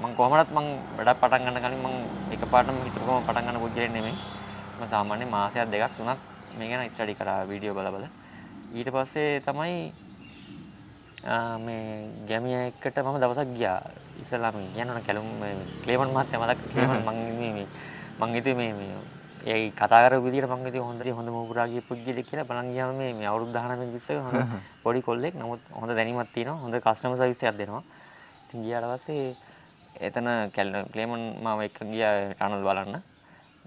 මං කොහමටත් මං වැඩක් පටන් ගන්න කලින් මං එකපාරටම හිතපුවම පටන් ගන්න පුද්ගලෙක් නෙමෙයි. මම සාමාන්‍යයෙන් මාසයක් දෙකක් තුනක් මේ ගැන ස්ටඩි කරා වීඩියෝ බල බල. ඊට පස්සේ තමයි මේ ගැමිය එක්කට මම දවසක් ගියා. ඉස්සලාම යනවන කැලුම් ක්ලේමන් මහත්තයා මලක් ක්ලේමන් මං මේ මේ මං හිතුවේ මේ මේ ඒ කතා කරපු විදිහට මං හිතුවේ හොඳට හොඳ මෝපුරා ගිය පුද්ගලෙක් කියලා බලන් ගියාම මේ මේ අවුරුදු 19 20 හොඳ පොඩි කොල්ලෙක් නමුත් හොඳ දැනීමක් තියෙනවා හොඳ කස්ටමර් සර්විස් එකක් දෙනවා. ඉතින් ගියාට පස්සේ එතන කැල්න ක්ලේමන් මාව එක්ක ගිය ටනල් බලන්න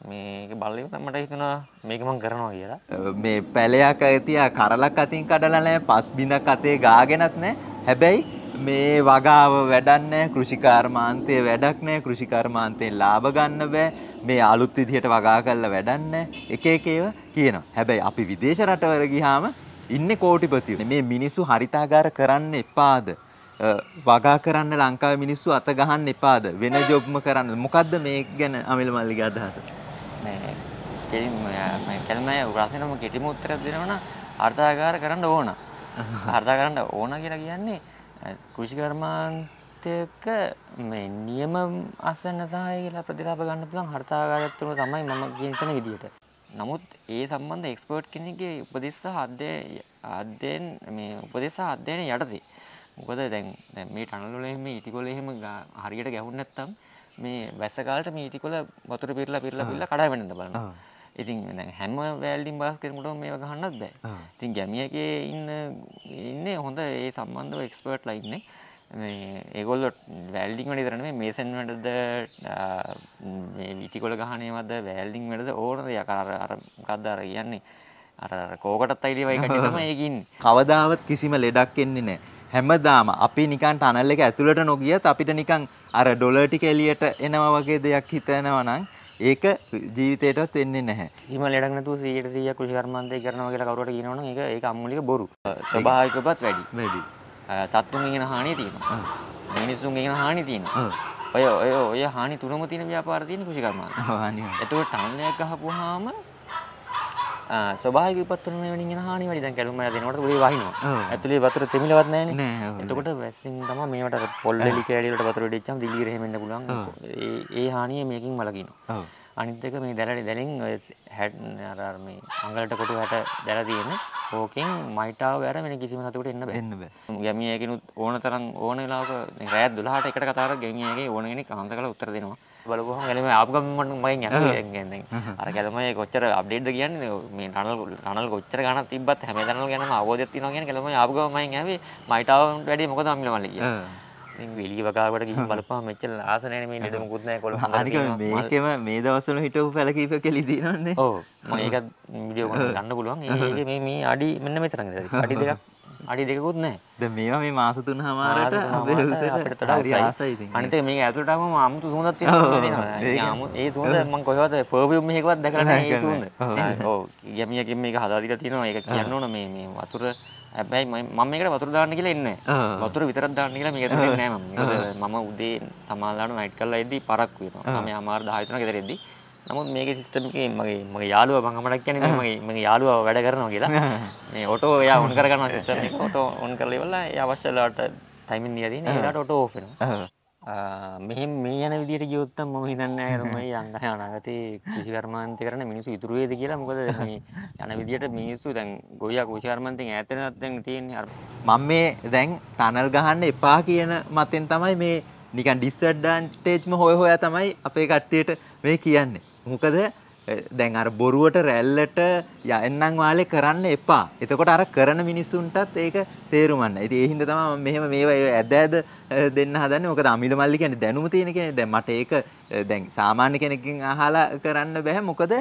මේ බල්ලි මට හිතුනා මේක මං කරනවා කියලා මේ පැලයක් ඇතියා කරලක් අතින් කඩලා නැහැ පස් බිඳක් අතේ ගාගෙනත් නැහැ හැබැයි මේ වගාව වැඩක් නැහැ කෘෂිකාර්මාන්තයේ වැඩක් නැහැ කෘෂිකර්මාන්තයෙන් ලාභ ගන්න බෑ මේ අලුත් විදිහට වගා කරලා වැඩක් නැහැ එක එක ඒවා කියනවා හැබැයි අපි විදේශ රටවල ගියාම ඉන්නේ කෝටිපතියෝ මේ මිනිස්සු හරිතාගාර කරන්න එපාද වගා කරන්න ලංකාව මිනිස්සු අත ගහන්න එපාද වෙන ජොබ්ම කරන්න මොකක්ද මේ ගැන අමිල මල්ලිගේ අදහස කෙල්ම උරාසනම කෙටිම උත්තර දෙනවන අර්ථාකාර කරන්න ඕන අර්ථා කරන්න ඕන කියලා කියන්නේ කෘෂිකර්මාන්තයක නියම අසන්න සහය කියලා ප්‍රතිලාප ගන්න පුළුවන් හර්තාකාරයත්තුම තමයි මම කියතන විදිහට. නමුත් ඒ සම්බන්ධ එක්ස්පර්ට් කෙනෙක්ගේ උපදෙස් සහ අධ්‍යයන මේ උපදෙස් සහ අධ්‍යයනය යටතේ මොකද දැන් දැන් මේ ටනල් වල එහෙම ඊටිකොල එහෙම හරියට ගැහුන්නේ නැත්තම් මේ වැස්ස කාලට මේ ඊටිකොල වතුර පිරලා පිරලා පිරලා කඩා වෙන්නද බලනවා. ඉතින් දැන් හැම වැල්ඩින් බාස්කට් මුටම මේව ගහන්නත් බෑ. ඉතින් ගැමියකේ ඉන්න ඉන්නේ හොඳ ඒ සම්බන්ධව එක්ස්පර්ට්ලා ඉන්නේ. මේ ඒගොල්ලො වැල්ඩිං වැඩි කරන මේ මේසන් වැඩද විටිකොල ගහනයවද වැල්ඩිං වැඩද ඕනද යකාර අර ගද්දාර කියන්නේ අර කෝකටත් අයිඩිවයි කටම ඒකින් කවදාවත් කිසිම ලෙඩක් එන්නේ නෑ හැමදාම අපි නිකන් ටනල් එක ඇතුළට නොගියත් අපිට නිකන් අර ඩොලර් ටික එළියට එනවා වගේ දෙයක් හිතනවා නම් ඒක ජීවිතයටත් වෙන්නේ නැහැ. සීම ලඩක් නැතුව 100ට 100ක් කෘෂිකර්මාන්තය කරනවා කියලා කවුරුට කියනවනම් ඒක ඒක අමුලික බොරු. ස්වභාවිකවත් වැඩි. වැඩි. සත්තුන්ගෙන් එන හානිය තියෙනවා. මිනිස්සුන්ගෙන් එන හානිය තියෙනවා. ඔය ඔය ඔය හානි තුනම තියෙන ව්‍යාපාර තියෙන කෘෂිකර්මාන්තය. හානිය. ඒතකොට ටන්නයක් ගහපුවාම ස්වභාවික විපත් වලින් වලින් එන හානි වැඩි. දැන් කැලුම් මල දෙනකොට උලේ වහිනවා. ඇතුලේ වතුර තෙමිලවත් නැහැනේ. එතකොට වැස්සින් තමයි මේවට පොල් වෙලි කෑලි වලට වතුර ඩිච්චාම දිලීර එහෙම වෙන්න පුළුවන්. ඒ ඒ හානිය මේකෙන් වළකිනවා. ඔව්. අනිත් එක මේ දැලට දැලින් අර අර මේ අඟලට කොටු හැට දැලා තියෙන ඕකෙන් මයිටාව වැර වෙන කිසිම සතෙකුට එන්න බෑ. එන්න බෑ. ගැමියේකිනුත් ඕන තරම් ඕන වෙලාවක රෑ 12ට එකට කතා කරලා ගැමියේගේ ඕන කෙනෙක් අහන්ත කරලා උත්තර දෙනවා. බලකොහම ගැලම ආපගමට මයි ගැන ගන්නේ අර කැලමයි කොච්චර අප්ඩේට් කියන්නේ මේ රනල් රනල් කොච්චර ගන්න තිබත් හැම දරන ගැන අවෝධයක් තියෙනවා කියන කැලම ආපගමයි ඇවි මයිටාවට වැඩි මොකද අම්මිල මල්ලි කියන්නේ වෙලී වගාවට ගිහින් බලපුවා මෙච්චර ආස නැහැ මේ නෙද මුකුත් නැහැ කොළ හඳ අනික මේකෙම මේ දවස්වල හිටපු පැල කීප කෙලි දිනවන්නේ ඔව් මම ඒකත් වීඩියෝ ගන්න පුළුවන් ඒකේ මේ මේ අඩි මෙන්න මෙතන අඩි දෙකක් අඩි දෙකුත් නෑ ද මේවා මේ මාස තුන හමාරට අපිට හරි ආසයි ඉතින් අනිත් එක මේක ඇතුළට ආවම අමුතු සුවඳක් තියෙනවා ඒ සුවඳ මම කොහෙවත් පර්ෆියුම් මේකවත් දැකලා නෑ ඒ සුවඳ ඔව් යමියකින් මේක හදලා දීලා තියෙනවා ඒක කියන්න ඕන මේ මේ වතුර හැබැයි මම මේකට වතුර දාන්න කියලා එන්නේ වතුර විතරක් දාන්න කියලා මේක දෙන්නේ නෑ මම මම උදේ තමාලාට නයිට් කරලා එද්දි පරක්කු වෙනවා මම අමාරු 10 වෙනකම් ගෙදර එද්දි නමුත් මේක සිස්ටම්ගේ මගේ මගේ යාලුව පංගමටක් කියන මගේ මගේ යාලුව වැඩ කරනවා කියලා මේ ඔටෝ එයා ඔන් කරගන්න සිස්ටම් එක ඔටෝ ඔන් කරලා ඉවරලා ඒ අවශ්‍ය වෙලාවට ටයිමින් දීලා තියෙන ඒකට ඔටෝ ඕෆ් වෙනවා මෙහෙම මේ යන විදියට ගියොත් නම් මම හිතන්නේ තමයි අංගය අනාගතේ කෘෂි කර්මාන්තය කරන මිනිස්සු ඉතුරු වේද කියලා මොකද මේ යන විදියට මිනිස්සු දැන් ගොවියා කෘෂි කර්මාන්තයෙන් ඈත් වෙනත් දැන් තියෙන්නේ අර මම මේ දැන් ටනල් ගහන්න එපා කියන මතෙන් තමයි මේ නිකන් ඩිස්ඇඩ්වාන්ටේජ්ම හොය හොයා තමයි අපේ කට්ටියට මේ කියන්නේ මොකද දැන් අර බොරුවට රැල්ලට යන්නම් වාලේ කරන්න එපා. එතකොට අර කරන මිනිස්සුන්ටත් ඒක තේරුම් ගන්න. ඉතින් ඒ හින්දා තමයි මෙහෙම මේවා ඇද ඇද දෙන්න හදන්නේ. මොකද අමිල මල්ලි කියන්නේ දැනුම තියෙන කෙනෙක්. දැන් මට ඒක දැන් සාමාන්‍ය කෙනෙක්ගෙන් අහලා කරන්න බෑ. මොකද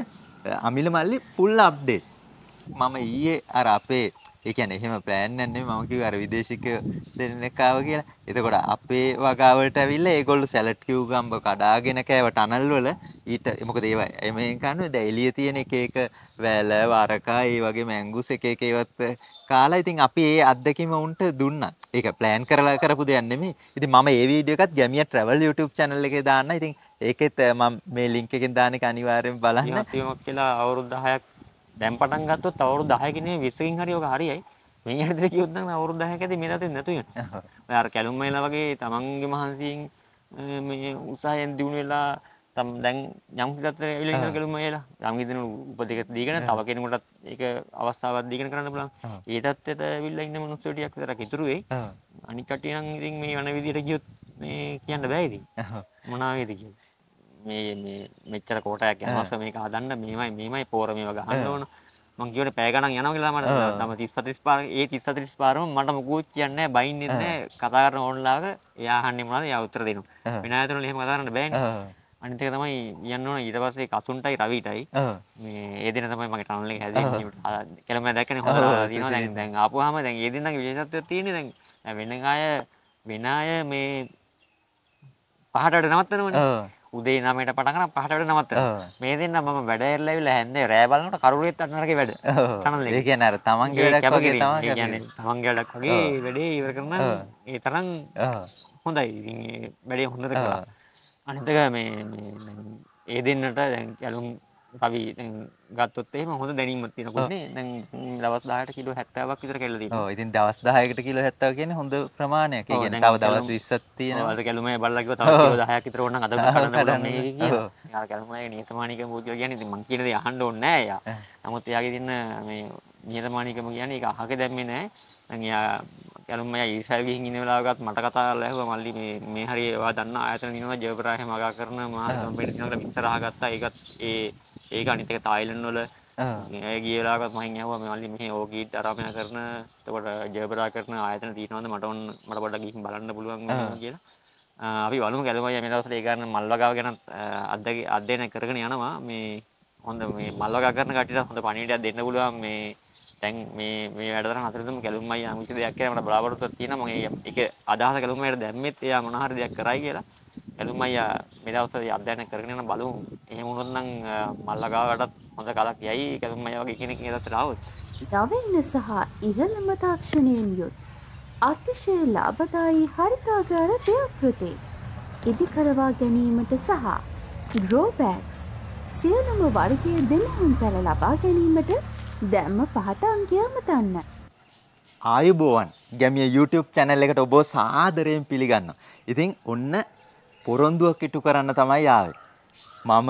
අමිල මල්ලි ෆුල් අප්ඩේට්. මම ඊයේ අර අපේ ඒ කියන්නේ එහෙම ප්ලෑන් එකක් නෙමෙයි මම කිව්වේ අර විදේශික දෙන්නෙක් ආව කියලා. එතකොට අපේ වගාවලට ඇවිල්ලා ඒගොල්ලෝ සැලඩ් කිව් ගම්බ කඩාගෙන කෑව ටනල් වල ඊට මොකද ඒවා එමෙන් කන්නේ දැන් එළිය තියෙන එක එක වැල වරකා ඒ වගේ මැංගුස් එක එක ඒවත් කාලා ඉතින් අපි ඒ අත්දැකීම උන්ට දුන්නා. ඒක ප්ලෑන් කරලා කරපු දෙයක් නෙමෙයි. ඉතින් මම මේ වීඩියෝ එකත් ගැමියා ට්‍රැවල් YouTube channel එකේ දාන්න. ඉතින් ඒකෙත් මම මේ link එකෙන් දාන එක අනිවාර්යෙන් බලන්න. ඉතින් කියලා අවුරුදු 10ක් දැන් පටන් ගත්තොත් අවුරුදු 10කින් නෙවෙයි 20කින් හරි ඔක හරියයි. මේ යටතේ කිව්වොත් නම් අවුරුදු 10ක ඇති මේ දතේ නැතු වෙනවා. ඔය අර කැලුම් මයිලා වගේ තමන්ගේ මහන්සියෙන් මේ උසහයෙන් දිනු වෙලා තම දැන් යම් හිතත් ඇවිල්ලා ඉන්න කැලුම් මයිලා යම් හිතන උපදෙක දීගෙන තව කෙනෙකුටත් ඒක අවස්ථාවක් දීගෙන කරන්න පුළුවන්. ඒ තත්ත්වයට ඇවිල්ලා ඉන්න මිනිස්සු ටිකක් විතරක් ඉතුරු වෙයි. අනික් කටියන් ඉතින් මේ යන විදියට ගියොත් මේ කියන්න බෑ ඉතින්. මොනවා වේද කියන්නේ. මේ මේ මෙච්චර කෝටයක් යනවාස මේක හදන්න මේමයි මේමයි පෝර මේව ගහන්න ඕන මං කියවනේ පැය ගණන් යනවා කියලා මට තම 30 35 ඒ 30 35 පාරම මට මොකුත් කියන්නේ නැහැ බයින්නේ නැහැ කතා කරන ඕන්ලාක එයා අහන්නේ මොනවද එයා උත්තර දෙනවා විනායතුරුනේ එහෙම කතා කරන්න බෑනේ අනිත් එක තමයි යන්න ඕන ඊට පස්සේ කසුන්ටයි රවිටයි මේ ඒ දින තමයි මගේ ටනල් එක හැදෙන්නේ කියලා මම දැක්කනේ හොඳට තියෙනවා දැන් දැන් ආපුවාම දැන් ඒ දිනගේ විශේෂත්වයක් තියෙන්නේ දැන් වෙන අය වෙන අය මේ පහටට නවත්තනවනේ උදේ 9ට පටන් ගන්න පහට වැඩ නවත්තනවා. මේ දෙන්න මම වැඩ ඇරලා ඇවිල්ලා හැන්දේ රෑ බලනකොට කරුණේත් අන්නරගේ වැඩ. කනලේ. ඒ කියන්නේ අර තමන්ගේ වැඩක් වගේ තමයි. ඒ කියන්නේ තමන්ගේ වැඩක් වගේ වැඩේ ඉවර කරන ඒ තරම් හොඳයි. ඉතින් ඒ වැඩේ හොඳට කළා. අනිත් එක මේ ඒ දෙන්නට දැන් යලුම් කවි දැන් ගත්තොත් එහෙම හොඳ දැනීමක් තියෙනකොටනේ දැන් දවස් 10ට කිලෝ 70ක් විතර කැල්ල තියෙනවා. ඔව් ඉතින් දවස් 10කට කිලෝ 70 කියන්නේ හොඳ ප්‍රමාණයක්. ඒ කියන්නේ තව දවස් 20ක් තියෙනවා. අද කැලුමේ බල්ලා කිව්ව තව කිලෝ 10ක් විතර ඕන නම් අද කරන්න බලන්න මේ කියලා. යාර කැලුමේ නියතමානීකම පූජා කියන්නේ ඉතින් මං කියන දේ අහන්න ඕනේ නෑ එයා. නමුත් එයාගේ තියෙන මේ නියතමානීකම කියන්නේ ඒක අහක දැම්මේ නෑ. දැන් එයා කැලුම් මම ඊසාව ගිහින් ඉන්න වෙලාවකත් මට කතා කරලා ඇහුවා මල්ලි මේ මේ හරිය ඒවා දන්න ආයතන දිනනවා ජයපරාහේ මගා කරන මා කම්පැනි දිනවල විස්තර අහගත්තා ඒකත් ඒ ඒක අනිත් එක තායිලන්ඩ් වල ඒ ගිය වෙලාවකත් මම ඇහුවා මේ මල්ලි මෙහි ඕකීඩ් ආරාමණය කරන එතකොට ජයබරා කරන ආයතන තියෙනවද මට ඕන මට පොඩ්ඩක් ගිහින් බලන්න පුළුවන් කියලා අපි වලුම ගැලමයි මේ දවස්වල ඒ ගන්න මල් වගාව ගැන අද්දගේ අධ්‍යයනය කරගෙන යනවා මේ හොඳ මේ මල් වගා කරන කට්ටියට හොඳ පණිවිඩයක් දෙන්න පුළුවන් මේ දැන් මේ මේ වැඩතරන් අතරතුම ගැලුම්මයි අමුචි දෙයක් කියලා මට බලාපොරොත්තුවක් තියෙනවා මම ඒක අදහස ගැලුම්මයට දැම්මෙත් එයා මොන හරි දෙයක් කරයි කියලා ඇලුම් අයියා මේ දවස්වල අධ්‍යයනය කරගෙන යන බලමු. එහෙම වුණොත් නම් මල්ලගාවටත් හොඳ කලක් යයි ඇලුම් අයියා වගේ කෙනෙක් ඉඳලා ආවොත්. නවීන සහ ඉහළම තාක්ෂණයෙන් යුත් අතිශය ලාභදායී හරිතාගාර ව්‍යාපෘති ඉදිකරවා ගැනීමට සහ ග්‍රෝබෑක්ස් සියලුම වර්ගයේ දෙනහුම් පැල ලබා ගැනීමට දැම්ම පහත අංකය අමතන්න. ආයුබෝවන් ගැමිය YouTube channel එකට ඔබ සාදරයෙන් පිළිගන්න. ඉතින් ඔන්න පොරොන්දුවක් ඉටු කරන්න තමයි ආවේ. මම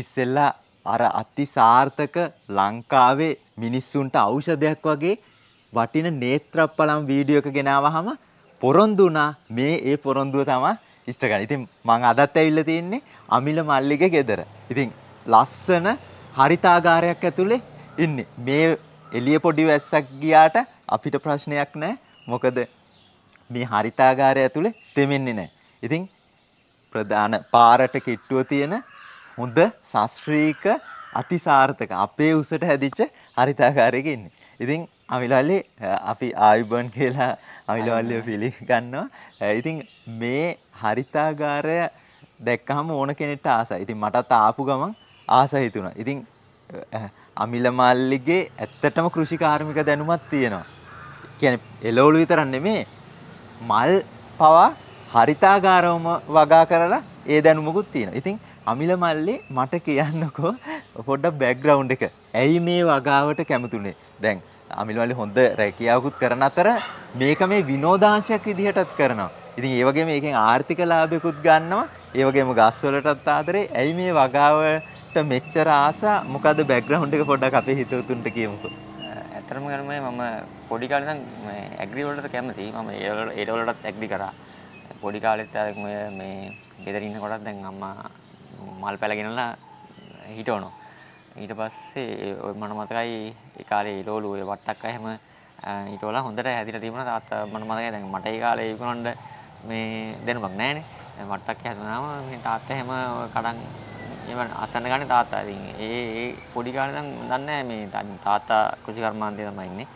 ඉස්සෙල්ලා අර අති සාර්ථක ලංකාවේ මිනිස්සුන්ට ඖෂධයක් වගේ වටින නේත්‍රප්පලම් වීඩියෝ එක ගෙනාවහම පොරොන්දු වුණා මේ ඒ පොරොන්දුව තමයි ඉෂ්ට ගන්න. ඉතින් මං අදත් ඇවිල්ලා තියෙන්නේ අමිල මල්ලිගේ ගෙදර. ඉතින් ලස්සන හරිතාගාරයක් ඇතුලේ ඉන්නේ. මේ එළිය පොඩි වැස්සක් ගියාට අපිට ප්‍රශ්නයක් නැහැ. මොකද මේ හරිතාගාරය ඇතුලේ තෙමෙන්නේ නැහැ. ඉතින් ප්‍රධාන පාරට කිට්ටුව තියෙන හොඳ ශස්ත්‍රීක අතිසාර්ථක අපේ උසට හැදිච්ච හරිතාකාරයක ඉන්නේ. ඉතින් අමිලවල්ලේ අපි ආයුබන් කියලා අමිලවල්ලිය පිළි ගන්නවා. ඉතින් මේ හරිතාගාරය දැක්කහම ඕන කෙනෙට ආස. ඉතින් මටත් ආපු ගමන් ආස හිතුණා. ඉතින් අමිල මල්ලිගේ ඇත්තටම කෘෂිකාර්මික දැනුමක් තියෙනවා. කියන්නේ එළවලු විතරක් නෙමේ මල් පවා හරිතාගාරවම වගා කරලා ඒ දැනුමකුත් තියෙනවා. ඉතින් අමිල මල්ලේ මට කියන්නකෝ පොඩ්ඩක් බෑග්ග්‍රවුන්ඩ් එක. ඇයි මේ වගාවට කැමතුනේ? දැන් අමිල මල්ලේ හොඳ රැකියාවකුත් කරන අතර මේක මේ විනෝදාංශයක් විදිහටත් කරනවා. ඉතින් ඒ වගේම මේකෙන් ආර්ථික ලාභයකුත් ගන්නවා. ඒ වගේම ගස්වලටත් ආදරේ. ඇයි මේ වගාවට මෙච්චර ආස? මොකද බෑග්ග්‍රවුන්ඩ් එක පොඩ්ඩක් අපේ හිතවතුන්ට කියමුකෝ. ඇතරම ගනමයි මම පොඩිකාලසන් ඇග්‍රීවලට කැමති ම ඒවලටත් ඇක්ඩි කරා පොඩි කාලෙත් ඔය මේ ගෙදරින්න කොටත් දැන් අම්මා මල් පැලගෙනලා හිටවනවා. ඊට පස්සේ මට මතකයි ඒ කාලේ ඉලෝලු ඔය වට්ටක් අයම ඊට වඩා හොඳට හැදිලා තිබුණා තාත්තා මට මතකයි දැන් මට ඒ කාලේ ඒගොල්ලන්ට මේ දැනුමක් නැහැනේ. වට්ටක් හැදුනාම මේ තාත්තා හැම කඩන් එහෙම අසන්න ගන්න තාත්තා. ඉතින් ඒ ඒ පොඩි කාලේ නම් දන්නේ නැහැ මේ තාත්තා කෘෂිකර්මාන්තයේ තමයි ඉන්නේ.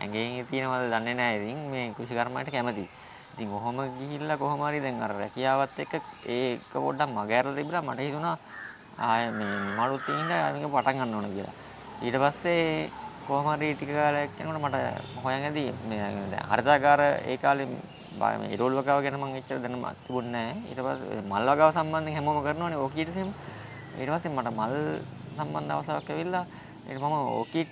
ඇඟෙන් තියෙනවද දන්නේ නැහැ. ඉතින් මේ කෘෂිකර්මයට කැමතියි. ඉතින් කොහොම ගිහිල්ලා කොහොම හරි දැන් අර රැකියාවත් එක්ක ඒක පොඩ්ඩක් මගහැරලා තිබුණා මට හිතුණා ආය මේ මලුත් ඉඳලා මේක පටන් ගන්න ඕන කියලා. ඊට පස්සේ කොහොම හරි ටික කාලයක් යනකොට මට හොයන්දී මේ දැන් හරිතාකාර ඒ කාලේ මේ ඉරෝල් වගාව ගැන මම එච්චර දැනුමක් තිබුණේ නැහැ. ඊට පස්සේ මල් වගාව සම්බන්ධයෙන් හැමෝම කරනවනේ ඕකීඩ්ස් එහෙම. ඊට පස්සේ මට මල් සම්බන්ධ අවස්ථාවක් ඇවිල්ලා ඊට මම ඕකීඩ්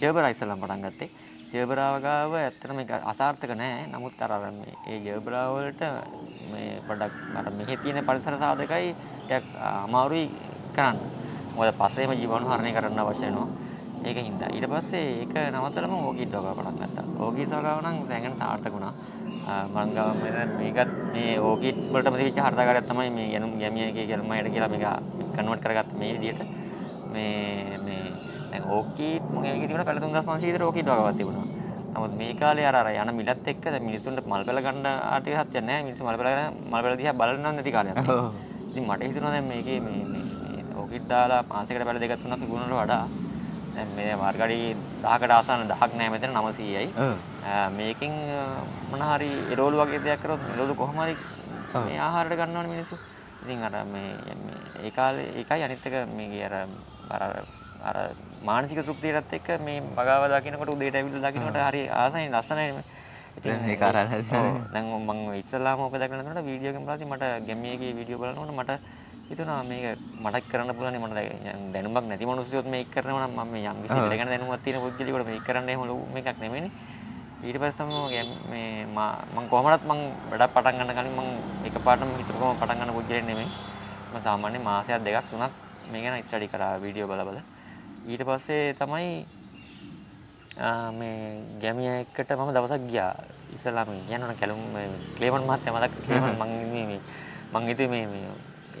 ජර්බරයිසර්ලා පටන් ගත්තේ. ජයබරාවගාව ඇත්තටම ඒක අසාර්ථක නෑ. නමුත් අර අර මේ ඒ ජයබරාව වලට මේ පොඩක් අර මෙහි තියෙන පරිසර සාධකයි ටිකක් අමාරුයි කරන්න. මොකද පස්සේම ජීවණුහරණය කරන්න අවශ්‍ය වෙනවා. ඒක හින්දා ඊට පස්සේ ඒක නවත්තලම ඕකී සෝගාව පටන් ගත්තා. ඕකී සෝගාව නම් දැන් සාර්ථක වුණා. මම ගාව මේකත් මේ ඕකී වලටම තිබිච්ච හර්ධකාරයක් තමයි මේ යනුම් ගැමියගේ ගල්මයට කියලා මේක කන්වර්ට් කරගත්ත මේ විදිහට මේ මේ දැන් ඕකීඩ් මගේ මේකේ තිබුණා පැල 3500 ද ඕකීඩ් වගේවත් තිබුණා. නමුත් මේ කාලේ අර අර යන මිලත් එක්ක දැන් මිනිස්සුන්ට මල් පැල ගන්න ආටිය හත්යක් නැහැ. මිනිස්සු මල් පැල ගන්න මල් පැල දිහා බලන්න නැති කාලයක්. ඉතින් මට හිතුණා දැන් මේකේ මේ මේ ඕකීඩ් දාලා පාන්සයකට පැල දෙකක් තුනක් තිබුණාට වඩා දැන් මේ මාර්ගඩි 1000කට ආසන්න 1000ක් නැහැ මෙතන 900යි. මේකෙන් මොන හරි එරෝලු වගේ දෙයක් කරොත් එරෝලු කොහොම හරි මේ ආහාරයට ගන්නවනේ මිනිස්සු. ඉතින් අර මේ මේ ඒ කාලේ ඒකයි අනිත් එක මේ අර අර අර මානසික තෘප්තියටත් එක්ක මේ මගාව දකිනකොට උදේට ඇවිල්ලා දකිනකොට හරි ආසයි ලස්සනයි ඉතින් ඒක අර දැන් මම ඉස්සෙල්ලාම ඕක දැකලා නේද වීඩියෝ එකෙන් බලද්දි මට ගැමියගේ වීඩියෝ බලනකොට මට හිතුණා මේක මට කරන්න පුළුවන් මට දැනුමක් නැති මිනිස්සුයොත් මේක කරනවා නම් මම මේ යම් කිසි දෙයක් ගැන දැනුමක් තියෙන පුද්ගලයෙකුට මේක කරන්න එහෙම ලොකු මේකක් නෙමෙයිනේ ඊට පස්සේ මම මේ මම කොහොමවත් මම වැඩක් පටන් ගන්න කලින් මම එකපාරටම හිතපුවම පටන් ගන්න පුද්ගලයෙක් නෙමෙයි මම සාමාන්‍ය මාසයක් දෙකක් තුනක් මේ ගැන ස්ටඩි කරා වීඩියෝ බල බල ඊට පස්සේ තමයි මේ ගැමිය එක්කට මම දවසක් ගියා ඉස්සලා මේ කියනවනේ කැලුම් ක්ලේමන් මහත්තයා මතක් ක්ලේමන් මං මේ මං හිතුවේ මේ මේ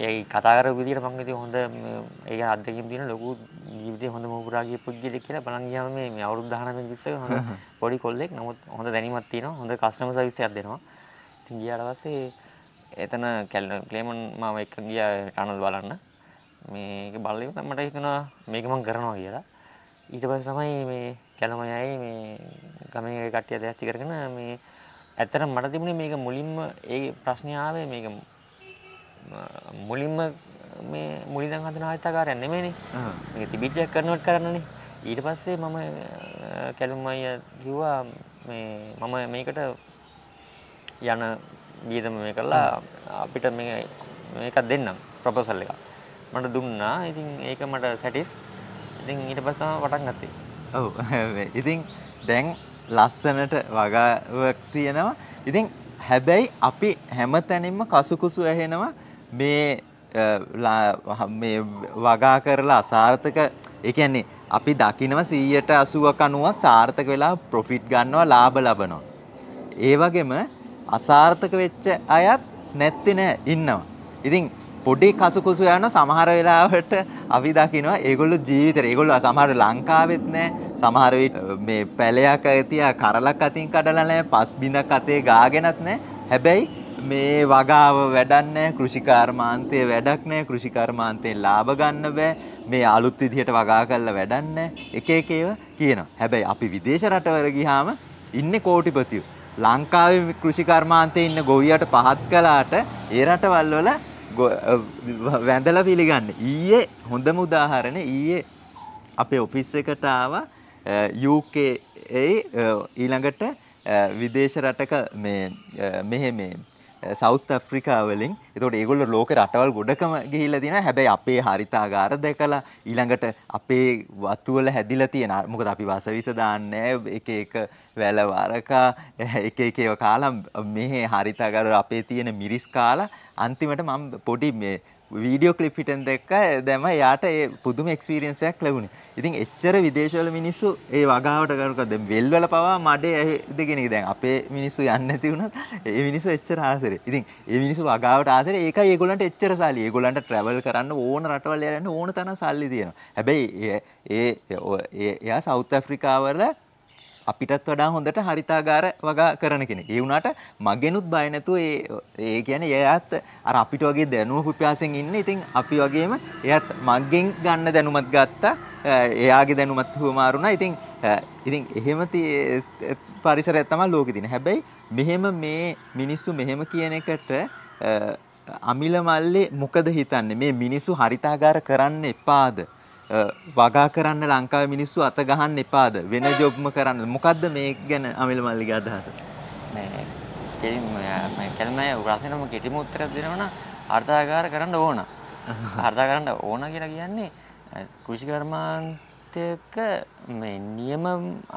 ඒ කතා කරපු විදිහට මං හිතුවේ හොඳ ඒ අත්දැකීම් තියෙන ලොකු ජීවිතේ හොඳ මෝපුරා ගියපු කීයද කියලා බලන් ගියාම මේ මේ අවුරුදු 19 20 හොඳ පොඩි කොල්ලෙක් නමුත් හොඳ දැනීමක් තියෙනවා හොඳ කස්ටමර් සර්විස් එකක් දෙනවා. ඉතින් ගියාට පස්සේ එතන කැලමන් මාව එක්ක ගියා ටනල් බලන්න. මේක බලයක මට හිතුණා මේක මම කරනවා කියලා ඊට පස්සේ තමයි මේ කැලමයයි මේ ගමේ කට්ටිය දැස්ති කරගෙන මේ ඇත්තට මට තිබුණේ මේක මුලින්ම ඒ ප්‍රශ්නේ ආවේ මේක මුලින්ම මේ මුලින්ම හදන ආයතකාරයක් නෙමෙයිනේ මේක තිබිච්ච එක කන්වර්ට් කරන්නනේ ඊට පස්සේ මම කැලුම් අයියා කිව්වා මේ මම මේකට යන වියදම මේ කරලා අපිට මේ මේකක් දෙන්නම් ප්‍රොපෝසල් එකක් මට දුන්නා ඉතින් ඒක මට සැටිස් ඉතින් ඊට පස්සම පටන් ගත්තේ ඔව් ඉතින් දැන් ලස්සනට වගාවක් තියෙනවා ඉතින් හැබැයි අපි හැම තැනින්ම කසුකුසු ඇහෙනවා මේ මේ වගා කරලා අසාර්ථක ඒ කියන්නේ අපි දකිනවා 100ට 80ක 90ක් සාර්ථක වෙලා ප්‍රොෆිට් ගන්නවා ලාභ ලබනවා. ඒ වගේම අසාර්ථක වෙච්ච අයත් නැත්තේ නෑ ඉන්නවා. ඉතින් පොඩි කසුකුසු යන සමහර වෙලාවට අපි දකිනවා ඒගොල්ලෝ ජීවිතේ ඒගොල්ලෝ සමහර ලංකාවෙත් නෑ සමහර මේ පැලයක් තියා කරලක් අතින් කඩලා නෑ පස් බිඳක් අතේ ගාගෙනත් නෑ හැබැයි මේ වගාව වැඩක් නෑ කෘෂිකාර්මාන්තයේ වැඩක් නෑ කෘෂිකර්මාන්තයෙන් ලාභ ගන්න බෑ මේ අලුත් විදිහට වගා කරලා වැඩක් නෑ එක එක ඒවා කියනවා හැබැයි අපි විදේශ රටවල ගියාම ඉන්නේ කෝටිපතියෝ ලංකාවේ කෘෂිකර්මාන්තයේ ඉන්න ගොවියට පහත් කළාට ඒ රටවල් වල වැඳල පිළිගන්න ඊයේ හොඳම උදාහරණ ඊයේ අපේ ඔෆිස් එකට ආව UK ඊළඟට විදේශ රටක මේ මෙහෙ මේ සෞත් අප්‍රිකාවලින් එතකොට ඒගොල්ල ලෝක රටවල් ගොඩකම ගිහිල්ලා තියෙනවා හැබැයි අපේ හරිතාගාර දැකලා ඊළඟට අපේ වතු වල හැදිලා තියෙන මොකද අපි වසවිස දාන්නේ එක එක වැල වරකා එක එක ඒවා කාලා මේ හරිතාගාර අපේ තියෙන මිරිස් කාලා අන්තිමට මම පොඩි මේ වීඩියෝ කලිපිටන් දෙක්ක දැම යාට ඒ පුදුම එක්ස්පිරියන්සයක් ලැබුණ ඉතින් එච්චර විදේශවල මිනිස්සු ඒ වගාවට කරුකද වෙල්වල පවා මඩේ ඇදගෙන දැන් අපේ මිනිස්සු යන්න ඇතිවුණත් ඒ මිනිස්සු එච්චර ආසර ඉතින් ඒ මිනිස්සු වගාවට ආසර ඒක ඒගොලන්ට එච්චර සාලි ඒගොලන්ට ට්‍රවල් කරන්න ඕන රටවල් යන්න ඕන තන සල්ලි තියෙන හැබැයි ඒ එයා සෞත් ඇෆ්‍රිකාවල අපිටත් වඩා හොඳට හරිතාගාර වගා කරන කෙනෙක්. ඒ වුණාට මගෙනුත් බය නැතුව ඒ ඒ කියන්නේ එයාත් අර අපිට වගේ දැනුම පුපියාසෙන් ඉන්නේ. ඉතින් අපි වගේම එයාත් මගෙන් ගන්න දැනුමත් ගත්තා. එයාගේ දැනුමත් හුවමාරුණා. ඉතින් ඉතින් එහෙම පරිසරයක් තමයි ලෝකෙ තියෙන. හැබැයි මෙහෙම මේ මිනිස්සු මෙහෙම කියන එකට අමිල මල්ලේ මොකද හිතන්නේ? මේ මිනිස්සු හරිතාගාර කරන්න එපාද? වගා කරන්න ලංකාවේ මිනිස්සු අත ගහන්න එපාද වෙන ජොබ්ම කරන්න මොකද්ද මේ ගැන අමිල මල්ලිගේ අදහස නෑ කෙලින්ම කැලම උරසනම කෙටිම උත්තරයක් දෙනවනම් අර්ථාකාර කරන්න ඕන. අර්ථා කරන්න ඕන කියලා කියන්නේ කෘෂි කර්මාන්තයක මේ නියම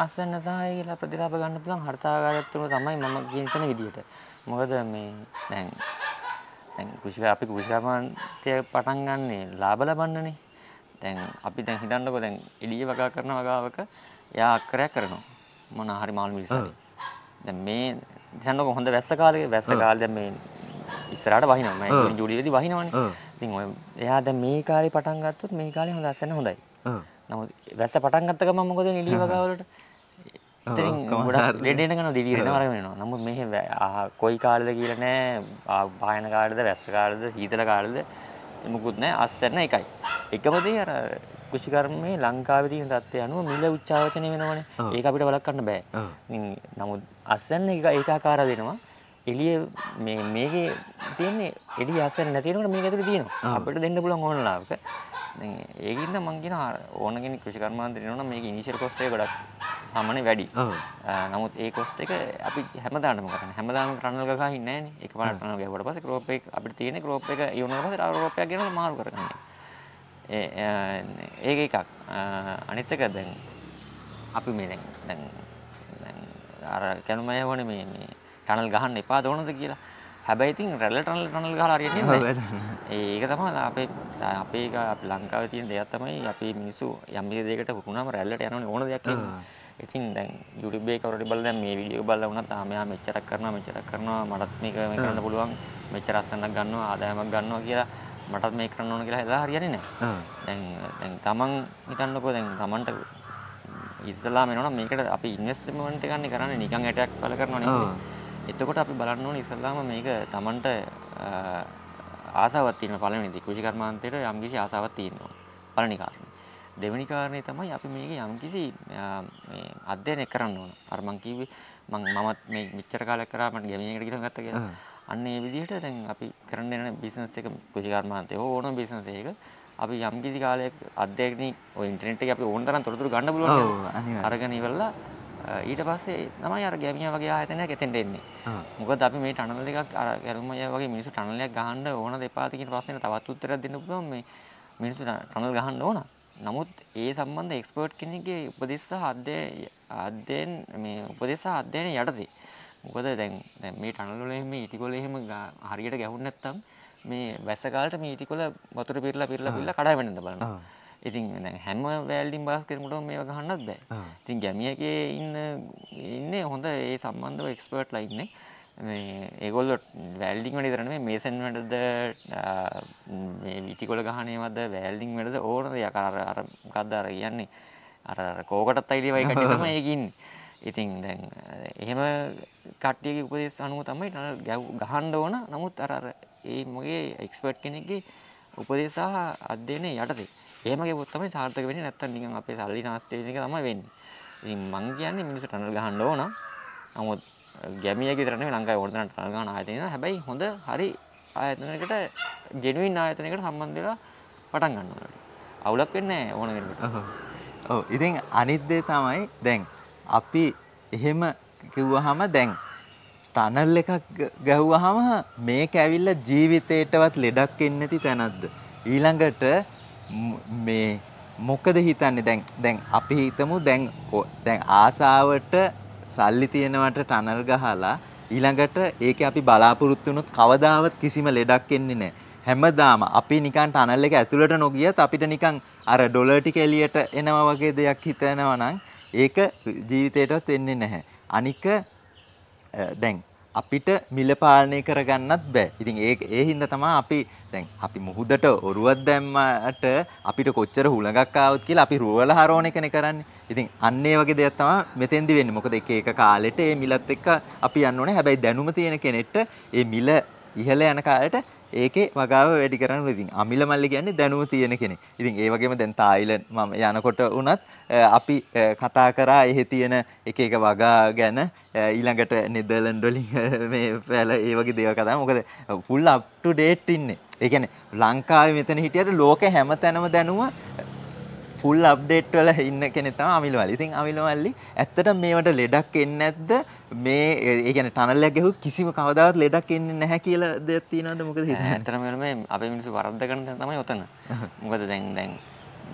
අසන්න සහාය කියලා ප්‍රතිලාභ ගන්න පුළුවන් අර්ථාකාරයතුම තමයි මම කියන විදිහට. මොකද මේ දැන් දැන් කෘෂි අපි කෘෂි කර්මාන්තය පටන් ගන්නේ ලාභ ලබන්නනේ. දැන් අපි දැන් හිතන්නකෝ දැන් එළිය වගා කරන වගාවක එයා අක්කරයක් කරනවා. මොන හරි මාළු මිලිසාරේ. දැන් මේ හිතන්නකෝ හොඳ වැස්ස කාලේ වැස්ස කාලේ දැන් මේ ඉස්සරහට වහිනවා. මම ජූලියේදී වහිනවනේ. ඉතින් ඔය එයා දැන් මේ කාලේ පටන් ගත්තොත් මේ කාලේ හොඳ අස්සන හොඳයි. නමුත් වැස්ස පටන් ගත්ත ගමන් මොකද වෙන්නේ එළිය වගාවලට? ඉතින් ගොඩක් ලෙඩෙන ගන දිවිරෙන වරගෙන වෙනවා. නමුත් මේ කොයි කාලෙද කියලා නෑ. භායන කාලෙද, වැස්ස කාලෙද, සීතල කාලෙද මොකුත් නෑ. අස්සන එකයි. එකම දේ අර කෘෂිකර්මයේ ලංකාවේ තියෙන தත්ත්වය අනුව මිල උච්චාවචනය වෙනවනේ. ඒක අපිට වළක්වන්න බෑ. නමුත් අස්සන්න එක ඒකාකාර දෙනවා. එළිය මේ මේකේ තියෙන්නේ එළිය අස්සන්න නැති වෙනකොට මේක ඇතුලේ තියෙනවා. අපිට දෙන්න පුළුවන් ඕන ලාභක. ඒකින්ද මම කියන ඕන කෙනෙක් කෘෂිකර්මාන්තේ නෝන මේක ඉනිෂියල් කොස්ට් එක ගොඩක් සාමාන්‍ය වැඩි. නමුත් ඒ කොස්ට් එක අපි හැමදාම කරන්නේ. හැමදාම ටනල් ගහ ගහින් නැහැනේ. එකපාරට ටනල් ගහුවට පස්සේ ක්‍රෝප් එක අපිට තියෙන ක්‍රෝප් එක ඉවරනකොට ආරෝපයක් ගෙනලා මාරු කරගන්නවා. ඒක එකක් අනිත් එක දැන් අපි මේ දැන් දැන් දැන් අර කැනුමය වනේ මේ මේ ටනල් ගහන්න එපා දෝනද කියලා. හැබැයි ඉතින් රැළ ටනල් ටනල් ගහලා හරියන්නේ නැහැ. ඒක තමයි අපේ අපේ අපි ලංකාවේ තියෙන දෙයක් තමයි අපි මිනිස්සු යම් කිසි දෙයකට වුණාම රැළට යනවනේ ඕන දෙයක් කියන්නේ. ඉතින් දැන් YouTube එකේ කවුරුරි බලලා දැන් මේ වීඩියෝ බලලා වුණත් ආ මෙයා මෙච්චරක් කරනවා මෙච්චරක් කරනවා මටත් මේක මේ කරන්න පුළුවන් මෙච්චර අස්සනක් ගන්නවා ආදායමක් ගන්නවා කියලා මටත් මේ කරන්න ඕන කියලා හිතලා හරියන්නේ නැහැ. දැන් දැන් තමන් හිතන්නකෝ දැන් තමන්ට ඉස්සලා මේනවනම් මේකට අපි ඉන්වෙස්ට්මන්ට් එකක් නේ කරන්නේ නිකන් ඇටයක් පළ කරනවා නෙමෙයි. එතකොට අපි බලන්න ඕනේ ඉස්සලාම මේක තමන්ට ආසාවක් තියෙන පළවෙනි දේ කුෂි කර්මාන්තයට යම්කිසි ආසාවක් තියෙනවා. පළවෙනි කාරණේ. දෙවෙනි කාරණේ තමයි අපි මේක යම්කිසි මේ අධ්‍යයනය කරන්න ඕන. අර මං කිව්වේ මම මමත් මේ මෙච්චර කාලයක් කරා මට ගැමින් එකට ගිහින් ගත්තා කියලා. අන්න ඒ විදිහට දැන් අපි කරන්න යන බිස්නස් එක කෘෂි කර්මාන්තය හෝ ඕනම බිස්නස් එකක අපි යම් කිසි කාලයක අධ්‍යයනික ඔය ඉන්ටර්නෙට් එකේ අපි ඕන තරම් තොරතුරු ගන්න පුළුවන් අරගෙන ඉවරලා ඊට පස්සේ තමයි අර ගැමියා වගේ ආයතනයක් එතෙන්ට එන්නේ. මොකද අපි මේ ටනල් එකක් අර ගැලුමය වගේ මිනිස්සු ටනල් එකක් ගහන්න ඕන දෙපාර්ත කියන ප්‍රශ්නෙට තවත් උත්තරයක් දෙන්න පුළුවන් මේ මිනිස්සු ටනල් ගහන්න ඕන. නමුත් ඒ සම්බන්ධ එක්ස්පර්ට් කෙනෙක්ගේ උපදෙස් සහ අධ්‍යයන මේ උපදෙස් සහ අධ්‍යයන යටතේ මොකද දැන් දැන් මේ ටනල්වල එහෙම ඉටිකොල e එහෙම හරියට ගැහුන්නේ නැත්තම් මේ වැස්ස කාලට මේ ඉටිකොල e වතුර පිරලා පිරලා පිරලා කඩා වැටෙන්න බලනවා. ඉතින් දැන් හැම වැල්ඩින් බාස්කට් මුඩම මේව ගහන්නත් බෑ. ඉතින් ගැමියකේ ඉන්න ඉන්නේ හොඳ ඒ සම්බන්ධව එක්ස්පර්ට්ලා ඉන්නේ. මේ ඒගොල්ල වැල්ඩිං වැඩි කරන මේ මේසන් වැඩද මේ විටිකොල ගහනේවද වැල්ඩිං වැඩද ඕනද යකාර අර මොකද්ද අර කියන්නේ අර කෝකටත් අයිඩිය වයි කටි තමයි ඒකින්නේ ඉතින් දැන් එහෙම කට්ටියගේ උපදෙස් අනුව තමයි ගැව් ගහන්න ඕන නමුත් අර අර ඒ මගේ එක්ස්පර්ට් කෙනෙක්ගේ උපදෙස් සහ අධ්‍යයනය යටතේ එහෙම ගෙවුවොත් තමයි සාර්ථක වෙන්නේ නැත්තම් නිකන් අපේ සල්ලි නාස්ති වෙන එක තමයි වෙන්නේ. ඉතින් මං කියන්නේ මිනිස්සු ටනල් ගහන්න ඕන. නමුත් ගැමියෙක් විතර නෙවෙයි ලංකාවේ ඕන තරම් ටනල් ගහන ආයතන ඉන්නවා. හැබැයි හොඳ හරි ආයතනයකට ජෙනුයින් ආයතනයකට සම්බන්ධ වෙලා පටන් ගන්න ඕනේ. අවුලක් වෙන්නේ නැහැ ඕන වෙනකොට. ඔව්. ඉතින් අනිත් දේ තමයි දැන් අපි එහෙම කිව්වහම දැන් ටනල් එකක් ගැහුවහම මේක ඇවිල්ලා ජීවිතේටවත් ලෙඩක් එන්නේ නැති තැනක්ද ඊළඟට මේ මොකද හිතන්නේ දැන් දැන් අපි හිතමු දැන් දැන් ආසාවට සල්ලි තියෙනවට ටනල් ගහලා ඊළඟට ඒක අපි බලාපොරොත්තු වුණොත් කවදාවත් කිසිම ලෙඩක් එන්නේ නැහැ. හැමදාම අපි නිකන් ටනල් එක ඇතුළට නොගියත් අපිට නිකන් අර ඩොලර් ටික එළියට එනවා වගේ දෙයක් හිතනවා නම් ඒක ජීවිතයටත් වෙන්නේ නැහැ. අනික දැන් අපිට මිල පාලනය කරගන්නත් බෑ. ඉතින් ඒ ඒ හින්දා තමයි අපි දැන් අපි මුහුදට ඔරුවක් දැම්මට අපිට කොච්චර හුලඟක් ආවොත් කියලා අපි රුවල හරවන එකනේ කරන්නේ. ඉතින් අන්න ඒ වගේ දෙයක් තමයි මෙතෙන්දි වෙන්නේ. මොකද එක එක කාලෙට මේ මිලත් එක්ක අපි යන්න ඕනේ. හැබැයි දැනුම තියෙන කෙනෙක්ට මේ මිල ඉහළ යන කාලෙට ඒකේ වගාව වැඩි කරන්න ඉතින් අමිල මල්ලි කියන්නේ දැනුම තියෙන කෙනෙක්. ඉතින් ඒ වගේම දැන් තායිලන්ඩ් මම යනකොට වුණත් අපි කතා කරා එහෙ තියෙන එක එක වගා ගැන ඊළඟට නෙදර්ලන්ඩ් වලින් මේ පැල ඒ වගේ දේවල් කතා මොකද ෆුල් අප් ටු ඩේට් ඉන්නේ. ඒ කියන්නේ ලංකාවේ මෙතන හිටියට ලෝකේ හැම තැනම දැනුම ෆුල් අප්ඩේට් වල ඉන්න කෙනෙක් තමයි අමිල මල්ලි. ඉතින් අමිල මල්ලි ඇත්තටම මේවට ලෙඩක් එන්නේ නැද්ද? මේ ඒ කියන්නේ ටනල් එකක් ගහුවොත් කිසිම කවදාවත් ලෙඩක් එන්නේ නැහැ කියලා දෙයක් තියෙනවද මොකද හිතන්නේ? ඇත්තටම මේ අපේ මිනිස්සු වරද්ද ගන්න තමයි ඔතන. මොකද දැන් දැන්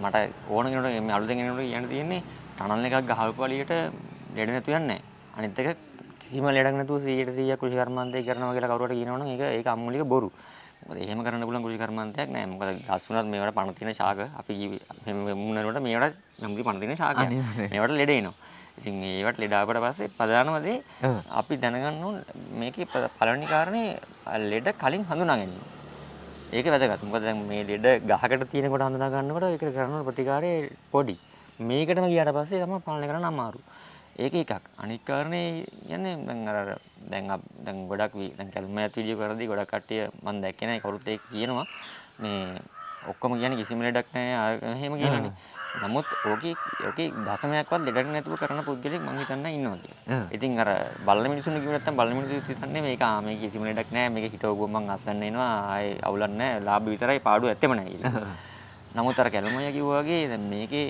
මට ඕන කෙනෙකුට මේ අලුතෙන් කෙනෙකුට කියන්න තියෙන්නේ ටනල් එකක් ගහවපු වලියට ලෙඩ නැතු යන්නේ නැහැ. අනිත් එක කිසිම ලෙඩක් නැතුව 100% කෘෂි කර්මාන්තය කරනවා කියලා කවුරුහට කියනවනම් ඒක ඒක අමුලික බොරු. මොකද එහෙම කරන්න පුළුවන් කුලී කර්මාන්තයක් නෑ. මොකද ගස් වුණත් මේවට පණ තියෙන ශාක අපි මුන්නනකොට මේවට නම්බුලි පණ තියෙන ශාකයක්. මේවට ලෙඩ එනවා. ඉතින් ඒවට ලෙඩ ආවට පස්සේ ප්‍රධානම දේ අපි දැනගන්න ඕන මේකේ පළවෙනි කාරණේ ලෙඩ කලින් හඳුනා ගැනීම. ඒක වැදගත්. මොකද දැන් මේ ලෙඩ ගහකට තියෙනකොට හඳුනා ගන්නකොට ඒකට කරන ප්‍රතිකාරය පොඩි. මේකටම ගියාට පස්සේ තමයි පාලනය කරන්න අමාරුයි. ඒක එකක් අනිත් කාරණේ කියන්නේ දැන් අර දැන් දැන් ගොඩක් දැන් කැලුමයත් වීඩියෝ කරද්දී ගොඩක් කට්ටිය මම දැක්කේ නැහැ කවුරුත් ඒක කියනවා මේ ඔක්කොම කියන්නේ කිසිම ලෙඩක් නැහැ එහෙම කියනනේ නමුත් ඕකේ ඕකේ දශමයක්වත් ලෙඩක් නැතුව කරන පුද්ගලෙක් මම හිතන්න ඉන්නවා කියලා. ඉතින් අර බල්ල මිනිසුන් කිව්ව නැත්තම් බල්ල මිනිසු හිතන්නේ මේක ආ මේ කිසිම ලෙඩක් නැහැ මේක හිටවගුවම මං අස්සන්න එනවා ආයේ අවුලක් නැහැ ලාභ විතරයි පාඩුව ඇත්තෙම නැහැ කියලා. නමුත් අර කැලුමය කිව්වා වගේ දැන් මේකේ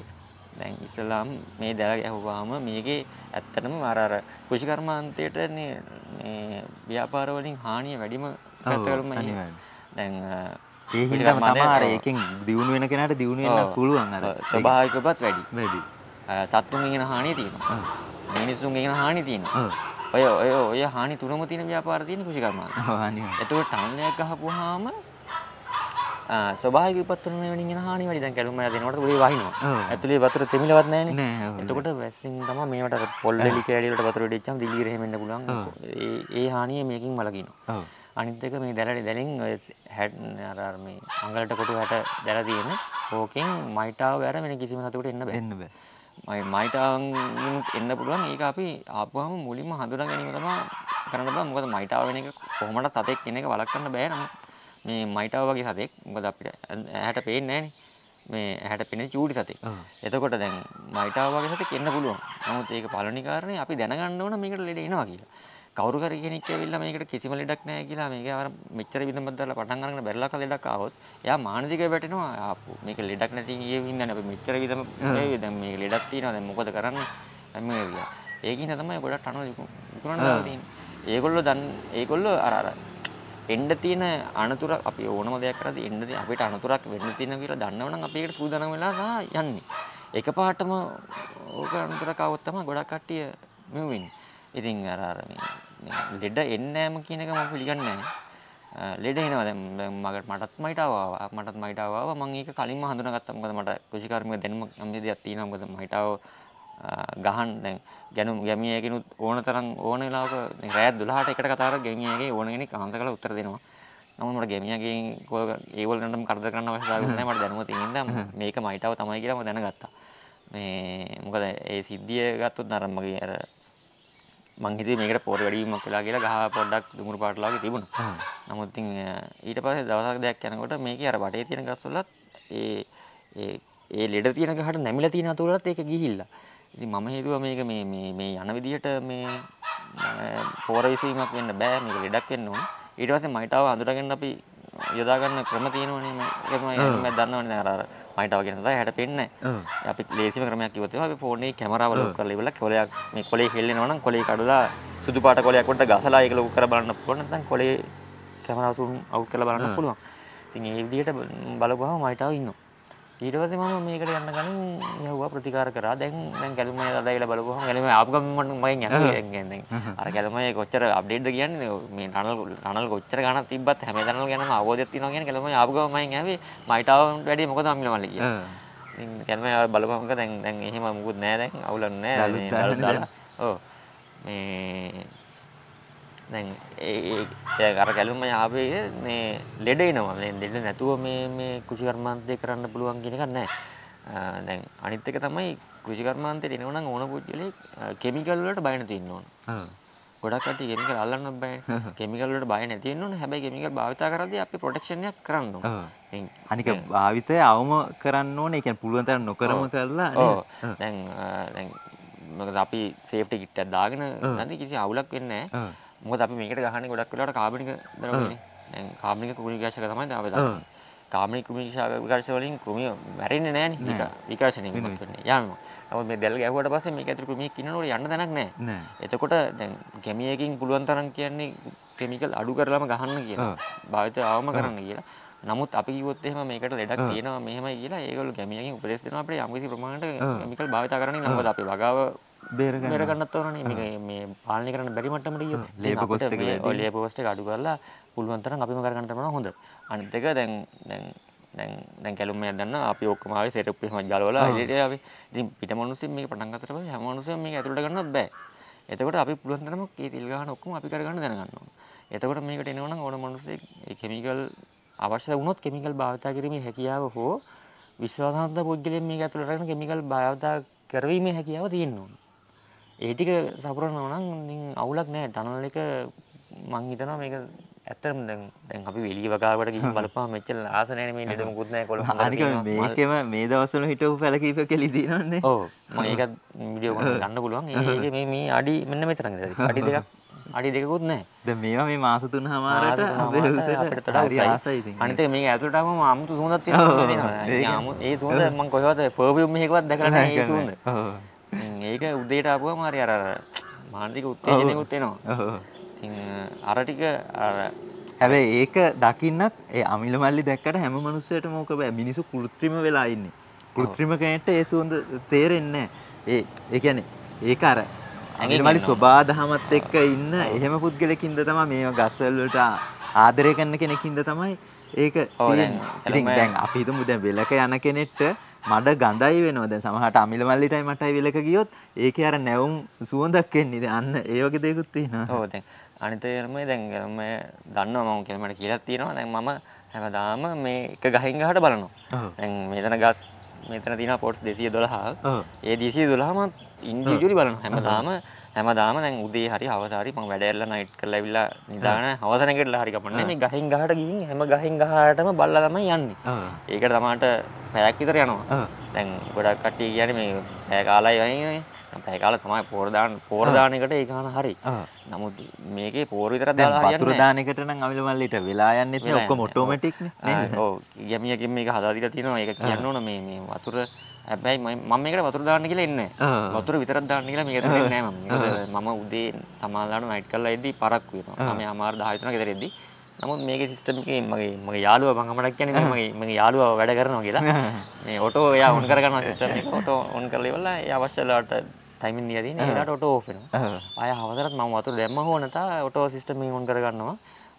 දැන් ඉස්ලාම් මේ දැල ගැහුවාම මේකේ ඇත්තටම අර අර කෘෂිකර්මාන්තයට මේ ව්‍යාපාර වලින් හානිය වැඩිම පැත්තවලම දැන් ඒ හින්දා තමයි අර එකෙන් දියුණු වෙන කෙනාට දියුණු වෙන්න පුළුවන් අර ස්වභාවිකවත් වැඩි. වැඩි. සත්තුන්ගෙන් එන හානිය තියෙනවා. මිනිස්සුන්ගෙන් එන හානිය තියෙනවා. ඔය ඔය ඔය හානි තුනම තියෙන ව්‍යාපාර තියෙන කෘෂිකර්මාන්ත. ඔව් හානිය. ඒතකොට ටන්නයක් ගහපුවාම ස්වභාවික විපත් වලින් මෙවැනි වෙන හානි වැඩි. දැන් කැලුම් මල දෙනකොට ගුලිය වහිනවා. ඇතුලේ වතුර තෙමිලවත් නැහැනේ. එතකොට වැස්සෙන් තමයි මේවට පොල් දෙලි කැඩි වලට වතුර ඩිච්චාම දිලි රෙහෙම එන්න පුළුවන්. ඒ ඒ හානිය මේකෙන් වළකිනවා. අනිත් එක මේ දැලට දැලින් අර අර මේ අඟලට කොටු හැට දැලා තියෙන ඕකෙන් මයිටාව ගැර වෙන කිසිම සතෙකුට එන්න බෑ. එන්න බෑ. මයි මයිටාවන්ගෙන් එන්න පුළුවන් ඒක අපි ආපුවම මුලින්ම හඳුනා ගැනීම තමයි කරන්න බෑ. මොකද මයිටාව වෙන එක කොහොමද සතෙක් කෙනෙක් වළක්වන්න බෑ නම් මේ මයිටාව වගේ සතෙක් මොකද අපිට ඇහැට පේන්නේ නැහැ මේ ඇහැට පෙනෙන චූටි සතෙක්. එතකොට දැන් මයිටාව වගේ සතෙක් එන්න පුළුවන්. නමුත් ඒක පළවෙනි කාරණේ අපි දැනගන්න ඕන මේකට ලෙඩ එනවා කියලා. කවුරු හරි කෙනෙක් ඇවිල්ලා මේකට කිසිම ලෙඩක් නැහැ කියලා මේක අර මෙච්චර විදමත් දාලා පටන් අරගෙන බැලලා කල ලෙඩක් ආවොත් එයා මානසිකව වැටෙනවා ආපු මේක ලෙඩක් නැති ගියේ වින්දනේ අපි මෙච්චර විදම දැන් මේක ලෙඩක් තියෙනවා දැන් මොකද කරන්නේ දැන් මේ කියලා ඒකින් තමයි ගොඩක් අනු විකුණනවා තියෙන්නේ ඒගොල්ලෝ දැන් ඒගොල්ලෝ අර අර එන්න තියෙන අනතුරක් අපි ඕනම දෙයක් කරද්දී එන්න අපිට අනතුරක් වෙන්න තියෙනවා කියලා දන්නවනම් අපි ඒකට සූදානම් වෙලා තමයි යන්නේ. එකපාරටම ඕක අනතුරක් આવොත් තමයි ගොඩක් කට්ටිය මෙවෙන්නේ. ඉතින් අර අර මේ ලෙඩ එන්නෑම කියන එක මම පිළිගන්නේ නැහැ. ලෙඩ එනවා දැන් මගට මටත් මයිට ආවා. මටත් මයිට ආවා. මම ඒක කලින්ම හඳුනාගත්තා. මොකද මට කෘෂිකාර්මික දැනුමක් යම් දෙයක් තියෙනවා. මොකද මයිට ආව ගහන් දැන් ගැනුම් ගැමියගෙනුත් ඕන තරම් ඕන වෙලාවක රෑ 12ට එකට කතා කරලා ගැමියගේ ඕන කෙනෙක් අහංස කරලා උත්තර දෙනවා. නමුත් මට ගැමියගෙන් ඒවලටම කරදර කරන්න අවශ්‍යතාවයක් නැහැ මට දැනුම තියෙන මේක මයිටව තමයි කියලා මම දැනගත්තා. මේ මොකද ඒ සිද්ධිය ගත්තොත් අර මගේ අර මං හිතුවේ මේකට පොර වැඩිවීමක් වෙලා කියලා ගහ පොඩ්ඩක් දුමුරු පාට ලාගේ තිබුණා. නමුත් ඉතින් ඊට පස්සේ දවසක් දෙකක් යනකොට මේකේ අර බඩේ තියෙන ගස්වලත් ඒ ඒ ඒ ලෙඩ තියෙන ගහට නැමිලා තියෙන අතුරලත් ඒක ගිහිල්ලා. ඉතින් මම හිතුවා මේක මේ මේ මේ යන විදිහට මේ පෝර විසීමක් වෙන්න බෑ මේක ලෙඩක් වෙන්න ඕන. ඊට පස්සේ මයිටාව හඳුනාගෙන අපි යොදා ගන්න ක්‍රම තියෙනවනේ මේ ඒක මම මම දන්නවනේ දැන් අර මයිටාව කියන දා හැට පෙන්නේ නැහැ. අපි ලේසිම ක්‍රමයක් කිව්වොත් එහෙනම් අපි ෆෝනේ කැමරාව ලොක් කරලා ඉවරලා කොලයක් මේ කොලේ හෙල්ලෙනවා නම් කොලේ කඩලා සුදු පාට කොලයක් උඩට ගසලා ඒක ලොකු කර බලන්න පුළුවන් නැත්නම් කොලේ කැමරාව සූම් අවුට් කරලා බලන්න පුළුවන්. ඉතින් ඒ විදිහට බලපුවාම මයිටාව ඉන්නවා. ඊට පස්සේ මම මේකට යන්න ගනින් යහුවා ප්‍රතිකාර කරා. දැන් දැන් ගැලුම අදයිලා බලපුවහම ගැලුම ආපු ගමන් මගෙන් යනවා. අර ගැලුම කොච්චර අප්ඩේට්ද කියන්නේ මේ රනල් රනල් කොච්චර ගණන් තිබ්බත් හැම දරනල් ගැනම අවබෝධයක් තියෙනවා කියන ගැලුම ආපු ගමන් මගෙන් ඇවි මයිට් ආවන් වැඩි මොකද අම්මිල මල්ලි කියන්නේ. ඉතින් ගැලුම බලපුවම දැන් දැන් එහෙම මොකුත් නෑ දැන් අවුලක් නෑ. ඔව්. මේ දැන් ඒ අර ගැලුම යාවේ මේ ලෙඩ එනවා. මේ ලෙඩ නැතුව මේ මේ කෘෂි කර්මාන්තය කරන්න පුළුවන් කියන එක නැහැ. දැන් අනිත් එක තමයි කෘෂි කර්මාන්තයට එනවා නම් ඕන පුද්ගලෙ කෙමිකල් වලට බය නැති ඉන්න ඕන. ගොඩක් අටි කෙමිකල් අල්ලන්නත් බයයි. කෙමිකල් වලට බය නැති වෙන්න ඕන. හැබැයි කෙමිකල් භාවිතා කරද්දී අපි ප්‍රොටෙක්ෂන් එකක් කරන්න ඕන. අනික භාවිතය අවම කරන්න ඕනේ. ඒ කියන්නේ පුළුවන් තරම් නොකරම කරලා නේද? දැන් දැන් මොකද අපි සේෆ්ටි කිට් එකක් දාගෙන නැති කිසි අවුලක් වෙන්නේ නැහැ. මොකද අපි මේකට ගහන්නේ ගොඩක් වෙලාවට කාබනික ද්‍රවයනේ. දැන් කාබනික කුමී ගෑසක තමයි දාවේ දාන්නේ. කාබනික කුමී ගෑස වලින් කුමිය මැරෙන්නේ නැහනේ. විකාශනය වෙන්නේ. යනවා. නමුත් මේ දැල් ගැහුවට පස්සේ මේක ඇතුළේ කුමියක් ඉන්නකොට යන්න තැනක් නැහැ. එතකොට දැන් ගැමියකින් පුළුවන් තරම් කියන්නේ කෙමිකල් අඩු කරලාම ගහන්න කියලා. භාවිතය ආවම කරන්න කියලා. නමුත් අපි කිව්වොත් එහෙම මේකට ලෙඩක් තියෙනවා මෙහෙමයි කියලා ඒගොල්ලෝ ගැමියකින් උපදෙස් දෙනවා අපිට යම්කිසි ප්‍රමාණයකට කෙමිකල් භාවිත කරන්නේ නැහැ. මොකද අපි වගාව බේරගන්න තවරන මේ පාලනය කරන බැරිමටමට ලේප පොස්ට ලේප පොස්ට අඩු කරලා පුළුවන්තර අපිම කරගන්නටමන හොඳ අනිතක දැන් දැන් දැන් දැන් කැලුම් මේ දන්න අපි ඔක්කොම ආවේ සෙටප් එකම ගලවලා එළියට අපි ඉතින් පිටමනුස්සෙක් මේක පටන් ගන්නතර පස්සේ හැම මනුස්සයෙක් මේක ඇතුළට ගන්නවත් බෑ එතකොට අපි පුළුවන් තරම ඒ තිල් ගහන ඔක්කොම අපි කරගන්න දැනගන්න ඕන එතකොට මේකට එනවනම් ඕන මනුස්සයෙක් ඒ කිමිකල් අවශ්‍ය වුණොත් කිමිකල් භාවිතා කිරීමේ හැකියාව හෝ විශ්වාසන්ත පුද්ගලයෙක් මේක ඇතුළට කරන කිමිකල් භාවිතා කරවීමේ හැකියාව තියෙන්න ඕන ඒටික සපුරනවනම් අවුලක් නෑ ටනල් එක මං හිතනවා මේක ඇත්තරම දැන් දැන් අපි වෙලී වගාවට ගිහින් බලපුවා මෙච්චර ආස නැහැ මේ නේද මොකුත් නැහැ කොළ අනික මේකෙම මේ දවස්වල හිටපු පැල කීපයක් එළි දිනවන්නේ ඔව් මම ඒකත් වීඩියෝ ගන්න පුළුවන් ඒක මේ මේ අඩි මෙන්න මෙතන අඩි දෙකක් අඩි දෙකුත් නෑ ද මේවා මේ මාස තුන හමාරට අනිත මේ ඇතුටම අමුතු සුඳත් ඒ සුඳ මං කොහවත පර්වියම් මේකවත් දැකරන ඒ සුඳ ඒක උදේට අපුව මාරි අර මානතික උත්තේජනයකුත් එනවා අරටික හැබැයි ඒක දකින්නත් ඒ අමිල මල්ලි දැක්කට හැම මනුස්සයට මෝක බෑ මිනිසු කෘත්‍රිම වෙලා ඉන්නේ කෘත්‍රිම කෙනෙට ඒ සුවඳ තේරෙන්නේ ඒ ඒකැන ඒක අර අනිල්මලි ස්වබා දහමත් එක්ක ඉන්න එහෙම පුද්ගලකින්ද තම මේ ගස්වල්ලට ආදරය කන්න කෙනෙකින්ද තමයි ඒක දැන් අපිතු මුද වෙලක යන කෙනෙට්ට මඩ ගඳයි වෙනවා දැන් සමහරට අමිල මල්ලිටයි මටයි වෙලක ගියොත් ඒකේ අර නැවුම් සුවඳක් එන්නේ දැන් අන්න ඒ වගේ දේකුත් තියෙනවා. ඔව් දැන් අනිත ධර්මයේ දැන් මම දන්නවා මම කියලා මට කියලා තියෙනවා දැන් මම හැමදාම මේ එක ගහින් ගහට බලනවා. දැන් මෙතන ගස් මෙතන තින පොට්ස් දෙසිය දොළහා ඒ දෙසිය දොළහම ඉන්ඩිජුලි බලන හැමදාම හැමදාම දැන් උදේ හරි හවසාරි මං වැඩල්ල නයිට් කරලා ඇවිල්ලා නිදාන හවසනකටලා හරි කපන්න මේ ගහින් ගහට ගිහින් හැම ගහින් ගහටම බල්ලා තමයි යන්නේ ඒකට තමාට පැයක් විතර යනවා දැන් ගොඩක් කට්ටිය කියන්නේ මේ පැය කාලයි වගේ පැකාල තමයි පෝරදාන පෝරදානකට ඒකාන හරි නමුත් මේක පෝරවිතර පතුරදානකටන අමිලමල්ලිට වෙලා යන්න ඔක්ක මොටෝමටික් ගැමියකින් මේක හදාදිර තියෙනවා ඒ කියන්න ඕන මේ වතුර ඇබැයි මම මේකට වතුර දාන්න කියලා එන්න වතුර විතරක් දාන්න කියලා මේක නෑ මම මම උදේ තමාලාට නයිට් කරලා එද්දී පරක් වෙනවා මම අමාර 10 3 ගෙදර එද්දී නමුත් මේක සිිස්ටම් එකේ මගේ මගේ යාළුවා මං අමඩක් කියන්නේ මගේ මගේ යාළුවා වැඩ කරනවා කියලා මේ ඔටෝ එයා ඔන් කරගන්නවා සිස්ටම් එක ඔටෝ ඔන් කරලා ඉවරලා ඒ අවශ්‍ය වෙලාවට ටයිමින් දිය තියෙන ඒකට ඔටෝ ඕෆ් වෙනවා ආය හවසට මම වතුර දැම්ම හොනට ඔටෝ සිස්ටම් එක ඔන් කරගන්නවා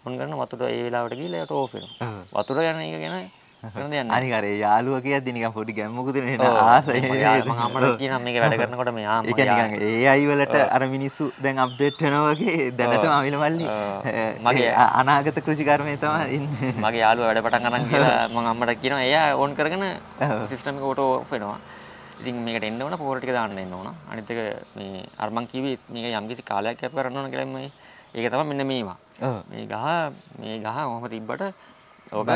ඔන් කරන වතුර ඒ වෙලාවට ගිහලා ඔටෝ ඕෆ් වෙනවා වතුර යන එක ගැන අනිකර යාලුව කියද නික පොඩි ගැම්මකුතු න ආස හමට කියන මේක වැඩ කරනකොට මෙයා ඒ අයිවලට අර මිනිස්සු දැන් අප්ඩේට් වෙනවගේ දැනට අමිලමල්ලි මගේ අනාගත කෘෂිකර්මය තම ඉන්න මගේ යාලුව වැඩ පටන් කරන්න කියලා මං අම්මට කියන එයා ඕන් කරගෙන සිිස්ටමික ෝටෝ වෙනවා ඉතින් මේකට එන්න ඕන පෝර ටික දාන්න එන්න ඕන. අනිත් එක මේ අර මං කිව්වේ මේක යම්කිසි කාලයක් කැප කරන්න ඕන කියලා මේ ඒක තමයි මෙන්න මේවා. මේ ගහ මේ ගහ ඔහම තිබ්බට ඕක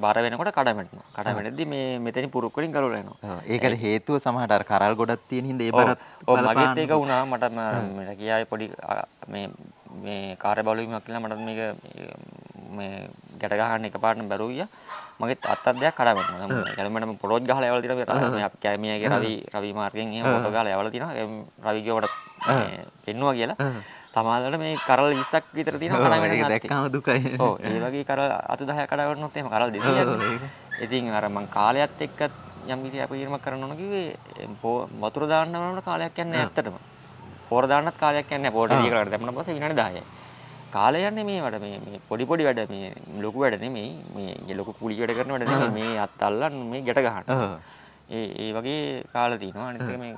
බර වෙනකොට කඩ වැටෙනවා. කඩ වැටෙද්දි මේ මෙතනින් පුරුක් වලින් ගලවලා යනවා. ඒකට හේතුව සමහරට අර කරල් ගොඩක් තියෙන හින්දා ඒ බරත් ඔව් මගෙත් ඒක වුණා මට මට කියාවේ පොඩි මේ මේ කාර්ය බලවීමක් කියලා මට මේක මේ ගැට ගහන්න එකපාරටම බැරුව ගියා. මගේ අත්තත් දෙයක් කඩා වැටුණා. කැලමටම පොලොජ් ගහලා යවලා තියෙනවා. මේ අපි කැමියාගේ රවි රවි මාර්ගෙන් එහෙම පොත ගහලා යවලා තියෙනවා. රවිගේ වඩ පෙන්නවා කියලා. සමාලට මේ කරල් 20ක් විතර තියෙනවා කඩා වැටෙනවා. දැක්කම දුකයි. ඔව් ඒ වගේ කරල් අතු 10ක් කඩා වැටුණොත් එහෙම කරල් 200ක්. ඉතින් අර මම කාලයත් එක්කත් යම් කිසි අපීරමක් කරන්න ඕන කිව්වේ වතුර දාන්න වුණාට කාලයක් යන්නේ ඇත්තටම. පොර දාන්නත් කාලයක් යන්නේ පොරට දී කරලා දැම්මම පස්සේ විනාඩි 10යි. කාලය යන්නේ මේවට මේ මේ පොඩි පොඩි වැඩ මේ ලොකු වැඩ නෙමෙයි මේ ලොකු කුලි වැඩ කරන වැඩ නෙමෙයි මේ අත් අල්ලන් මේ ගැට ගන්න. ඒ ඒ වගේ කාලා තිනවා. අනිත් එක මේ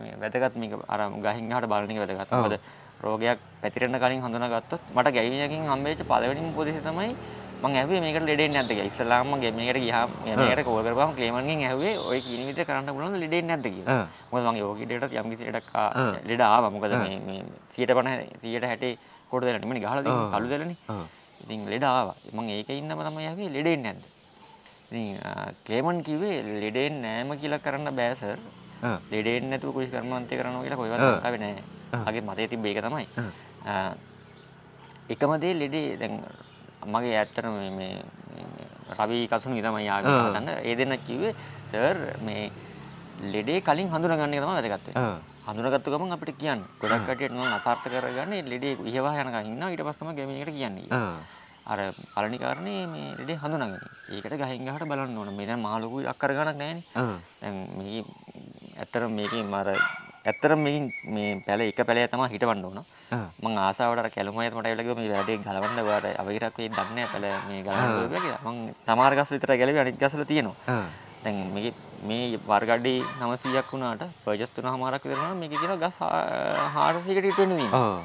මේ වැදගත් මේක අර ගහින් අහට බලන එක වැදගත්. මොකද රෝගයක් පැතිරෙන්න කලින් හඳුනාගත්තොත් මට ගැයිනියකින් හම්බෙච්ච පළවෙනිම උපදේශය තමයි මං ඇහුවේ මේකට ලෙඩෙන්නේ නැද්ද කියලා. ඉස්සලාම මම මේකට ගියාම මේකට කෝල් කරපුවාම ක්ලේමන්ගෙන් ඇහුවේ ඔය කියන විදිහට කරන්න පුළුවන්ද ලෙඩෙන්නේ නැද්ද කියලා. මොකද මං යෝගී ලෙඩට යම් කිසි ලෙඩක් ලෙඩ ආවා. මොකද මේ මේ 150 160 කොට දෙලට මනි ගහලා තියෙන කළු දෙලනේ. ඉතින් ලෙඩ ආවා. මම ඒක ඉන්නම තමයි ආවේ ලෙඩ එන්නේ නැද්ද? ඉතින් ක්ලේමන් කිව්වේ ලෙඩ එන්නේ නැම කියලා කරන්න බෑ සර්. ලෙඩ එන්නේ නැතුව කුෂි කර්මාන්තය කරනවා කියලා කොයිවත් කතාවේ නෑ. ආගේ මතේ තිබ්බ ඒක තමයි. එකම දේ ලෙඩේ දැන් මගේ ඇත්තටම මේ රවි කසුණු තමයි ආවේ. ඒ දෙන්න කිව්වේ සර් මේ ලෙඩේ කලින් හඳුනගන්න එක තමයි වැදගත් වෙන්නේ. හඳුනගත්තු ගමන් අපිට කියන්න. ගොඩක් කටියට නම් අසාර්ථක කරගන්නේ ලෙඩේ ඉහවහ යනකම් ඉන්නවා ඊට පස්සම ගැමිනේකට කියන්නේ. අර පළවෙනි කාරණේ මේ ලෙඩේ හඳුනගන්නේ. ඒකට ගහින් ගහට බලන්න ඕන. මේ දැන් මහලොකු අක්කර ගණක් නැහැනේ. දැන් මේ ඇත්තටම මේකේ මර ඇත්තටම මේකින් මේ පැල එක පැලය තමයි හිටවන්න ඕන. මම ආසාවට අර කැලුමයි මට ඇවිල්ලා කිව්වා මේ වැඩේ ගලවන්න ඔයාලා අවහිරක් වෙන්නේ නැහැ පැල මේ ගලවන්න කියලා. මම සමහර ගස් විතර ගැලවි අනිත් ගස්වල තියෙනවා. දැන් මේක මේ වර්ගඩි 900ක් වුණාට පර්චේස් 3හමාරක් විතර වුණා මේක කියන ගස් 400කට ඉට වෙන දේ. ඔව්.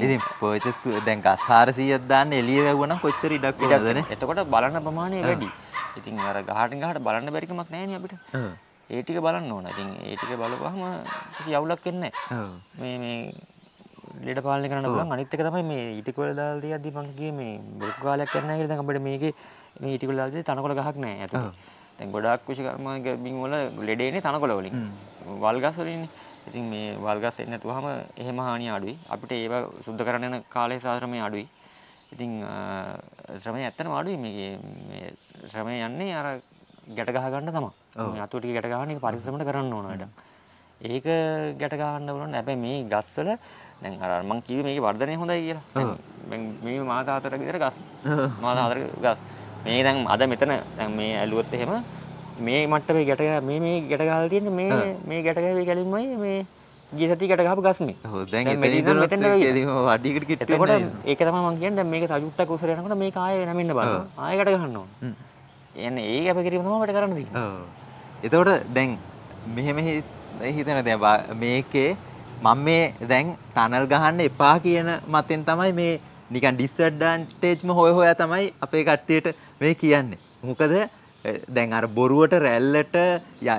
ඉතින් පර්චේස් දැන් ගස් 400ක් දාන්න එළිය වැවුවනම් කොච්චර ඉඩක් වෙනවද නේ? එතකොට බලන ප්‍රමාණය වැඩි. ඉතින් අර ගහටින් ගහට බලන්න බැරි කමක් නැහැ නේ අපිට. ඒ ටික බලන්න ඕන. ඉතින් ඒ ටික බලපුවාම කිසි යවුලක් වෙන්නේ නැහැ. මේ මේ ලෙඩ පාලනය කරන්න පුළුවන් අනිත් එක තමයි මේ ඉටිකොල දාලා තියද්දි මං කිව්වේ මේ බෙල්ක කාලයක් කරන්න කියලා දැන් අපිට මේකේ මේ ඉටිකොල දාලා තියද්දි තනකොළ ගහක් නැහැ. දැන් ගොඩාක් විෂකර්ම ගැබින් වල ලෙඩේනේ තනකොළ වලින්. වල්ගස් වලින්නේ. ඉතින් මේ වල්ගස් එන්නේ නැතුවම එහෙම හානිය අඩුයි. අපිට ඒව සුද්ධ කරන්න යන කාලය සාශ්‍රමයේ අඩුයි. ඉතින් ශ්‍රමය ඇත්තටම අඩුයි මේකේ මේ ශ්‍රමය යන්නේ අර ගැට ගහ ගන්න තමයි. මේ අතු ටික ගැට ගන්න එක පරිස්සමට කරන්න ඕන වැඩ. ඒක ගැට ගන්න බලන්න හැබැයි මේ ගස්වල දැන් අර මම කිව්වේ මේකේ වර්ධනය හොඳයි කියලා. දැන් මේ මා තාතර ගෙදර ගස්. මා තාතර ගස්. මේ දැන් අද මෙතන දැන් මේ ඇලුවොත් එහෙම මේ මට්ටමේ ගැට මේ මේ ගැට ගහලා තියෙන්නේ මේ මේ ගැට ගහේ ගැලින්මයි මේ ගිය සතිය ගැට ගහපු ගස්මේ. ඔව් දැන් මෙතන මෙතන අඩියකට කිට් වෙනවා. එතකොට ඒක තමයි මම කියන්නේ දැන් මේක තජුට්ටක් උසර යනකොට මේක ආයෙ නැමෙන්න බලන්න. ආයෙ ගැට ගහන්න ඕන. එන්නේ ඒ ගැප කිරීම තමයි මට කරන්න තියෙන්නේ. ඔව්. එතකොට දැන් මෙහෙම හිතන දැන් මේකේ මම මේ දැන් ටනල් ගහන්න එපා කියන මතෙන් තමයි මේ නිකන් ඩිස්ඩ්ඩාන්ටේජ්ම හොය හොය තමයි අපේ කට්ටියට මේ කියන්නේ. මොකද දැන් අර බොරුවට රැල්ලට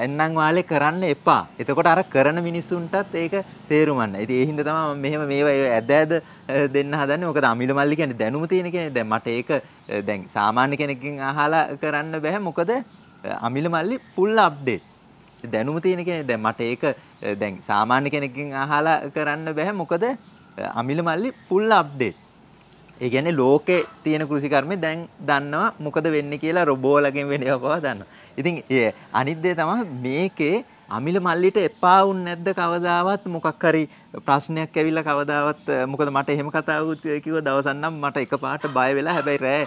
යන්නම් වාලේ කරන්න එපා. එතකොට අර කරන මිනිස්සුන්ටත් ඒක තේරුම් ගන්න. ඉතින් ඒ හින්දා තමයි මෙහෙම මේවා ඇද ඇද දෙන්න හදන්නේ. මොකද අමිල මල්ලි කියන්නේ දැනුම තියෙන කෙනෙක්. දැන් මට ඒක දැන් සාමාන්‍ය කෙනෙක්ගෙන් අහලා කරන්න බෑ. මොකද අමිල මල්ලි ෆුල් අප්ඩේට්. දැනුම තියෙන කෙනෙක්. දැන් මට ඒක දැන් සාමාන්‍ය කෙනෙක්ගෙන් අහලා කරන්න බෑ. මොකද අමිල මල්ලි ෆුල් අප්ඩේට්. ඒ කියන්නේ ලෝකේ තියෙන කෘෂිකර්මේ දැන් දන්නවා මොකද වෙන්නේ කියලා රොබෝලගෙන් වෙන ඒවා පවා දන්නවා. ඉතින් ඒ අනිත් දේ තමයි මේකේ අමිල මල්ලිට එපා වුන් නැද්ද කවදාවත් මොකක් හරි ප්‍රශ්නයක් ඇවිල්ලා කවදාවත් මොකද මට එහෙම කතා වුත් කිව්ව දවසක් නම් මට එකපාරට බය වෙලා හැබැයි රෑ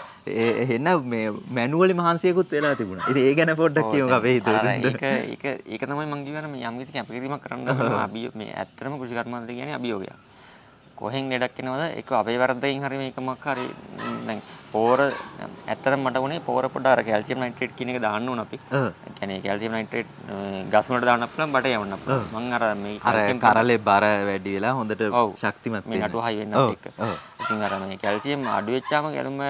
එහෙන මේ මැනුවලි මහන්සියකුත් වෙලා තිබුණා. ඉතින් ඒ ගැන පොඩ්ඩක් කියමු අපේ හිතේ. ඒක ඒක ඒක තමයි මම කියවන මේ යම් කිසි කැපකිරීමක් කරන්න මේ ඇත්තම කෘෂිකර්මන්ත කියන්නේ අභියෝගයක්. කොහෙන් ලෙඩක් එනවද ඒක අපේ වරදෙන් හරි මේක මොකක් හරි දැන් පෝර ඇත්තටම මට උනේ පෝර පොඩ අර කැල්සියම් නයිට්‍රේට් කියන එක දාන්න ඕන අපි. ඒ කියන්නේ කැල්සියම් නයිට්‍රේට් ගස් වලට දාන්න පුළුවන් බට යවන්න පුළුවන්. මං අර මේ අර කරලේ බර වැඩි වෙලා හොඳට ශක්තිමත් වෙනවා. මේ නටුව හයි වෙන්නත් එක්ක. ඉතින් අර මේ කැල්සියම් අඩු වෙච්චාම කැලුම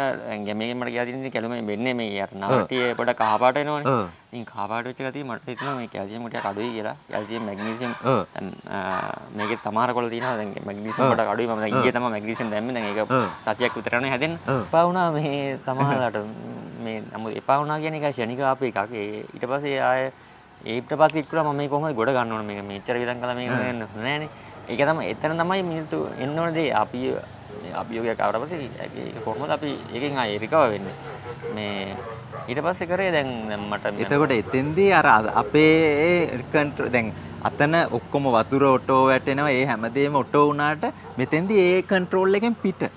ගැමේගෙන් මට කියලා තියෙන කැලුම වෙන්නේ මේ අර නාටිය පොඩ කහපාට වෙනවනේ. ඉතින් කාබාඩ් වෙච්ච ගතිය මට හිතෙනවා මේ කැල්සියම් කොටයක් අඩුයි කියලා. කැල්සියම් මැග්නීසියම් දැන් මේකේ සමහර කොළ තියෙනවා දැන් මැග්නීසියම් කොටක් අඩුයි මම දැන් ඊයේ තමයි මැග්නීසියම් දැම්මේ. දැන් ඒක සතියක් විතර යනවා හැදෙන්න. එපා වුණා මේ සමහරලාට මේ නමුත් එපා වුණා කියන එක ෂණික ආපු එකක්. ඊට පස්සේ ආයේ ඒට පස් ඉක්කර ම මේ කොහමද ගොඩ ගන්නවන මේ මෙච්චර විතන් කල මේ ගන්න නෑන එක තම එතන තමයි මිනිතු එන්නවනදේ අපි මේ අභියෝගයක් ආවට පස්සේ ඒක කොහොමද අපි ඒකෙන් ආයේ රිකවර් වෙන්නේ මේ ඊට පස්සේ කරේ දැන් මට එතකොට එතෙන්දී අර අපේ කන්ට්‍රෝ දැන් අතන ඔක්කොම වතුර ඔටෝ වැටෙනවා ඒ හැමදේම ඔටෝ වුණාට මෙතෙන්දී ඒ කන්ට්‍රෝල් එකෙන් පිටට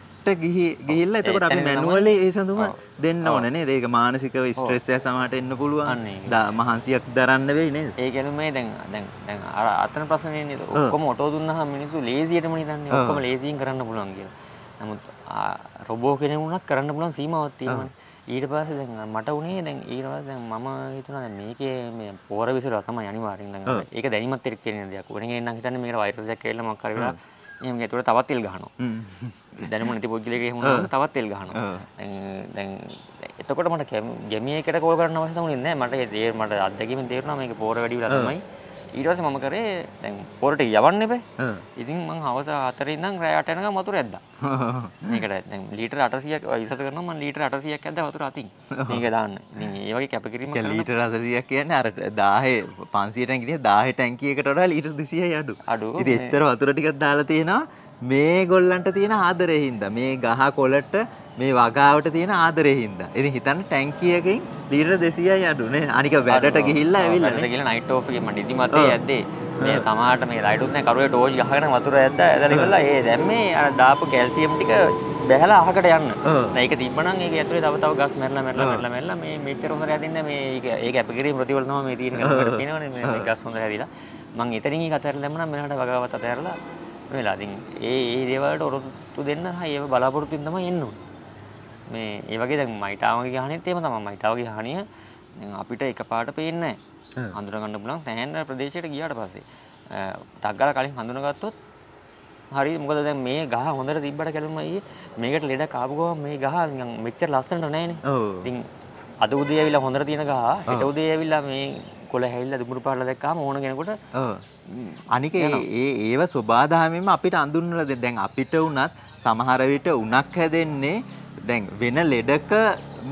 ගිහි ගිහිල්ලා එතකොට අපි මැනුවලි ඒ සඳුම දෙන්න ඕන නේද? ඒක මානසිකව ස්ට්‍රෙස් එක සමහරට එන්න පුළුවන්. මහන්සියක් දරන්න වෙයි නේද? ඒ කියන්නේ මේ දැන් දැන් දැන් අර අතන ප්‍රශ්නේ නේද? ඔක්කොම ඔටෝ දුන්නාම මිනිස්සු ලේසියටම නිතන්නේ. ඔක්කොම ලේසියෙන් කරන්න පුළුවන් කියලා. නමුත් රොබෝ කෙනෙකුුණත් කරන්න පුලන් සීමාවත් තියෙනවා ඊට පස්ස මට උනේ දැන් ඊරවද මම හිතුනා මේක මේ පෝර විසිර තම අනිවාරෙන් ඒක දැනිමත් එක් කියන දෙයක් උරෙන් එන්න හිතන්නේ මේකට වෛරසයක් කියලා මක් කරලා එහෙම ඒතකොට තවත් තෙල් ගහනවා දැනුම නැති පොඩ්ඩලෙක එහෙම වුණාම තවත් තෙල් ගහනවා දැන් දැන් එතකොට මට ගැමියේකට කෝල් කරන්න අවශ්‍ය තමුනේ නැහැ මට ඒ මට අත්දැකීමෙන් තේරුණා මේක පෝර වැඩි වෙලා තමයි ඊටවස මම කරේ දැන් පොරට යවන්න එපේ ඉතින් මං හවස හතරේ ඉඳන් රෑ 8 වෙනකම් වතුර ඇද්දා මේකට දැන් ලීටර 800ක් ඉසත කරනවා මං ලීටර 800ක් ඇද්දා වතුර අතින් මේක දාන්න ඉතින් ඒ වගේ කැපකිරීම කරනවා ලීටර 800ක් කියන්නේ අර 1000 500 ටැංකිය 1000 ටැංකියකට වඩා ලීටර 200යි අඩු අඩු ඉතින් එච්චර වතුර ටිකක් දාලා තියෙනවා මේ ගොල්ලන්ට තියෙන ආදරේ හින්දා මේ ගහ කොලට මේ වගාවට තියෙන ආදරේ හින්දා. ඉතින් හිතන්න ටැංකියකින් ලීටර 200යි අඩුනේ. අනික වැඩට ගිහිල්ලා ඇවිල්ලා. වැඩට ගිහිල්ලා නයිට් ඕෆ් එකේ මම නිදිමතේ ඇද්දේ. මේ සමහරට මේ ලයිටුත් නැහැ කරුවේ ටෝච් ගහගෙන වතුර ඇද්දා. ඇදලා ඉවරලා ඒ දැන් මේ අර දාපු කැල්සියම් ටික බැහැලා අහකට යන්න. නෑ ඒක තිබ්බනම් ඒක ඇතුලේ තව තව ගස් මැරලා මැරලා මැරලා මැරලා මේ මෙච්චර හොඳ හැදින්න මේ ඒක ඒක අපගිරීම් ප්‍රතිවල තමයි මේ තියෙන කෙනෙක් කියනවනේ මේ ගස් හොඳ හැදිලා. මං එතනින් ඒක අතහැරලා දැම්මනම් මෙලහට වගාවත් අතහැරලා වෙලා ඉතින් ඒ ඒ දේවල්ට ඔරොත්තු දෙන්න හා ඒව බලාපොරොත්තු වෙන්න තමයි එන්නේ. මේ ඒ වගේ දැන් මයිටාවගේ ගහනෙත් එහෙම තමයි මයිටාවගේ ගහනිය අපිට එකපාරට පේන්නේ නැහැ. හඳුනගන්න පුළුවන් සෑහෙන ප්‍රදේශයකට ගියාට පස්සේ. ඩග්ගල කලින් හඳුනගත්තොත් හරි මොකද දැන් මේ ගහ හොඳට තිබ්බට කැලුම ඊයේ මේකට ලෙඩක් ආපු ගමන් මේ ගහ නිකන් මෙච්චර ලස්සනට නැහැනේ. ඔව්. ඉතින් අද උදේ ඇවිල්ලා හොඳට තියෙන ගහ හෙට උදේ ඇවිල්ලා මේ කොළ හැල්ල දුමුරු පාටල දැක්කාම ඕන කෙනෙකුට අනික ඒ ඒව සබාදහමෙම අපිට අඳුන්වලා දැන් අපිට උනත් සමහර විට උණක් හැදෙන්නේ දැන් වෙන ලෙඩක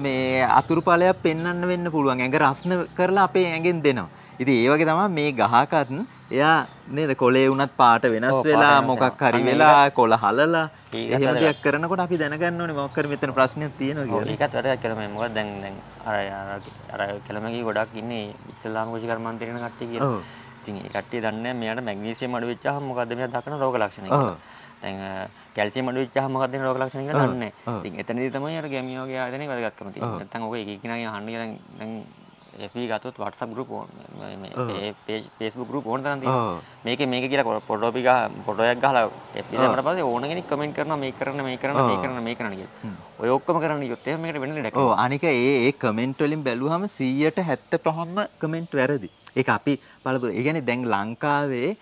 මේ අතුරුඵලයක් පෙන්වන්න වෙන්න පුළුවන් ඇඟ රස්න කරලා අපේ ඇඟෙන් දෙනවා. ඉතින් ඒ වගේ තමයි මේ ගහකත් එයා නේද කොලේ වුණත් පාට වෙනස් වෙලා මොකක් හරි වෙලා කොළ හලලා එහෙම දෙයක් කරනකොට අපි දැනගන්න ඕනේ මොකක් හරි මෙතන ප්‍රශ්නයක් තියෙනවා කියලා. ඒකත් වැරදක් කියලා මම මොකද දැන් දැන් අර අර කෙලමගේ ගොඩක් ඉන්නේ ඉස්ලාම කෘෂි කර්මාන්තේ යන කට්ටිය කියලා. ඉතින් ඒ කට්ටිය දන්නේ මෙයාට මැග්නීසියම් අඩු වෙච්චාම මොකද්ද මෙයා දක්වන රෝග ලක්ෂණ කියලා. දැන් කැල්සියම් අඩු වෙච්චාම මොකක්ද වෙන රෝග ලක්ෂණ කියලා දන්නේ නැහැ. ඉතින් එතනදී තමයි අර ගැමියෝ වගේ ආයතනේ වැදගත්කම තියෙන්නේ. නැත්තම් ඔක එක එකනා අහන්න දැන් දැන් FB ගත්තොත් WhatsApp group මේ Facebook group ඕන තරම් තියෙනවා. මේකේ මේක කියලා ෆොටෝ පිගා ෆොටෝ එකක් ගහලා FB දාමර පස්සේ ඕන කෙනෙක් කමෙන්ට් කරනවා මේ කරන මේ කරන මේ කරන මේ කරන කියලා. ඔය ඔක්කොම කරන්න ගියොත් එහෙම මේකට වෙන්න ලඩක්. ඔව් අනික ඒ ඒ කමෙන්ට් වලින් බැලුවාම 100%ම කමෙන්ට් වැරදි. ඒක අපි බලමු. ඒ කියන්නේ දැන් ලංකාවේ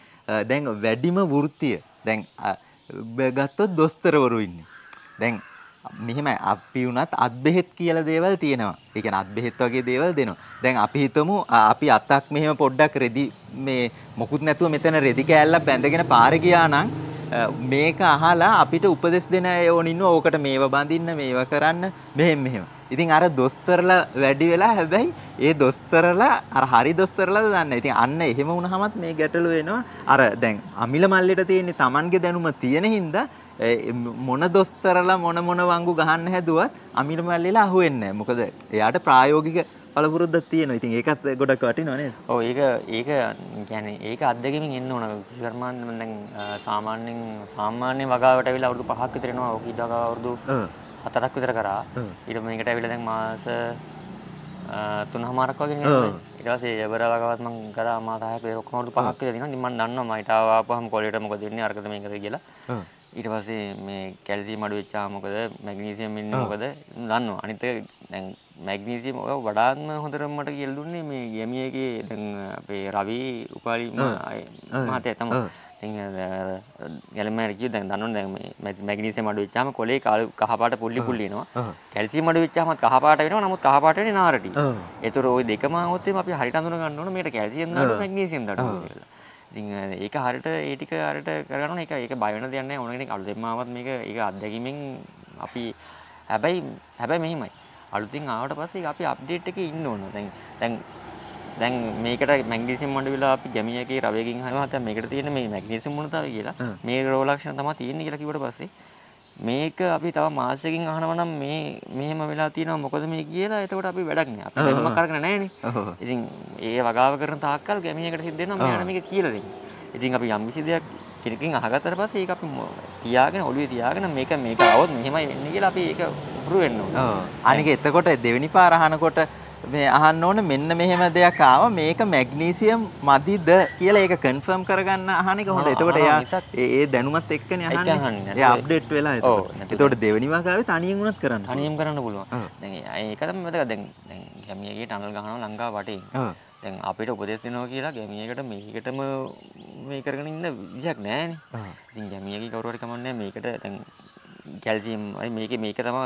දැන් වැඩිම වෘත්තිය දැන් ගත්තොත් දොස්තරවරු ඉන්නේ. දැන් මෙහෙම අපි වුණත් අත් බෙහෙත් කියලා දේවල් තියෙනවා. ඒ කියන්නේ අත් බෙහෙත් වගේ දේවල් දෙනවා. දැන් අපි හිතමු අපි අතක් මෙහෙම පොඩ්ඩක් රෙදි මේ මොකුත් නැතුව මෙතන රෙදි කෑල්ලක් බැඳගෙන පාරේ ගියා නම් මේක අහලා අපිට උපදෙස් දෙන ඕනින්න ඕකට මේව බඳින්න මේව කරන්න මෙහෙම මෙහෙම. ඉතින් අර දොස්තරල වැඩි වෙලා හැබැයි ඒ දොස්තරලා අර හරි දොස්තරලා දන්න ඉතින් අන්න එහෙම වුණහමත් මේ ගැටලු වෙනවා අර දැන් අමිල මල්ලෙට තියෙන්නේ Tamanගේ දැනුම තියෙන හින්දා මොන දොස්තරලා මොන මොන වංගු ගහන්න හැදුවත් අමිල මල්ලෙලා අහුවෙන්නේ නැහැ මොකද එයාට ප්‍රායෝගික පළපුරුද්ද තියෙන ඉතින් ඒකත් ගොඩක් වටිනවනේ ඔව් ඒක ඒක يعني ඒක අත්දැකීමෙන් එන්න ඕන ශර්මාන් දැන් සාමාන්‍යයෙන් සාමාන්‍ය වගාවට ඇවිල්ලා අවුරුදු 5ක් විතර එනවා ඔක ඊට අවුරුදු හතරක් විතර කරා ඊට මේකට ඇවිල්ලා දැන් මාස තුනමාරක් වගේ ඊට පස්සේ ජබරවකවත් මම කරා මාස 6ක ඔක්කොම වලට පහක් විතර දෙනවා. ඉතින් මම දන්නවා මම ඊට ආවපුවම කොලේට මොකද වෙන්නේ අරකද මේකද කියලා. ඊට පස්සේ මේ කැල්සියම් අඩු වෙච්චා මොකද මැග්නීසියම් ඉන්නේ මොකද දන්නවා. අනිත් එක දැන් මැග්නීසියම් ඔය වඩාත්ම හොඳට මට කියලා දුන්නේ මේ යමියේගේ දැන් අපේ රවි උපාලි මහත්තයා තමයි. ගැලම රකි දැන් දන්නු දැ මැගනිසේ මඩු විච්චාම කොලේ කාල කහපාට පුල්ලි පුල්ලිනවා කැල්සි මඩු විච්චාමත් කහපාට වෙන නමුත් කහපාට නාරට එතුර ඔයි දෙකම ඔත්තේ අපි හරි අඳුන ගන්නන මේට කැල්සියෙන් දඩු මැගනීසිම් දඩු කියලා ඒක හරිට ඒටික අරට කරන එක ඒක බයන දෙන්න ඕනෙ අලු දෙමාවත් මේක එක අත්දැකීමෙන් අපි හැබැයි හැබැයි මෙහිමයි අලුතින් ආවට පස්සේ අපි අප්ඩේට් එක ඉන්න ඕන දැන් දැන් දැන් මේකට මැග්නීසියම් මොඩ විලා අපි ගැමියකේ රවයකින් හරිම හිතා මේකට තියෙන මේ මැග්නීසියම් මොනතාවය කියලා මේ රෝග ලක්ෂණ තමයි තියෙන්නේ කියලා කිව්වට පස්සේ මේක අපි තව මාසයකින් අහනවා නම් මේ මෙහෙම වෙලා තියෙනවා මොකද මේ කියලා එතකොට අපි වැඩක් නෑ අපි වෙනම කරගෙන නෑනේ ඉතින් ඒ වගාව කරන තාක්කල් ගැමියකට සිද්ධ වෙනවා මෙයාට මේක කියලා දෙන්නේ ඉතින් අපි යම් කිසි දෙයක් කෙනකින් අහගත්තට පස්සේ ඒක අපි තියාගෙන ඔළුවේ තියාගෙන මේක මේක આવොත් මෙහෙමයි වෙන්නේ කියලා අපි ඒක උපුරු වෙන්න ඕනේ. අනික එතකොට දෙවෙනි පාර අහනකොට මේ අහන්න ඕන මෙන්න මෙහෙම දෙයක් ආව මේක මැග්නීසියම් මදිද කියලා ඒක කන්ෆර්ම් කරගන්න අහන එක හොඳ. එතකොට එයා ඒ දැනුමත් එක්කනේ අහන්නේ. එයා අප්ඩේට් වෙලා එතකොට. එතකොට දෙවෙනි වතාවේ තනියෙන් උනත් කරන්න. තනියෙන් කරන්න පුළුවන්. දැන් ඒක තමයි මතක දැන් දැන් ගැමියගේ ටනල් ගහනවා ලංකාව වටේ. දැන් අපිට උපදෙස් දෙනවා කියලා ගැමියකට මේකටම මේ කරගෙන ඉන්න විදිහක් නැහැ නේ. ඉතින් ගැමියගේ කවුරු හරි කමන්නේ මේකට දැන් ගැල්සිම් මේක මේක තම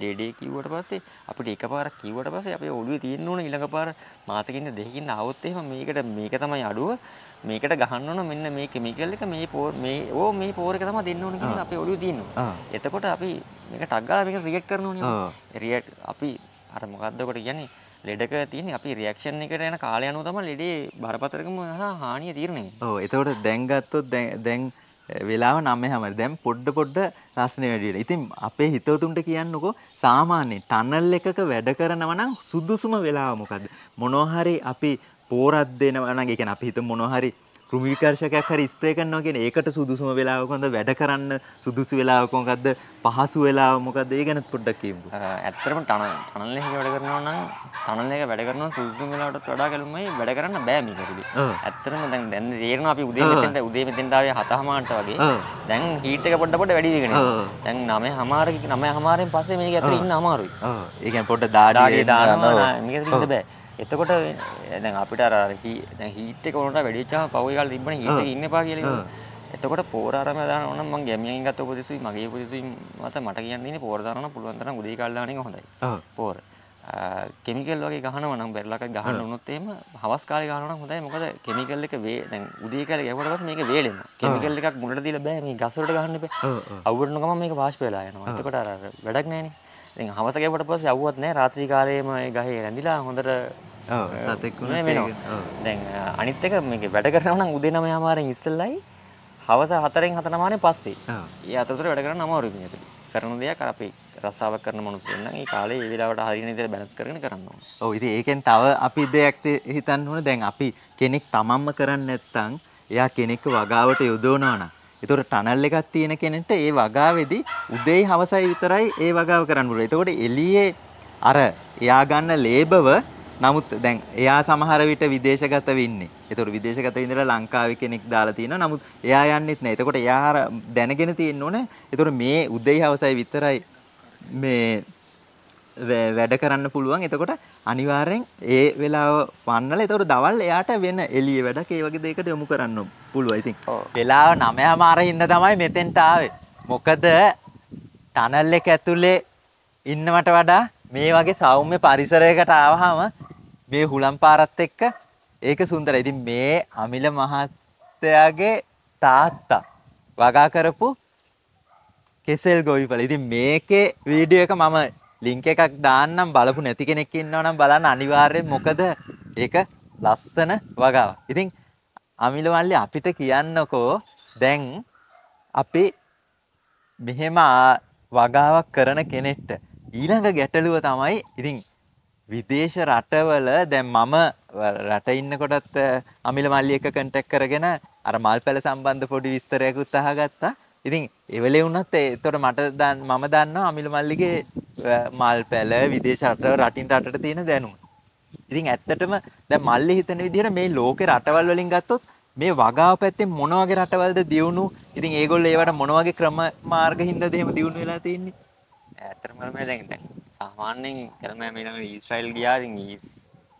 ලෙඩේ කිව්වට පස්සේ අපිට එක පාරක් කිව්වට පස්සේ අපේ ඔළුවේ තියෙන්න ඕන ඊළඟ පාර මාසකින් දෙකකින් આવොත් එහෙම මේකට මේක තමයි අඩුව මේකට ගහන්න ඕන මෙන්න මේ කිමිකල් එක මේ පෝර් මේ ඕ මේ පෝර් එක තමයි දෙන්න ඕන කියලා අපේ ඔළුවේ තියෙනවා. එතකොට අපි මේක ටග් ගාලා මේක රියැක්ට් කරන ඕනේ. රියැක්ට් අපි අර මොකද්ද කොට කියන්නේ ලෙඩක තියෙන අපි රියක්ෂන් එකට යන කාලය අනුව තමයි ලෙඩේ බරපතලකම හා හානිය තීරණය. ඔව් එතකොට දැන් ගත්තොත් දැන් වෙලාව නම්ම හමර දැම් පොඩ්ඩ පොඩ්ඩ රස්නය වැඩියට ඉතින් අපේ හිතවතුන්ට කියන්නකො සාමාන්‍ය ටනල් එකක වැඩ කරනවනම් සුදුසුම වෙලාව මොකද මොනෝහරි අපි පෝරත් දෙනවනගේ කියන අපි හිත මොනොහරි කෘමිකර්ෂකයක් හරි ස්ප්‍රේ කරනවා කියන්නේ ඒකට සුදුසුම වෙලාව කොහොමද වැඩ කරන්න සුදුසු වෙලාව කොහොමද පහසු වෙලාව මොකද්ද ඒ ගැන පොඩ්ඩක් කියමු. ඇත්තටම ටනල් ටනල් එකේ වැඩ කරනවා නම් ටනල් එකේ වැඩ කරනවා සුදුසුම වෙලාවටත් වඩා ගැලුමයි වැඩ කරන්න බෑ මේකෙදි. ඇත්තටම දැන් දැන් තේරෙනවා අපි උදේ මෙතෙන්ට උදේ මෙතෙන්ට ආවේ 7:00ට වගේ. දැන් හීට් එක පොඩ පොඩ වැඩි වෙගෙන. දැන් 9:00 9:00 පස්සේ මේක ඇතුලේ ඉන්න අමාරුයි. ඒ කියන්නේ පොඩ්ඩ දාඩිය දානවා මේකෙදි ඉන්න බෑ. එතකොට දැන් අපිට අර අර දැන් හීට් එක උනට වැඩිච්චාම පව් එකල් තිබ්බනේ හීට් එකේ ඉන්න එපා කියලා කිව්වා. එතකොට පෝර අරම දාන ඕනම් මං ගැමියෙන් ගත්ත උපදෙසුයි මගේ උපදෙසුයි මත මට කියන්න දෙන්නේ පෝර දානවා පුළුවන් තරම් උදේ කාලේ දාන එක හොඳයි. පෝර. කෙමිකල් වගේ ගහනවා නම් බැරලක් ගහන්න වුණොත් එහෙම හවස් කාලේ ගහනවා නම් හොඳයි. මොකද කෙමිකල් එක වේ දැන් උදේ කාලේ ගැහුවට පස්සේ මේක වේලෙනවා. කෙමිකල් එකක් මුලට දීලා බෑ මේ ගස් වලට ගහන්න බෑ. අවුරන ගමන් මේක වාෂ්ප වෙලා යනවා. එතකොට අර වැඩක් නෑනේ. ඉතින් හවස ගෙවුවට පස්සේ යවුවත් නැහැ රාත්‍රී කාලයේම ඒ ගහේ රැඳිලා හොඳට ඔව් සතෙක් වුණා වෙනවා. දැන් අනිත් එක මේක වැඩ කරනවා නම් උදේ 9 හමාරෙන් ඉස්සෙල්ලයි හවස 4න් 4 හමාරෙන් පස්සේ. ඒ අතරතුර වැඩ කරන්න අමාරුයි මේකට. කරන දෙයක් අර අපි රස්සාවක් කරන මනුස්සයෙක් නම් ඒ කාලේ ඒ වෙලාවට හරියන විදිහට බැලන්ස් කරගෙන කරන්න ඕනේ. ඔව් ඉතින් ඒකෙන් තව අපි දෙයක් හිතන්න ඕනේ දැන් අපි කෙනෙක් තමන්ම කරන්නේ නැත්නම් එයා කෙනෙක්ව වගාවට යොදවනවා නම් ඒතකොට ටනල් එකක් තියෙන කෙනෙක්ට ඒ වගාවේදී උදේයි හවසයි විතරයි ඒ වගාව කරන්න පුළුවන්. එතකොට එළියේ අර එයා ගන්න ලේබව නමුත් දැන් එයා සමහර විට විදේශගත වෙන්නේ. ඒතකොට විදේශගත වෙඳලා ලංකාවේ කෙනෙක් දාලා තිනවා. නමුත් එයා යන්නෙත් නැහැ. එතකොට එයා දැනගෙන තියෙන්න ඕනේ. ඒතකොට මේ උදේයි හවසයි විතරයි මේ වැඩ කරන්න පුළුවන් එතකොට අනිවාරෙන් ඒ වෙලා වන්නල එතවට දවල් එයාට වෙන එලිය වැඩ ඒවගේ දෙකට යොමු කරන්න පුළුව ඉතින් වෙලාව නමය මාර හින්න තමයි මෙතෙන්ටාවේ මොකද ටනල් එක ඇතුලේ ඉන්නමට වඩා මේ වගේ සෞම්‍ය පරිසරයකට ආවහම මේ හුලම් පාරත් එක්ක ඒක සුන්දර ඉතින් මේ අමිල මහත්තයාගේ තාත්තා වගා කරපු කෙසෙල් ගොවිපල ඉතින් මේකේ වීඩියෝ එක මම ලිංක එකක් දාන්නම් බලපු නැති කෙනෙක් ඉන්නවනම් බලන්න අනිවාර්යෙන් මොකද ඒක ලස්සන වගාවක්. ඉතින් අමිල මල්ලි අපිට කියන්නකෝ දැන් අපේ මෙහෙම වගාවක් කරන කෙනෙක්ට ඊළඟ ගැටලුව තමයි ඉතින් විදේශ රටවල දැන් මම රට ඉන්නකොටත් අමිල මල්ලි එක කන්ටැක්ට් කරගෙන අර මල්පැල සම්බන්ධ පොඩි විස්තරයක් උත්සාහ ගත්තා. ඉතින් එවලේ වුණත් එතකොට මට මම දන්නවා අමිල මල්ලිගේ මල් පැල විදේශ රටවල් රටින් රටට තියෙන දැනුම. ඉතින් ඇත්තටම දැන් මල්ලි හිතන විදිහට මේ ලෝකේ රටවල් වලින් ගත්තොත් මේ වගාව පැත්තේ මොන වගේ රටවල්ද දියුණු? ඉතින් ඒගොල්ලෝ ඒවට මොන වගේ ක්‍රම මාර්ග හින්දාද එහෙම දියුණු වෙලා තියෙන්නේ? ඇත්තටම කරමු දැන් දැන් සාමාන්‍යයෙන් කරමු මේ ඊශ්‍රායල් ගියා ඉතින්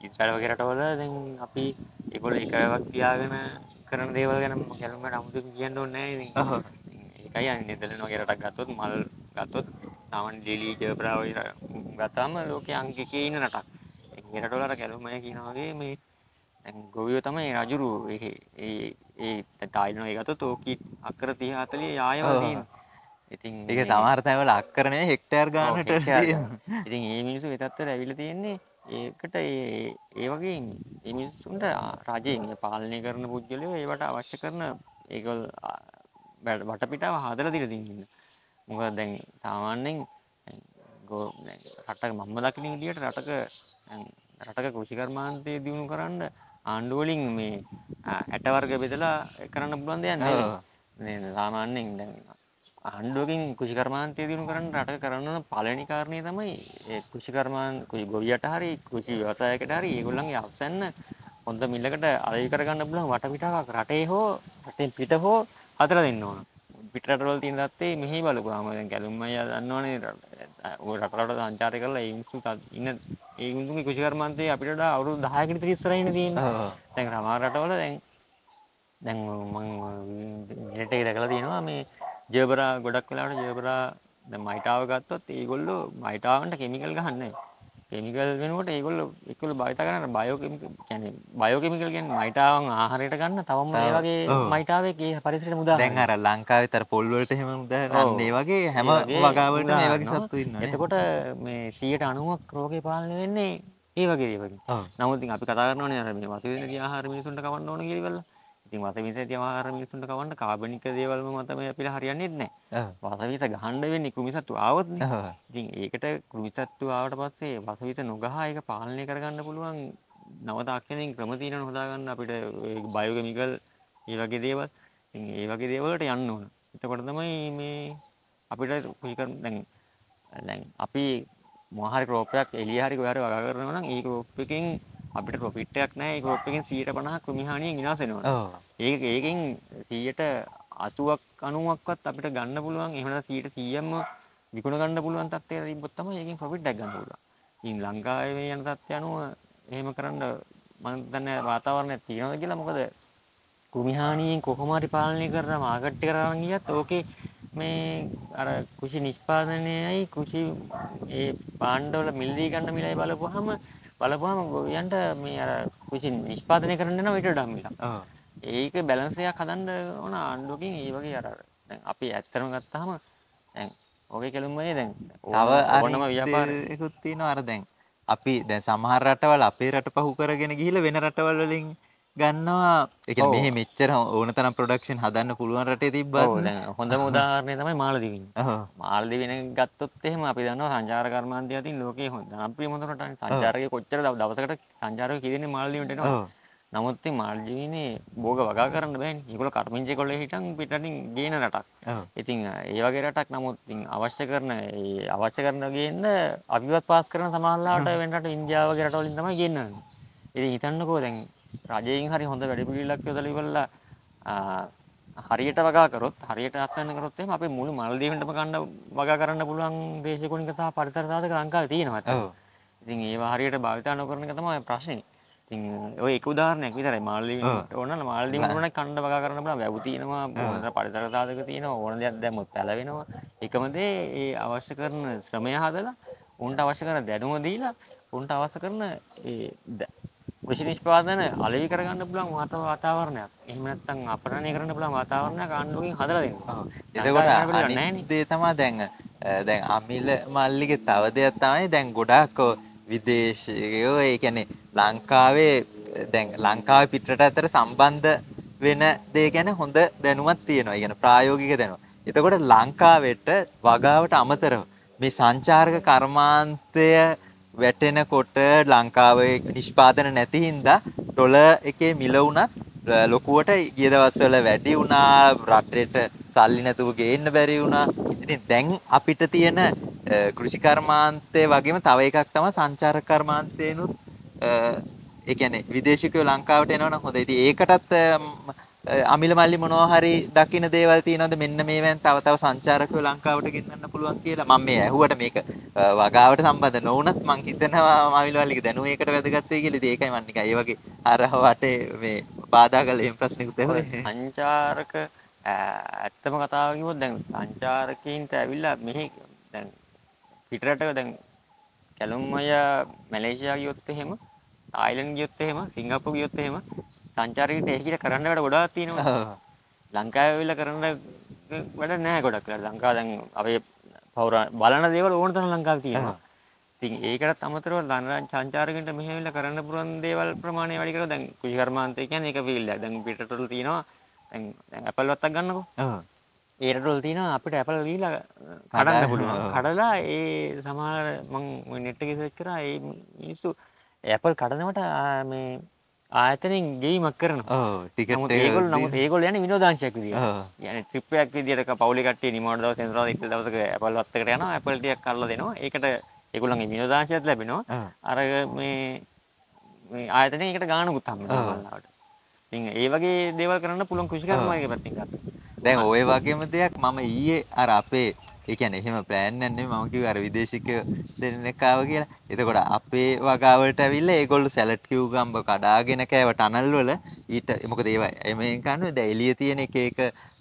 ඊශ්‍රායල් වගේ රටවල දැන් අපි ඒගොල්ලෝ එක වැවක් තියාගෙන කරන දේවල් ගැන කැලුම්කට අමුතුවෙන් කියන්න ඕනේ නැහැ ඉතින්. එකයි අනි නෙදලන වගේ රටක් ගත්තොත් මල් ගත්තොත් තමන් ජෙලී ජයප්‍රාව ගතාම ලෝක අංකික ඉන්න රටක් රටවලට කැලුමය කියනවාගේ මේ ගොවිය තමයි රජුරු ඒ ටයිල්නො එකතු තෝකි අකර තිහාතලේ යායවලින් ඉතින් එක සමාර්තයවල අක්කරනය හෙක්ටර් ගානට ඉතින් ඒ මිනිසු වෙතත්ව ඇවිල තියෙන්නේ ඒකට ඒ වගේ එමිනිසුන්ට රජයෙන් පාලනය කරන පුද්ගලය ඒවට අවශ්‍ය කරන ඒකල් වටපිටාව හදලා දීලා තියෙනවා. මොකද දැන් සාමාන්‍යයෙන් රටක මම දකින විදිහට රටක රටක කෘෂිකර්මාන්තය දියුණු කරන්න ආණ්ඩුව වලින් මේ ඇට වර්ග බෙදලා කරන්න පුළුවන් දෙයක් නේද? මේ සාමාන්‍යයෙන් දැන් ආණ්ඩුවකින් කෘෂිකර්මාන්තය දියුණු කරන්න රට කරන්න පළවෙනි කාරණේ තමයි ඒ කෘෂිකර්මාන් ගොවියට හරි කෘෂි ව්‍යවසායකට හරි ඒගොල්ලන්ගේ අවසන් හොඳ මිලකට අරයි කරගන්න පුළුවන් වටපිටාවක් රටේ හෝ රටෙන් පිට හෝ හතර දෙන්න ඕන පිටරටවල් තියෙන දත්තේ මෙහි බලපුවාම දැන් ගැලුම් අය දන්නවනේ රටරට සංචාරය කරලා ඒ මිනිස්සු ඉන්න ඒ මිනිස්සුගේ කෘෂි කර්මාන්තේ අපිට වඩා අවුරුදු 10කට විතර ඉස්සරහින් තියෙන්නේ දැන් සමහර රටවල දැන් දැන් මම නෙට් එකේ දැකලා තියෙනවා මේ ජේබරා ගොඩක් වෙලාවට ජේබරා දැන් මයිටාව ගත්තොත් ඒගොල්ලෝ මයිටාවන්ට කෙමිකල් ගහන්නේ නැහැ කෙමිකල් වෙනකොට ඒගොල්ලෝ එක්කල භාවිත කරන බයෝකෙමිකල් කියන්නේ බයෝකෙමිකල් කියන්නේ මයිටාවන් ආහාරයට ගන්න තවම ඒ වගේ මයිටාවේ ඒ පරිසරයට මුදා දැන් අර ලංකාවේ තර පොල් වලට එහෙම මුදාන්නේ වගේ හැම වගාවලටම මේ වගේ සත්තු ඉන්නවා එතකොට මේ 90ක් රෝගේ පාලනය වෙන්නේ ඒ වගේ දේවල්. නමුත් ඉතින් අපි කතා කරනෝනේ අර මේ වතුරේ ආහාර මිනිසුන්ට කවන්න ඕන කියලා ඉතින් වසවිස තියම අර මිනිස්සුන්ට කවන්න කාබනික දේවල්ම මතම අපිට හරියන්නේ නැහැ. වසවිස ගහන්න වෙන්නේ කුමිසත්තු ආවොත් නේ. ඉතින් ඒකට කුමිසත්තු ආවට පස්සේ වසවිස නොගහා ඒක පාලනය කරගන්න පුළුවන් නව තාක්ෂණයෙන් ක්‍රම තියෙනවා හොදාගන්න අපිට බයෝකෙමිකල් ඒ වගේ දේවල්. ඉතින් ඒ වගේ දේවල්ට යන්න ඕන. එතකොට තමයි මේ අපිට කුලිකර දැන් දැන් අපි මොහරි ක්‍රෝපයක් එළිය හරි ඔයාලා වගා කරනවා නම් ඒ ක්‍රෝප් එකෙන් අපිට ප්‍රොෆිට් එකක් නැහැ ඒ ගෲප් එකෙන් 150ක් කෘමිහානියෙන් විනාශ වෙනවා. ඒක ඒකෙන් 100ට 80ක් 90ක්වත් අපිට ගන්න පුළුවන් එහෙම නැත්නම් 100%ම විකුණ ගන්න පුළුවන් තත්ත්වයක තිබ්බොත් තමයි ඒකෙන් ප්‍රොෆිට් එකක් ගන්න පුළුවන්. ඉතින් ලංකාවේ මේ යන තත්ත්වය අනුව එහෙම කරන්න මම දන්නේ වාතාවරණයක් තියෙනවද කියලා මොකද කෘමිහානියෙන් කොහොම හරි පාලනය කරලා මාකට් එක කරගෙන ගියත් ඕකේ මේ අර කෘෂි නිෂ්පාදනයයි කෘෂි ඒ පාණ්ඩවල මිලදී ගන්න මිලයි බලපුවාම බලපුවාම ගොවියන්ට මේ අර කුචින් නිෂ්පාදනය කරන්න යන විට වඩා මිලක්. ඒක බැලන්ස් එකක් හදන්න ඕන ආණ්ඩුවකින් ඒ වගේ අර දැන් අපි ඇත්තටම ගත්තාම දැන් ඔගේ කෙලුම් වලේ දැන් තව ඕනම ව්‍යාපාරයකුත් තියෙනවා අර දැන් අපි දැන් සමහර රටවල් අපේ රට පහු කරගෙන ගිහිල්ලා වෙන රටවල් වලින් ගන්නවා එක මෙහ මෙච්චර ඕන තන ප්‍රඩක්ෂන් හදන්න පුළුවන් රටේ තිබ හොඳ මුදාරණය තමයි මාලදිවින් මාල්දි වෙන ගත්තොත් එහෙම අපි දන්න සංචාර කර්මාන්තය තින් ලෝක හොඳ අපි මොතරට සංචාරක කොච්චර දවසකට සංචාරක කියෙන මාල්දිවට නමුත් මාල්ජිවිනේ බෝග වගා කරන්න බෑ ඒකුල කර්මිංචි කොල හිටන් පිටින් ගේන රටක් ඉතින් ඒවගේ රටක් නමුත් අවශ්‍ය කරන අවශ්‍ය කරන ගන්න අභිවත් පාස් කරන සමාල්ලාට වෙනට ඉන්දියාවගේ රටවලින් තමයි ගන්න ඉතින් හිතන්නකෝ දැන් රජයෙන් හරි හොඳ වැඩපිළිවෙලක් යොදලා ඉවරලා හරියට වගා කරොත් හරියට අත්හරින්න කරොත් එහෙම අපේ මුළු මල්දීවෙන්ටම ගන්න වගා කරන්න පුළුවන් දේශගුණික සහ පරිසර සාධක ලංකාවේ තියෙනවා. ඔව්. ඉතින් ඒවා හරියට භාවිත නොකරන එක තමයි ප්‍රශ්නේ. ඉතින් ඔය එක උදාහරණයක් විතරයි මල්දීවෙන්ට ඕන නම් මල්දීවෙන්ට ඕන කණ්ඩ වගා කරන්න පුළුවන් වැව් තියෙනවා පරිසර සාධක තියෙනවා ඕන දෙයක් දැම්මොත් පැලවෙනවා. එකම දේ ඒ අවශ්‍ය කරන ශ්‍රමය හදලා උන්ට අවශ්‍ය කරන දැනුම දීලා උන්ට අවශ්‍ය කරන ඒ විෂ නිෂ්පාදන අලෙවි කරගන්න පුළුවන් වාතාවරණයක්. එහෙම නැත්නම් අපරණය කරන්න පුළුවන් වාතාවරණයක් ආණ්ඩුවකින් හදලා දෙනවා. එතකොට අනිත් දේ තමයි දැන් දැන් අමිල මල්ලිගේ තව දෙයක් තමයි දැන් ගොඩාක් විදේශයෝ ඒ කියන්නේ ලංකාවේ දැන් ලංකාවේ පිටරට අතර සම්බන්ධ වෙන දේ ගැන හොඳ දැනුමක් තියෙනවා. ඒ කියන්නේ ප්‍රායෝගික දැනුම. එතකොට ලංකාවට වගාවට අමතරව මේ සංචාරක කර්මාන්තය වැටෙනකොට ලංකාවේ නිෂ්පාදන නැති හින්දා ඩොලර් එකේ මිල වුණත් ලොකුවට ගිය දවස්වල වැඩි වුණා රටේට සල්ලි නැතුව ගේන්න බැරි වුණා. ඉතින් දැන් අපිට තියෙන කෘෂිකර්මාන්තය වගේම තව එකක් තමයි සංචාරක කර්මාන්තේනුත් ඒ කියන්නේ විදේශිකයෝ ලංකාවට එනවනම් හොඳයි. ඉතින් ඒකටත් අමිල මල්ලි මොනවා හරි දකින්න දේවල් තියෙනවද මෙන්න මේවෙන් තව තව සංචාරකව ලංකාවට ගෙන්නන්න පුළුවන් කියලා මම මේ ඇහුවට මේක වගාවට සම්බන්ධ නොවුනත් මං හිතනවා අමිල මල්ලිගේ දැනුම ඒකට වැදගත් වෙයි කියලා. ඒකයි මම නිකන් ඒ වගේ අර වටේ මේ බාධා කළ එහෙම ප්‍රශ්නිකුත් ඇහුවේ. සංචාරක ඇත්තම කතාව කිව්වොත් දැන් සංචාරකීන්ට ඇවිල්ලා මෙහි දැන් පිටරටක දැන් කැලුම් අය මැලේසියා ගියොත් එහෙම තායිලන්ඩ් ගියොත් එහෙම සිංගප්පූර් ගියොත් එහෙම සංචාරකයට ඒ කියලා කරන්න වැඩ ගොඩාක් තියෙනවා. ලංකාවේ වෙලා කරන්න වැඩ නැහැ ගොඩක් වෙලා. ලංකාව දැන් අපේ පෞර බලන දේවල් ඕන තරම් ලංකාවේ තියෙනවා. ඉතින් ඒකටත් අමතරව සංචාරකයන්ට මෙහෙම වෙලා කරන්න පුළුවන් දේවල් ප්‍රමාණය වැඩි කරලා දැන් කුෂි කර්මාන්තය කියන්නේ ඒක ෆීල්ඩ් එක. දැන් පිටරටවල තියෙනවා දැන් දැන් ඇපල් වත්තක් ගන්නකෝ. ආ. ඒ රටවල තියෙනවා අපිට ඇපල් දීලා කඩන්න පුළුවන්. කඩලා ඒ සමහර මම net එකේ search කරා ඒ මිනිස්සු ඇපල් කඩනකොට මේ ආතනෙන් ගේීමක් කරන ටික ඒගොල් නම ඒගොල් යන විනෝදාංශයක් විදිය යන ටිපයක් විදිට පවලිට නිමෝඩ සෙන්ර ක් දවසක ඇපල්වත්තකට යන ඇපල්ටියක් කරලා දෙනවා ඒකට ඒගොල්ලන්ගේ විනෝදාංශයත් ලැබෙනවා අරග මේ ආයතනය එකට ගානකුත්තම් ලාට ඒ වගේ දේවල් කරන්න පුළන් කෘෂිකරමගේ පත්තිගත් දැන් ඔය වගේම දෙයක් මම ඊයේ අර අපේ ඒ කියන්නේ එහෙම ප්ලෑන් එකක් නෙමෙයි මම කිව්වේ අර විදේශික දෙන්නෙක් ආව කියලා. එතකොට අපේ වගාවලට ඇවිල්ලා ඒගොල්ලෝ සැලඩ් කියුගම්බ කඩාගෙන කෑව ටනල් වල ඊට මොකද ඒවා එමෙන් කන්නේ දැන් එළිය තියෙන එක එක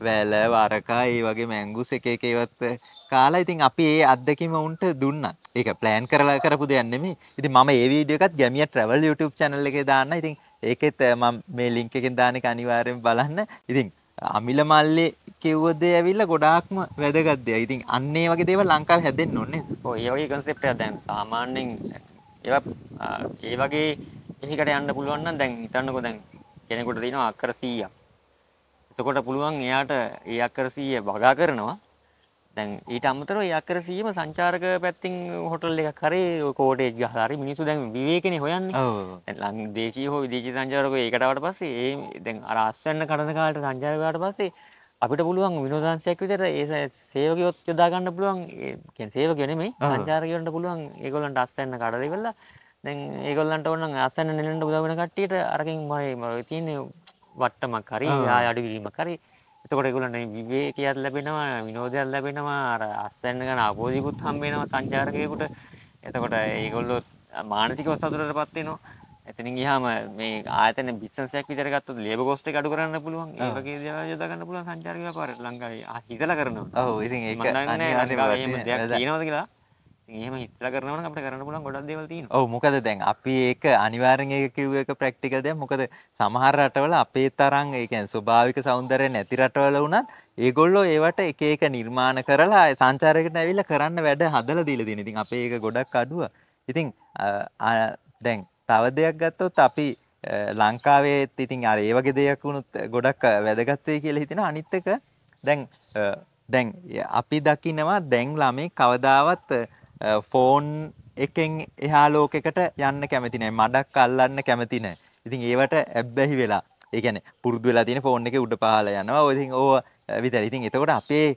වැල වරකා ඒ වගේ මැංගුස් එක එක ඒවත් කාලා ඉතින් අපි ඒ අත්දැකීම උන්ට දුන්නා. ඒක ප්ලෑන් කරලා කරපු දෙයක් නෙමෙයි. ඉතින් මම මේ වීඩියෝ එකත් ගැමියා ට්‍රැවල් YouTube channel එකේ දාන්න. ඉතින් ඒකෙත් මම මේ ලින්ක් එකෙන් දාන එක අනිවාර්යෙන් බලන්න. ඉතින් අමිල මල්ලේ කිව්වදේ ඇවිල්ල ගොඩාක්ම වැදගත්දය ඉතින් අන්නේ වගේ දේව ලංකාව හැදෙන් නොන්න ඒවගේ කන්සෙප්ට දැන් සාමාන්‍යෙන් ඒ වගේ එහිකට යන්න පුළුවන්න දැන් හිතන්නකො දැන් කෙනෙකුට දෙන අක්කර සීය එතකොට පුළුවන් එයාට ඒ අක්කර සීය වගා කරනවා දැන් ඊට අමතරව ඒ අක්කර සීයම සංචාරක පැත්තින් හොටල් එක කරේ කෝටේ ගහරි මිනිස්සු දැන් විවේකනේ හොයන්නේ ලං දේශී හෝ විදේශී සංචාරකෝ ඒකටවට පස්සේ ඒ දැන් අර අස්වැන්න කඩන කාලට සංචාරකවට පස්සේ අපිට පුළුවන් විනෝදාංශයක් විතර ඒ සේවකයොත් යොදා ගන්න පුළුවන් ඒ කියන්නේ සේවකයෝ නෙමෙයි සංචාරකයන්ට පුළුවන් ඒගොල්ලන්ට අස්සන්න කඩලා ඉවරලා දැන් ඒගොල්ලන්ට ඕන අස්සන්න නෙලන්න උදව් වෙන කට්ටියට අරකින් මම තියෙන්නේ වට්ටමක් හරි ආය අඩු කිරීමක් හරි එතකොට ඒගොල්ලන්ට විවේකයක් ලැබෙනවා විනෝදයක් ලැබෙනවා අර අස්සන්න ගන්න ආපෝදිකුත් හම්බ වෙනවා සංචාරකයෙකුට එතකොට ඒගොල්ලෝ මානසිකව සතුටටපත් වෙනවා එතන ගියාම මේ ආයතන බිස්නස් එකක් විතර ගත්තොත් ලේබර් කෝස්ට් එක අඩු කරන්න පුළුවන් ඒ වගේ දේවල් යොදා ගන්න පුළුවන් සංචාර ව්‍යාපාරයට ලංකාවේ හිතලා කරනවා ඔව් ඉතින් ඒක අනිවාර්යයෙන්ම දෙයක් තියෙනවද කියලා ඉතින් එහෙම හිතලා කරනවා නම් අපිට කරන්න පුළුවන් ගොඩක් දේවල් තියෙනවා ඔව් මොකද දැන් අපි ඒක අනිවාර්යෙන් ඒක කිව්ව එක ප්‍රැක්ටිකල් දෙයක් මොකද සමහර රටවල අපේ තරම් ඒ කියන්නේ ස්වභාවික సౌందර්යය නැති රටවල වුණත් ඒගොල්ලෝ ඒවට එක එක නිර්මාණ කරලා සංචාරයකට ඇවිල්ලා කරන්න වැඩ හදලා දීලා තියෙන ඉතින් අපේ ඒක ගොඩක් අඩුව ඉතින් දැන් තව දෙයක් ගත්තොත් අපි ලංකාවේ ඉතින් අර ඒ වගේ දෙයක්ුණුත් ගොඩක් වැදගත්වය කියල හිතෙන අනිත්තක දැන් දැන් අපි දකිනවා දැන් ළමේ කවදාවත් ෆෝන් එකෙන් එහා ලෝකෙකට යන්න කැමතිනෑ මඩක් අල්ලන්න කැමතිනෑ ඉතින් ඒවට ඇබ්බැහි වෙලා ඒකැන පුරදු වෙලා තින ෆෝන් එක උඩ පහල යනවා ඔතින් ඕ විතර ඉතින් එතකොට අපේ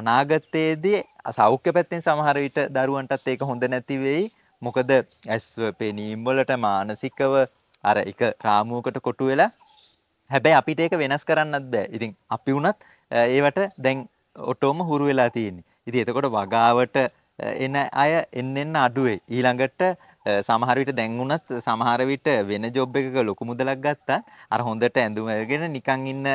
අනාගතයේදී සෞඛ්‍ය පැත්තෙන් සමහර විට දරුවන්ටත් ඒක හොඳ නැතිවෙයි මොකද ඇස් පෙනීම්වලට මානසිකව අර එක රාමුවකට කොටු වෙලා හැබැයි අපිට ඒක වෙනස් කරන්නත් බෑ ඉතින් අපි වුණත් ඒවට දැන් ඔටෝම හුරු වෙලා තියෙන්නේ ඉති එතකොට වගාවට එන අය එන්න එන්න අඩුවේ ඊළඟට සමහරවිට දැන්වුනත් සමහරවිට වෙන ජොබ් එකක ලොකු මුදලක් ගත්තා අර හොඳට ඇඳුමගෙන නිකං ඉන්න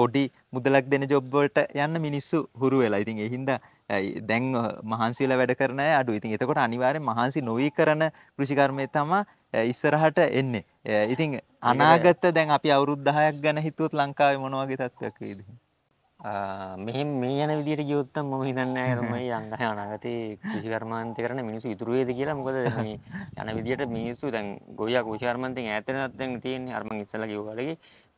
පොඩි මුදලක් දෙන ජොබ්වලට යන්න මිනිස්සු හුරු වෙලා ඉතින් එහින්දා ඇයි දැන් මහන්සිල වැඩ කරන අඩු ඉතින් එතකොට අනිවාරෙන් මහන්සි නොවී කරන කෘෂිකර්මය තම ඉස්සරහට එන්නේ. ඉතින් අනාගත දැන් අපි අවුරුද්ධහයක් ගැන හිතුවත් ලංකාවේ මොනවගේ තත්ත්වයක් වේද. මෙහි මේ යන විදිට ගියොත්තම් ම හිතන්න රමයි අන්න අනාගත කෘෂිකර්මාන්තය කරන මිනිසු ඉතුරුවේද කියලා මොකද යන විදිට මිනිස්සු දැන් ගොයා කෘෂිකර්මන්තෙන් ඇතනත්තෙන් තියෙන් අර්ම ඉස්සල කිව්වලගේ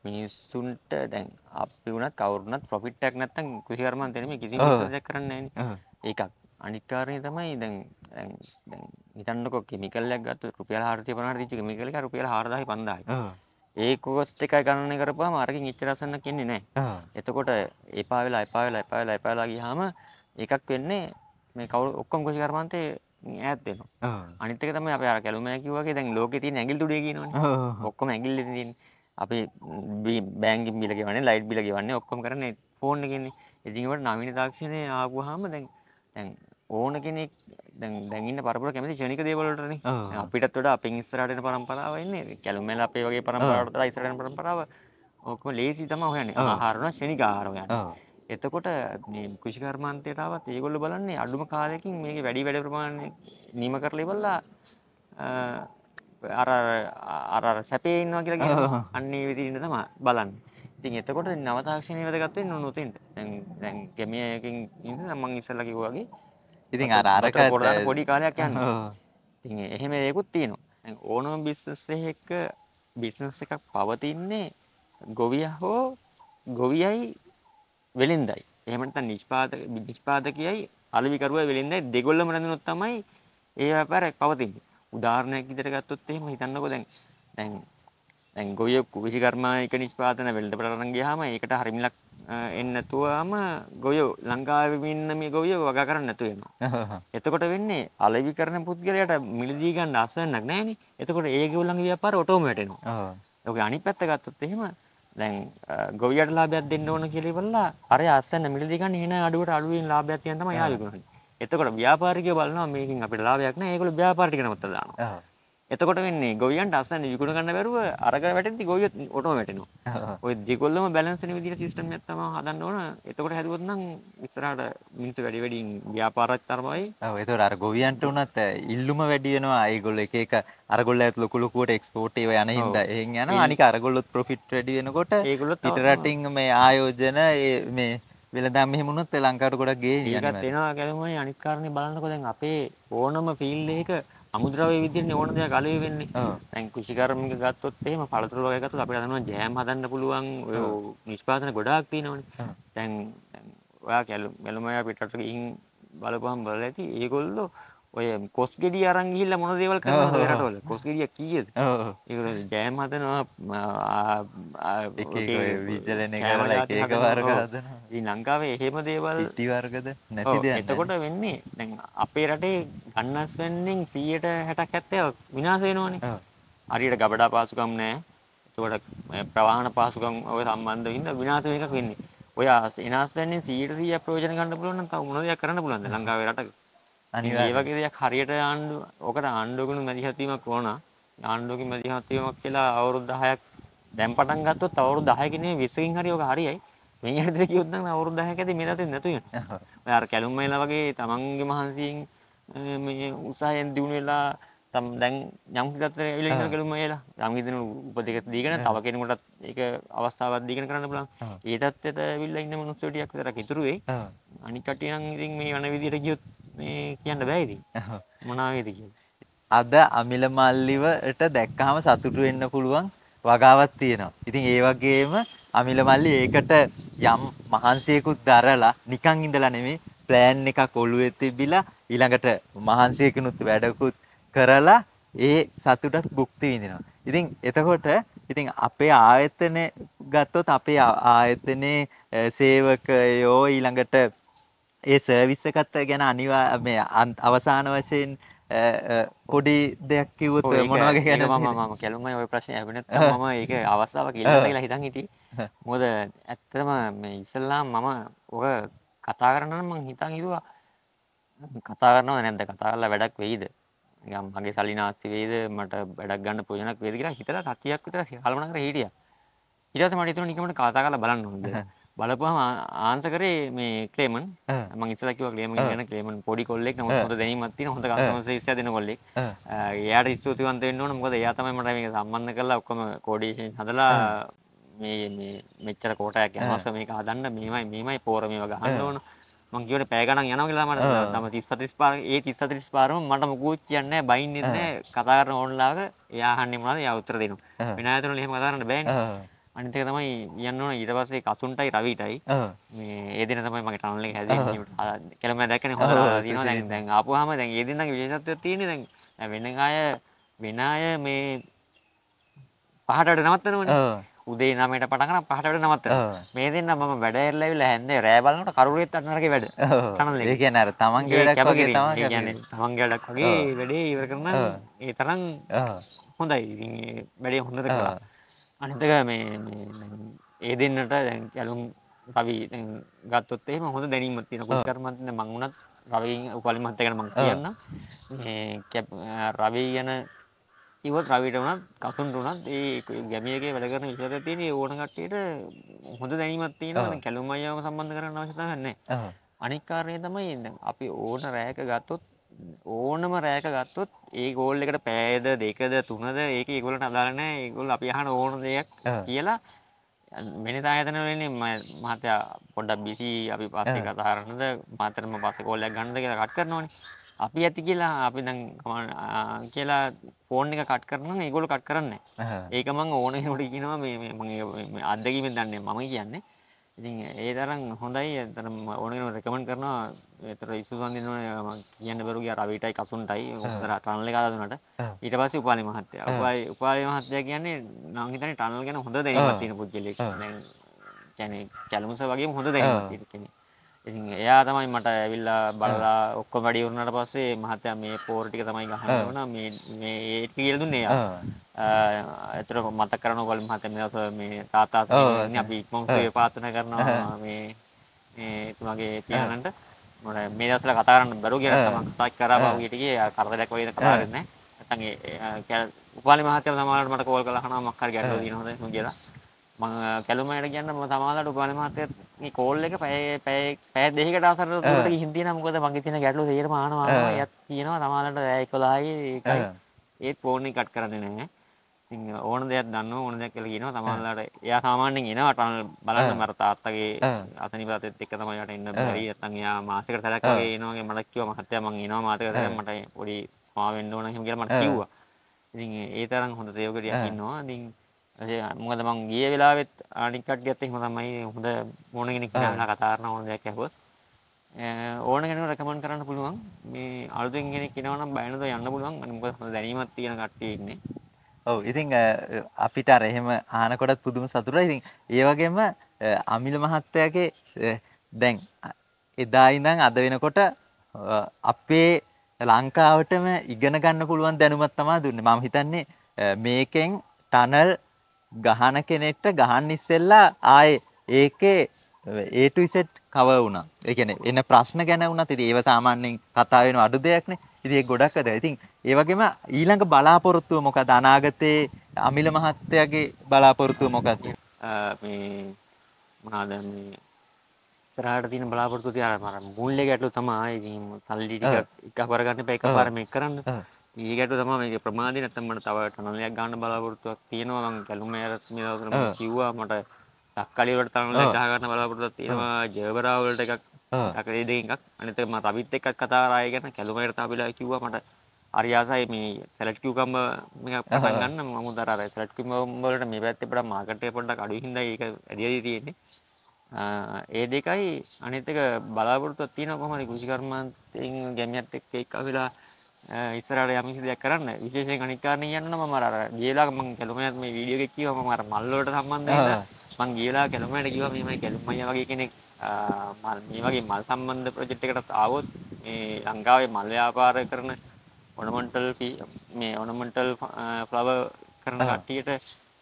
මිනිස්සුන්ට දැන් අපි වුණත් කවුරුනත් ප්‍රොෆිට් එකක් නැත්තම් කෘෂි කර්මන්තය නෙමෙයි කිසිම විශ්වාසයක් කරන්නේ නැහැ ඒකක් අනිත් කාරණේ තමයි දැන් දැන් දැන් හිතන්නකෝ කිමිකල් එකක් ගත්තොත් රුපියල් 450කට දීච්ච කිමිකල් එක රුපියල් 4000යි 5000යි ඒ කෝස්ට් එකයි ගණනය කරපුවාම අරකින් එච්චර අසන්නක් එන්නේ නැහැ එතකොට එපා වෙලා එපා වෙලා එපා වෙලා එපා වෙලා ගියාම එකක් වෙන්නේ මේ කවුරු ඔක්කොම කෘෂි කර්මන්තේ ඈත් වෙනවා අනිත් එක තමයි අපි අර කැලුමෑ කිව්වාගේ දැන් ලෝකේ තියෙන ඇඟිලි තුඩේ කියනවනේ ඔක්කොම ඇඟිලි තියෙන්නේ අපි බෑන්ගින් බිල ගෙවන්නේ ලයිට් බිල ගෙවන්නේ ඔක්කොම කරන්නේ ෆෝන් එකෙන්නේ. ඉතින් ඒවට නවීන තාක්ෂණය ආවම දැන් දැන් ඕන කෙනෙක් දැන් දැන් ඉන්න පරපුර කැමති ක්ෂණික දේවල් වලටනේ. අපිටත් වඩා අපින් ඉස්සරහට එන પરම්පරාව එන්නේ. කැලුමෙල අපේ වගේ પરම්පරාවට තමයි ඉස්සරහට එන પરම්පරාව. ඔක්කොම ලේසි තමයි හොයන්නේ. ආහාර වල ක්ෂණික ආහාර හොයන්නේ. එතකොට මේ කෘෂිකර්මාන්තයට ආවත් ඒගොල්ලෝ බලන්නේ අඩුම කාලයකින් මේක වැඩි වැඩ ප්‍රමාණයක් නිම කරලා ඉවරලා අර අර සැපේ ඉන්නවා කියලා කියනවා. අන්න ඒ විදිහින් තමයි බලන්නේ. ඉතින් එතකොට නව තාක්ෂණයේ වැදගත් වෙන්නේ උනුතින්ට. දැන් දැන් ගැමියකින් ඉඳලා මම ඉස්සෙල්ලා කිව්වා වගේ. ඉතින් අර අරක පොඩි කාලයක් යනවා. ඉතින් එහෙම ඒකුත් තියෙනවා. දැන් ඕනම බිස්නස් එකක බිස්නස් එකක් පවතින්නේ ගොවියා හෝ ගොවියයි වෙළෙන්දයි. එහෙම නැත්නම් නිෂ්පාදක නිෂ්පාදකයයි අලෙවිකරුවයි වෙළෙන්දයි දෙගොල්ලම රැඳුනොත් තමයි ඒ ව්‍යාපාරය පවතින්නේ. උදාහරණයක් විදිහට ගත්තොත් එහෙම හිතන්නකෝ දැන් දැන් දැන් ගොවියෙක් විහි කර්මායක නිෂ්පාදන වෙලඳපළට අරන් ගියාම ඒකට හරි මිලක් එන්නේ නැතුවම ගොවියෝ ලංකාවේ ඉන්න මේ ගොවියෝ වගා කරන්නේ නැතු වෙනවා. එතකොට වෙන්නේ අලෙවි කරන පුද්ගලයාට මිලදී ගන්න අසන්නක් නැහැනේ. එතකොට ඒ ගොල්ලන්ගේ ව්‍යාපාරය ඔටෝම වැටෙනවා. ඔව්. අනිත් පැත්ත ගත්තොත් එහෙම දැන් ගොවියට ලාභයක් දෙන්න ඕන කියලා ඉවරලා අර අසන්න මිලදී ගන්න එහෙන අඩුවට අඩුවෙන් ලාභයක් තියන් තමයි යාළුවෝ කරන්නේ. එතකොට ව්‍යාපාරිකයෝ බලනවා මේකෙන් අපිට ලාභයක් නැහැ. ඒගොල්ලෝ ව්‍යාපාර ටික නවත්තලා දානවා. එතකොට වෙන්නේ ගොවියන්ට අස්සන්න විකුණ ගන්න බැරුව අරගෙන වැටෙද්දි ගොවියොත් ඔටම වැටෙනවා. ඔය දෙකොල්ලම බැලන්ස් වෙන විදිහට සිස්ටම් එකක් තමයි හදන්න ඕන. එතකොට හැදුවොත් නම් ඉස්සරහට මිනිස්සු වැඩි වැඩියෙන් ව්‍යාපාරයක් තරමයි. ඔව් එතකොට අර ගොවියන්ට උනත් ඉල්ලුම වැඩි වෙනවා. ඒගොල්ලෝ එක එක අරගොල්ලෝ ඇතුළ ලොකු ලොකුවට එක්ස්පෝට් ඒව යන හින්දා එහෙන් යනවා. අනික අරගොල්ලොත් ප්‍රොෆිට් වැඩි වෙනකොට ඒගොල්ලොත් පිටරටින් මේ ආයෝජන මේ වෙලදම් මෙහෙම වුණොත් ලංකාවට ගොඩක් ගේන යනවා. ඒකත් එනවා ගැලුමයි අනිත් කාරණේ බලන්නකෝ දැන් අපේ ඕනම ෆීල්ඩ් එකක අමුද්‍රව්‍ය විදිහට ඕන දෙයක් අලෙවි වෙන්නේ. දැන් කෘෂිකර්මික ගත්තොත් එහෙම පළතුරු වගේ ගත්තොත් අපිට හදනවා ජෑම් හදන්න පුළුවන් ඔය නිෂ්පාදන ගොඩාක් තියෙනවනේ. දැන් ඔයා ගැලුම ගැලුම පිටරට ගිහින් බලපුවම බලලා ඇති ඒගොල්ලෝ ඔය කොස් ගෙඩිය අරන් ගිහිල්ලා මොන දේවල් කරනවද ඔය රටවල කොස් ගෙඩිය කීයද ඒගොල්ලෝ ජෑම් හදනවා විජලන කරලා එක එක වර්ග හදනවා ඉතින් ලංකාවේ එහෙම දේවල් ඉටි වර්ගද නැති දෙයක් එතකොට වෙන්නේ දැන් අපේ රටේ ගන්න ස්පෙන්ඩින් 100ට 60ක් 70ක් විනාශ වෙනවනේ හරියට ගබඩා පාසුකම් නැහැ එතකොට ප්‍රවාහන පාසුකම් ඔය සම්බන්ධ වෙන්න විනාශ වෙන එකක් වෙන්නේ ඔය එනාස් දැන්නේ 100ට 100ක් ප්‍රයෝජන ගන්න පුළුවන් නම් තව මොන දේක් කරන්න පුළුවන්ද ලංකාවේ රටක ඒවගේ දෙයක් හරියට ආණ්ඩු ඕකට ආණ්ඩුවකුණු මැදිහත්වීමක් ඕන ආණ්ඩුවක මැදිහත්වීමක් කියලා අවුරුදු 10ක් දැන් පටන් ගත්තොත් අවුරුදු 10කින් නෙවෙයි 20කින් හරි ඕක හරියයි මේ යටතේ කිව්වොත් නම් අවුරුදු 10කදී මේ තත්ත්වෙ නැතු වෙනවා. ඔය අර කැලුම් මයිලා වගේ තමන්ගේ මහන්සියෙන් මේ උත්සාහයෙන් දිනු වෙලා තම දැන් යම් කිතත්තර ඇවිල්ලා ඉන්න කලුම එලා යම් කිතන උපදෙක දීගෙන තව කෙනෙකුටත් ඒක අවස්ථාවක් දීගෙන කරන්න පුළුවන් ඒ තත්ත්වයට ඇවිල්ලා ඉන්න මිනිස්සු ටිකක් විතරක් ඉතුරු වෙයි අනිත් කටියන් ඉතින් මේ යන විදියට ගියොත් මේ කියන්න බෑ ඉතින් මොනවා වේද කියලා අද අමිල මල්ලිවට දැක්කහම සතුටු වෙන්න පුළුවන් වගාවක් තියෙනවා. ඉතින් ඒ වගේම අමිල මල්ලි ඒකට යම් මහන්සියකුත් දරලා නිකන් ඉඳලා නෙමෙයි ප්ලෑන් එකක් ඔළුවේ තිබිලා ඊළඟට මහන්සියකිනුත් වැඩකුත් කරලා ඒ සතුටත් භුක්ති විඳිනවා. ඉතින් එතකොට ඉතින් අපේ ආයතන ගත්තොත් අපේ ආයතනයේ සේවකයෝ ඊළඟට ඒ සර්විස්ස එකත්ත ගැන අනිවා මේ අවසාන වශයෙන් පොඩි දෙයක් කිවත් මොනගේ ගැන ම කෙලුම ඔය ප්‍රශ්න ඇබන ම ඒක අවස්ථාව කියලා හිතන් හිටි මොද ඇත්තම මේ ඉස්සල්ලා මම ඔය කතා කරන්න මං හිතන් හිතුවා කතා කරනව නැද්ද කතාරලා වැඩක් වෙයිද යම් මගේ සලි නාස්ති වේද මට වැඩක් ගන්න පෝජනක් වේද කියලා හිතලා සතියක් විතර කල්පනා කරලා හිටියා ඊට පස්සේ මට හිතුණා නිකම්ම කතා කරලා බලන්න ඕනේ බලපුහම ආන්ස කරේ මේ ක්‍රේමන් ම ඉස්සලකව ක්‍රේම ගන ක්‍රේමන් පොඩි කොල්ලෙක් නම හොඳ දැනීමත්ති හොඳ ේෂය දෙන කොල්ලෙක් යායට ස්තුතිවන්ත න්න මොකද යාතම මට මේ සම්බන්ධ කරලා ඔක්කම කෝඩේෂන් හදලා මේ මෙච්චර කෝටයක් යනස මේක හදන්න මේමයි මේමයි පෝරමේ ගහන්න ඕන මංගේවට පෑගන යන කියලාමට තම තිස් පතිස් පා ඒ තිස්ස තිස් පාරම මට මුකූච් කියන්න බයින්න කතාරන ඕන්ලාග යාහන්නේ මනද යවත්තර දෙනු විනාතුර හෙම කරන්න බැන් අනිතක තමයි යන්න ඊට පස්සේ කසුන්ටයි රවිටයි මේ ඒදන තමයි මගේ ටනල හැ කෙලම දැකන හො දැන් දැන් අපහම දැන් ඒදන්න විශේෂත්ව තියෙන දැන් වෙනකාය වෙනය මේ පහටට නවත්තනවන උදේ නමට පටකන පහට නමත් මේ දෙන්න ම වැඩල්ලවිල හැන්දේ රෑබලට කරුලෙත් අන්නරක වැඩ කනල කියන තමන්ගේ කැපගේ තමන්ගඩක් වගේ වැඩේ ඉවර කරන ඒ තරම් හොඳයි වැඩේ හොඳද කලා අනිතක මේ ඒ දෙන්නට දැන් ඇලුම් රවි ගත්තොත්තේ හොඳ දැනීම තින කරමත්න මංගුණත් රවීන් උපලි මත්තකට මං කියන්න රවේ ගැන ඉවත් රවිට වනත් කසුන්ට වනත් ඒ ගැමියගේ වැඩකරන විචර තියෙන ඕන කට්ටට හොඳ දැනීමත් තියෙන කැලුම් අයාව සම්බන්ධ කරන්න අවශ්‍යතාවන්නේ අනික්කාරය තමයි ඉන්න අපි ඕන රෑක ගත්තොත් ඕනම රෑක ගත්තොත් ඒ ගෝල් එකට පෑද දෙකද තුනද ඒක ඒගොලට අදාරන ඒගොල් අපි අහන ඕන දෙයක් කියලා මෙනිතා ඇතන වෙන්නේ මහතයා පොඩ්ඩක් බිසි අපි පස්සේ කතාරනද මතරම පස කෝල්ලයක් ගන්නද කියලා කට් කරනවන අපි ඇති කියලා අපි දැන් කියලා ෆෝන් එක කට් කරන ඒගොල කට් කරන්න ඒක මං ඕන හොට කියනවා මේ අදදකීම දන්නේ මම කියන්නේ ඉතින් ඒ තරම් හොඳයි තරම් ඕනගෙන රෙකමෙන්ඩ් කරනවා ඒතර ඉසුසන් දිනවනේ කියන්න බැරුව ගියා රවිටයි කසුන්ටයි හොඳට ටනල් එක හදුනට ඊට පස්සේ උපාලි මහත්තයා උපාලි උපාලි මහත්තයා කියන්නේ නම් හිතන්නේ ටනල් ගැන හොඳ දැනීමක් තියෙන පුද්ගලයෙක් කියන්නේ කැලමුස වගේම හොඳ දැනීමක් තියෙන කෙනෙක් ඉතින් එයා තමයි මට ඇවිල්ලා බලලා ඔක්කොම වැඩි වුණාට පස්සේ මහත්තයා මේ පෝර ටික තමයි ගහන්න ඕන මේ මේ ඒක කියලා දුන්නේ එයා එතර මත කරන ගොල මහත මෙස මේ තාතා අපි ඉක්මන්සේ පාතන කරනවා මේ තුමගේ පියානට මොන මේ දසල කතාරන්න බරු කිය තක් කරාවගටගේ කරදලක් වයිද කරන්න ඇතගේ උපාල මහත මට මට කෝල් කලහන මක්කර ගැට හොද කියලා මං කැලුමට කියන්න ම තමාලට උපාල මහතය කෝල් එක පැය පැ දෙකට අසර හිදී නමුකද මගේ තින ගැටලු තේරමානවා යත් තියෙනවා තමාලට ඇයි කොලායි ඒත් පෝර්ණි කට් කරන්නේ නෑ ඉතින් ඕන දෙයක් දන්න ඕන දෙයක් කියලා කියනවා සමහරවිට එයා සාමාන්‍යයෙන් එනවා ටනල් බලන්න මර තාත්තගේ අතනිපතෙත් එක්ක තමයි යට එන්න බැරි නැත්නම් එයා මාසෙකට සැරයක් වගේ එනවා වගේ මට කිව්වා මහත්තයා මං එනවා මාසෙකට සැරයක් මට පොඩි මා වෙන්න ඕන කියලා මට කිව්වා ඉතින් ඒ තරම් හොඳ සේවකයෙක් ඉන්නවා ඉතින් මොකද මං ගිය වෙලාවෙත් අනික් කට්ටියත් එහෙම තමයි හොඳ ඕන කෙනෙක් කියලා කතා කරන ඕන දෙයක් ඇහුවොත් ඕන කෙනෙකුට රෙකමන්ඩ් කරන්න පුළුවන් මේ අලුතෙන් කෙනෙක් එනවා නම් බයනද යන්න පුළුවන් මොකද දැනීමක් තියෙන කට්ටිය ඉන්නේ ඔව් ඉතින් අපිට අර එහෙම අහනකොටත් පුදුම සතුටයි. ඉතින් ඒ වගේම අමිල මහත්තයාගේ දැන් එදා ඉඳන් අද වෙනකොට අපේ ලංකාවටම ඉගෙන ගන්න පුළුවන් දැනුමක් තමයි දුන්නේ. මම හිතන්නේ මේකෙන් ටනල් ගහන කෙනෙක්ට ගහන්න ඉස්සෙල්ලා ආයේ ඒකේ A to Z කව වුණා. ඒ කියන්නේ එන ප්‍රශ්න ගැන වුණත් ඉතින් ඒව සාමාන්‍යයෙන් කතා වෙන අඩු දෙයක්නේ. ඉතිඒ ගොඩක් අද ඉතින් ඒවගේම ඊළඟ බලාපොරොත්තුව මොක දනාගතයේ අමිල මහත්තයගේ බලාපොරොත්තුව මොකක්ද මනාද සරහට තින බලාපොරතු තියාර මර මුල්ල ගැටලු තමයි සල්ලි එක පරගන්න පැක පාරමෙක් කරන්න ඒගැට තම මේ ප්‍රමාධ නැතමට තව ටනලයක් ගන්න බලාපොරතුවක් තියෙනවා කැලුම රස්මි කිව්වා මට දක්කලිවට තනල ගහගන්න බලාපොරතුව තියෙනවා ජයවරාවලට එකක් ටකලේඩ එකක් අනත ම රවිත් එකක් කතාරය ගැන කැලුමට තාබිලා කිව්වා මට අරියාසයි මේ සැලට්කිවකම්ම පටන් ගන්න මම දරර සැට්කිමම්බලට මේ පැත්තෙපට මාකටය පොඩක් අඩු හිද එක ඇඩියදී තියෙන්නේ ඒ දෙකයි අනිතක බලාපොරොත්තුව තියෙන කොහමරි කෘෂිකර්මන්තයෙන් ගැමියත් එක්ක එක් වෙලා ඉස්සරට යමිසි දෙයක් කරන්න විශේෂය ගනිකාරණය යන්න මර ගේලාම කැලුමයත් මේ වීඩියෝ එකක් කිව මර මල්ලෝට සම්බන්ධ මං ගේලා කැලුමට කිව මේම කැලුම්මය වගේ කෙනෙක් මේ වගේ මල් සම්බන්ධ ප්‍රොජෙක්ට් එකකට ආවොත් මේ ලංකාවේ මල් ව්‍යාපාර කරන ඔනමන්ටල් මේ ඔනමන්ටල් ෆ්ලව කරන කට්ටියට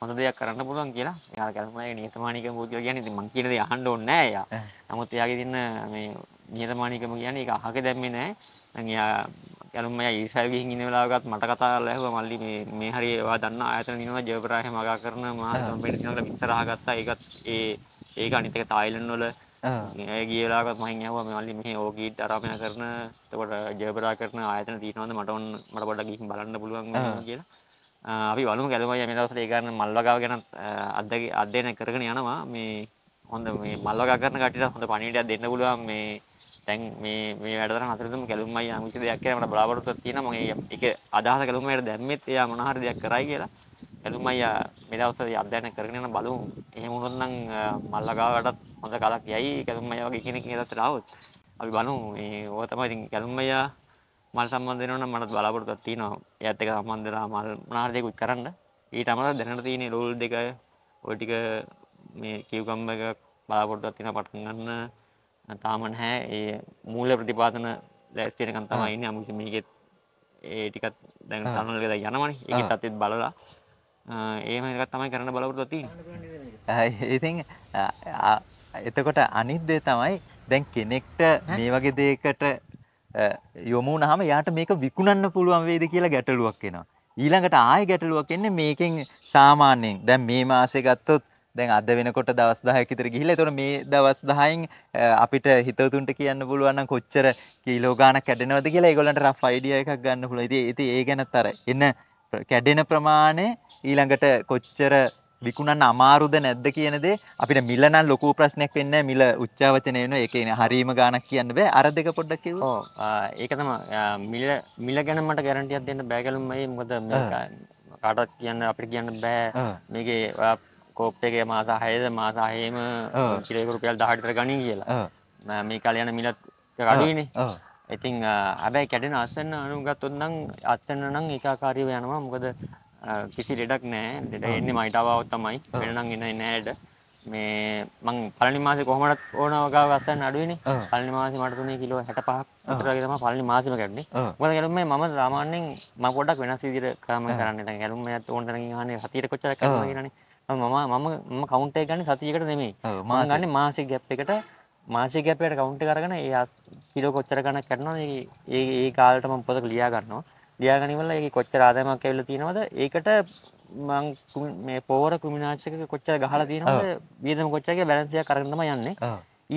හොඳ දෙයක් කරන්න පුළුවන් කියලා යා කල්මයි නියතමානික බූතිය කියන්නේ ඉතින් මං කියන දේ අහන්න ඕනේ නෑ එයා. නමුත් එයාගේ තියෙන මේ නියතමානිකම කියන්නේ ඒක අහක දැම්මේ නෑ. දැන් එයා කල්මයි ඊසාව ගිහින් ඉන්න වෙලාවකත් මට කතා කරලා ඇහුවා මල්ලි මේ මේ හරිය ඒවා දන්න ආයතන නිනවා ජයප්‍රාහේ මගා කරන මහා කම්පැනි නිනවා විස්තර අහගත්තා. ඒකත් ඒ ඒක අනිත් එක තායිලන්ඩ් වල ගේලාකත් මහින් යව මල්ලි මේ ඕකී තරමය කරන තකොට ජයපරා කරන ආයතන තිීනවද මටවන් මට පොඩ ගිහින් බලන්න පුළුවන් කියලා අපි වලු ගැලමයි මේ දවසට ඒගන්න මල්වගාව ගැන අදගේ අධ්‍යයන කරගෙන යනවා මේ හොඳ මේ මල්වගා කරන කටිට හොඳ පණිටයක් දෙන්න පුළුවන් මේ තැන් මේ මේ වැඩර හතරතුම කැලුම්මයි අමිච දෙයක් කියලා මට බලාපොරොත්තුවක් තියෙනවා මම ඒක අදහස කැලුම්මයට දැම්මෙත් එයා මොන හරි දෙයක් කරයි කියලා ඇලුමයි මේ දවස්වල අධ්‍යයනය කරගෙන යන බලමු. එහෙම වුණොත් නම් මල්ලගාවටත් හොඳ කලක් යයි ඇලුමයි වගේ කෙනෙක් ඉඳලා ආවොත්. අපි බලමු. ඒ ඕක තමයි ඉතින් ඇලුමයි මල් සම්බන්ධ වෙනවා නම් මටත් බලාපොරොත්තුවක් තියෙනවා. එයාත් එක්ක සම්බන්ධ වෙලා මල් මොනාර දෙයක් කරන්න. ඊට අමතරව දැනට තියෙන රෝල් දෙක ඔය ටික මේ කිව්කම්බ එකක් බලාපොරොත්තුවක් තියෙනවා පටන් ගන්න. තාම නැහැ. ඒ මූල ප්‍රතිපාදන ලෑස්ති වෙනකන් තමයි ඉන්නේ. අමුතු මේකෙත් ඒ ටිකක් දැන් තනවල වෙලා යනවනේ. ඒකත් අතෙත් බලලා ඒම එකක් තමයි කරන්න බලවරතු තින් ඉතින් එතකොට අනිද්දේ තමයි දැන් කෙනෙක්ට මේ වගේ දේකට යොමු නහම යාට මේක විකුණන්න පුළුවන් වේද කියලා ගැටලුවක් එනවා ඊළඟට ආය ගැටලුවක් එන්නේ මේකෙන් සාමාන්‍යයෙන් දැන් මේ මාසේ ගත්තොත් දැන් අද වෙනකොට දවස් 10ක් විතර ගිහිල්ලා ඒතකොට මේ දවස් 10න් අපිට හිතවතුන්ට කියන්න පුළුවන් නම් කොච්චර කිලෝ ගාණක් කැඩෙනවද කියලා ඒගොල්ලන්ට රෆ් අයිඩියා එකක් ගන්න පුළුවන්. ඉතින් ඒ ගැනත් අර එන කැඩෙන ප්‍රමාණය ඊළඟට කොච්චර විකුණන්න අමාරුද නැද්ද කියන දේ අපිට මිල නම් ලොකු ප්‍රශ්නයක් වෙන්නේ මිල උච්චාවචන වෙන එක කියන්නේ හරීම ගාණක් කියන්න බෑ අර දෙක පොඩ්ඩක් කිව්වොත් ඔව් ඒක තමයි මිල මිල ගැන මට ගැරන්ටියක් දෙන්න බෑ ගැලුම්මයි මොකද කාටවත් කියන්න අපිට කියන්න බෑ මේකේ කෝප් එකේ මාස 6ද මාස 6ම කිලෝ රුපියල් 18 ගණන් කියලා මේ කාලේ යන මිලත් අඩුයිනේ ඉතින් හැබැයි කැඩෙන ආසන්න අනුගතොත් නම් අත්තන්න නම් ඒකාකාරීව යනවා. මොකද කිසි ලෙඩක් නැහැ. ලෙඩ එන්නේ මයිටාවාව තමයි. වෙන නම් එන්නේ නැහැ මේ මං පළවෙනි මාසේ කොහොමවත් ඕන වගාව අස්සන්න අඩුවෙනේ. පළවෙනි මාසේ මට 3 කිලෝ 65ක් අතර වගේ තමයි පළවෙනි මාසෙම කැඩුනේ. මොකද ගැලුම් මේ මම සාමාන්‍යයෙන් මම පොඩ්ඩක් වෙනස් විදිහට ක්‍රම කරන්නේ. දැන් ගැලුම් මයත් ඕන තරම් ගහන්නේ සතියට කොච්චරක් කරනවා කියලානේ. මම මම මම කවුන්ට් එක ගන්න සතියකට නෙමෙයි. මම ගන්නේ මාසික ගැප් එකට මාසික ගැපයට කවුන්ට් කරගෙන ඒ කිලෝ කොච්චර ගණන් කරනවද ඒ ඒ කාලෙට මම පොතක ලියා ගන්නවා. ලියාගෙන ඉවරලා ඒක කොච්චර ආදායමක් ඇවිල්ලා තියෙනවද? ඒකට මම මේ පොවර කුමිනාචක කොච්චර ගහලා තියෙනවද? වියදම කොච්චර කියලා බැලන්ස් එකක් අරගෙන තමයි යන්නේ.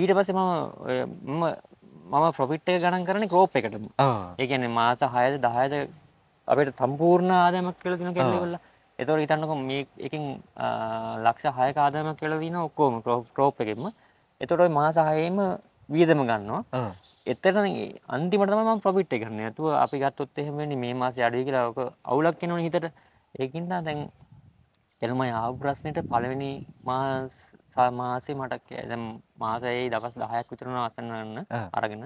ඊට පස්සේ මම මම මම ප්‍රොෆිට් එක ගණන් කරන්නේ ක්‍රෝප් එකටම. ඒ කියන්නේ මාස 6ද 10ද අපිට සම්පූර්ණ ආදායමක් කියලා දෙන කෙනෙක් ඒගොල්ලෝ. ඒතකොට හිතන්නකෝ මේ එකෙන් ලක්ෂ 6ක ආදායමක් කියලා දින ඔක්කොම ක්‍රෝප් එකෙන්ම. එතකොට ওই මාස 6ෙම වියදම ගන්නවා. එතන අන්තිමට තමයි මම ප්‍රොෆිට් එක ගන්න. නැතුව අපි ගත්තොත් එහෙම වෙන්නේ මේ මාසේ අඩුයි කියලා ඔක අවුලක් වෙනවනේ හිතට. ඒකින් තමයි දැන් එළමයි ආව ප්‍රශ්නෙට පළවෙනි මාස මාසේ මට දැන් මාසයේ දවස් 10ක් විතර නවත්තන්න අරගෙන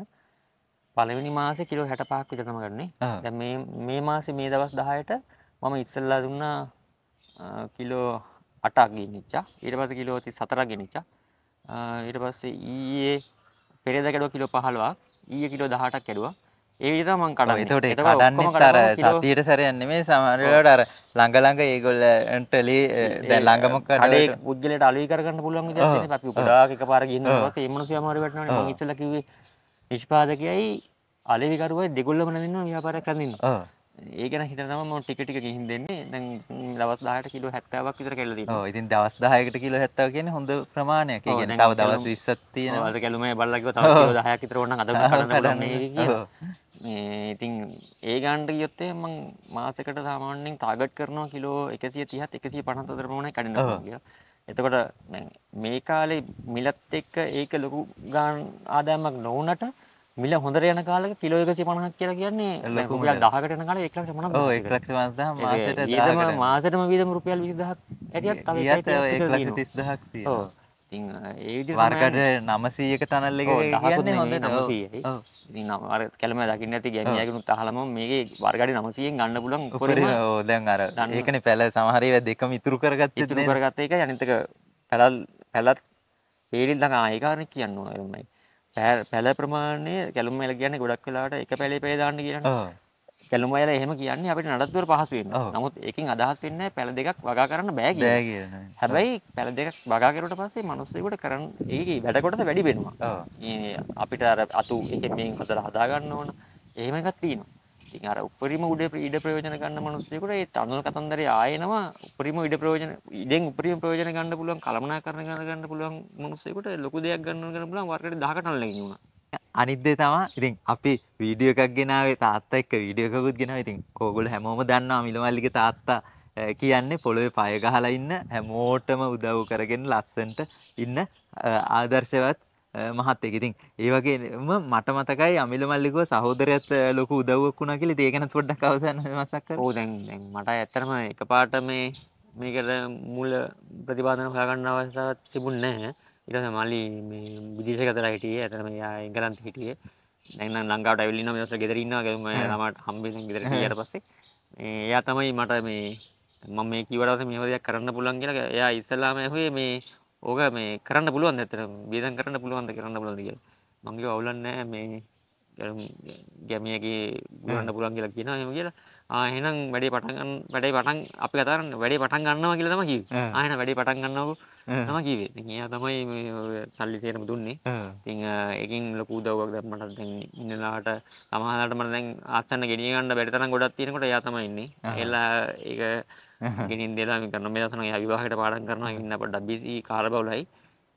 පළවෙනි මාසේ කිලෝ 65ක් විතර තමයි ගන්නෙ. දැන් මේ මේ මාසේ මේ දවස් 10ට මම ඉස්සෙල්ලා දුන්නා කිලෝ 8ක් ගෙනිච්චා. ඊට පස්සේ කිලෝ 34ක් ගෙනිච්චා. ඊට පස්සේ ඊයේ පෙරේද කැඩුවා කිලෝ 15ක් ඊයේ කිලෝ 18ක් කැඩුවා ඒ විදිහට මම කඩන්නේ එතකොට ඒක කඩන්නේ අර සතියට සැරයක් නෙමෙයි සමහර වෙලාවට අර ළඟ ළඟ ඒගොල්ලන්ට ලී දැන් ළඟම කඩේ පුද්ගලයට අලුයි කරගන්න පුළුවන් විදිහක් තියෙනක අපි උපදාක එකපාර ගිහින් ඉන්නකොට ඒ මිනිස්සු යමාරු වැටෙනවනේ මම ඉස්සෙල්ලා කිව්වේ නිෂ්පාදකයයි අලෙවිකරුවයි දෙගොල්ලම නැදිනවා ව්‍යාපාරයක් කරන්න ඉන්නවා ඒගෙන හිතනම ටික ටික ගිහින් දෙන්නේ දවස් 10ට කිලෝ 70ක් විතර කැඩලා තියෙනවා. ඔව් ඉතින් දවස් 10කට කිලෝ 70 කියන්නේ හොඳ ප්‍රමාණයක්. ඒ කියන්නේ තව දවස් 20ක් තියෙනවා. ඔයාලට ගැලුමේ බලලා කිව්ව තව කිලෝ 10ක් විතර ඕනනම් අද කන්න පුළුවන් මේ කියලා. මේ ඉතින් ඒ ගානට ගියොත් මම මාසෙකට සාමාන්‍යයෙන් ටාගට් කරනවා කිලෝ 130ත් 150ත් අතර ප්‍රමාණයක් කඩන්න පුළුවන් කියලා. එතකොට මේ කාලේ මිලත් එක්ක ඒක ලොකු ගාන ආදායමක් නොවුනට මිල හොඳට යන කාලෙක කිලෝ 150ක් කියලා කියන්නේ රුපියල් 10කට යන කාලේ 1 ලක්ෂ 50ක්. ඔව් 1 ලක්ෂ 50 මාසෙට 10කට. මාසෙටම වීදම රුපියල් 20000ක් ඇරියත් තව 1 ලක්ෂ 30000ක් තියෙනවා. ඔව්. ඉතින් ඒ විදිහට වර්ගඩ 900ක ටනල් එක කියන්නේ හොඳට 900යි. ඔව්. ඉතින් අර කැලම දකින්න ඇති ගැමියාගෙනුත් අහලම මේකේ වර්ගඩ 900න් ගන්න පුළුවන් කොරේම. ඔව් දැන් අර ඒකනේ පැල සමහර ඒවා දෙකම ඉතුරු කරගත්තේ නේද? ඉතුරු කරගත්ත එක අනිත් එක පැලල් පැලත් පේරිල් ළඟ ආයකාරණ කියන්න ඕන එරමයි. පැල ප්‍රමාණය කැලුම් එල කියන්නේ ගොඩක් වෙලාට එක පැලේ පැය දාන්න කියලා. කැලුම් වල එහෙම කියන්නේ අපිට නඩත්තුවට පහසු වෙන්න. නමුත් ඒකෙන් අදහස් වෙන්නේ පැල දෙකක් වගා කරන්න බෑ කියලා. හැබැයි පැල දෙකක් වගා කරුවට පස්සේ මිනිස්සුන්ට කරන්න ඒකේ වැඩ කොටස වැඩි වෙනවා. අපිට අර අතු එකෙන් මේන් හදලා හදා ගන්න ඕන. එහෙම එකක් තියෙනවා. ඉතින් අර උපරිම උඩ ඉඩ ප්‍රයෝජන ගන්න මිනිස්සුෙකුට ඒ තනවල කතන්දරේ ආයෙනවා උපරිම ඉඩ ප්‍රයෝජන ඉඩෙන් උපරිම ප්‍රයෝජන ගන්න පුළුවන් කලමනාකරණ ගන්න පුළුවන් මිනිස්සුෙකුට ලොකු දෙයක් ගන්න ඕන කරන්න පුළුවන් වර්ගයට 10කට නල්ලගෙන වුණා. අනිත් දේ තමයි ඉතින් අපි වීඩියෝ එකක් ගෙනාවේ තාත්තා එක්ක වීඩියෝ එකකුත් ගෙනාවා. ඉතින් ඕගොල්ලෝ හැමෝම දන්නවා මිලමල්ලිගේ තාත්තා කියන්නේ පොළොවේ පය ගහලා ඉන්න හැමෝටම උදව් කරගෙන ලස්සන්ට ඉන්න ආදර්ශවත් මහත් එකඉතින් ඒ වගේම මට මතකයි අමිල මල්ලිකව සහෝදරයත් ලොක උදව්වක් වුණ කියල දේගන පොඩ්ඩක් අවසන්න මසක් ඕදැන් මට ඇත්තරම එක පාට මේ මේකට මුල් ප්‍රතිපාදන හොයාගන්න අවසාත් තිබුන් නෑ ඉට මල්ලි විදිස කතලා හිටිය ඇතම යා එංගලන්ත හිටිය දැන්න ලංකාට ඇවිල්ලින්න මෙස ගෙදරන්න ගැම මට හම්බි ගෙදර යට පස්සේ එයා තමයි මට මේ මම මේ කිවරස මේවදයක් කරන්න පුළන් කියලා එයා ඉස්සල්ලාම ඇහේ මේ ඕක මේ කරන්න පුළුවන් ඇතර බේදන් කරන්න පුළුවන්ද කරන්න පුළන්ද කිය මංගේ අවුලන්න මේ ගැමියගේ ගුවන්න පුළන් කියලා කියන එම කියලා ආහෙනම් වැඩේ පටගන්න වැඩේ පටන් අපි කතරන්න වැඩේ පටන් ගන්නවා කියල තම කිව ආයන වැඩේ පටන් ගන්නව තම කිවේ එයා තමයි සල්ලි සේරම දුන්නේ ති එකින් ලොකු දවක් මට ඉන්නලාට තමහලට මරදැන් අත්තන්න ගෙනියගන්න බැරිතන ගොඩත් තියෙනකොට යාතම ඉන්නේ එල්ලා ඒ ගෙනින් දෙලා මේ කරන මේ දසන එයා විවාහයට පාඩම් කරනවා ඉන්න පොඩ්ඩක් බිසි කාර්ය බවුලයි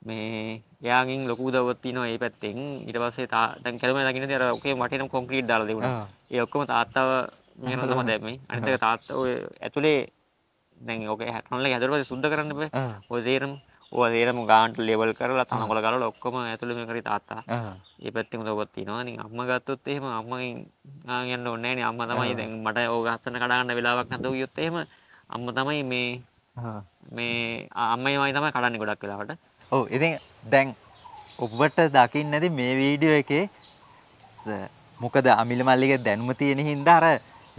මේ එයාගෙන් ලොකු උදව්වක් තියෙනවා මේ පැත්තෙන් ඊට පස්සේ දැන් කැලම දකින්නේ අර ඔකේ මටේනම් කොන්ක්‍රීට් දාලා දෙවුණා ඒ ඔක්කොම තාත්තාව මේන තමයි දැම්මේ අනිත් එක තාත්තා ඔය ඇතුලේ දැන් ඔකේ හැටනල්ලා හැදුවා පස්සේ සුද්ධ කරන්න බෑ ඔය තේරම ඔය තේරම ගාන්ට ලෙවල් කරලා තනකොළ කරලා ඔක්කොම ඇතුලේ මේ කරේ තාත්තා ඒ පැත්තෙන් උදව්වක් තියෙනවා නේ අම්මා ගත්තොත් එහෙම අම්මගෙන් ආ යන්න ඕනේ නෑනේ අම්මා තමයි දැන් මට ඕක හස්සන කඩ ගන්න වෙලාවක් නැතුව ගියොත් එහෙම අම්ම තමයි මේ මේ අම්මයි මයි තමයි කඩන්න ගොඩක් වෙලාවට ඔව් ඉතින් දැන් ඔබට දකින්නද මේ වීඩියෝ එකේ මොකද අමිල මල්ලිගේ දැනුම තියෙන හින්දා අර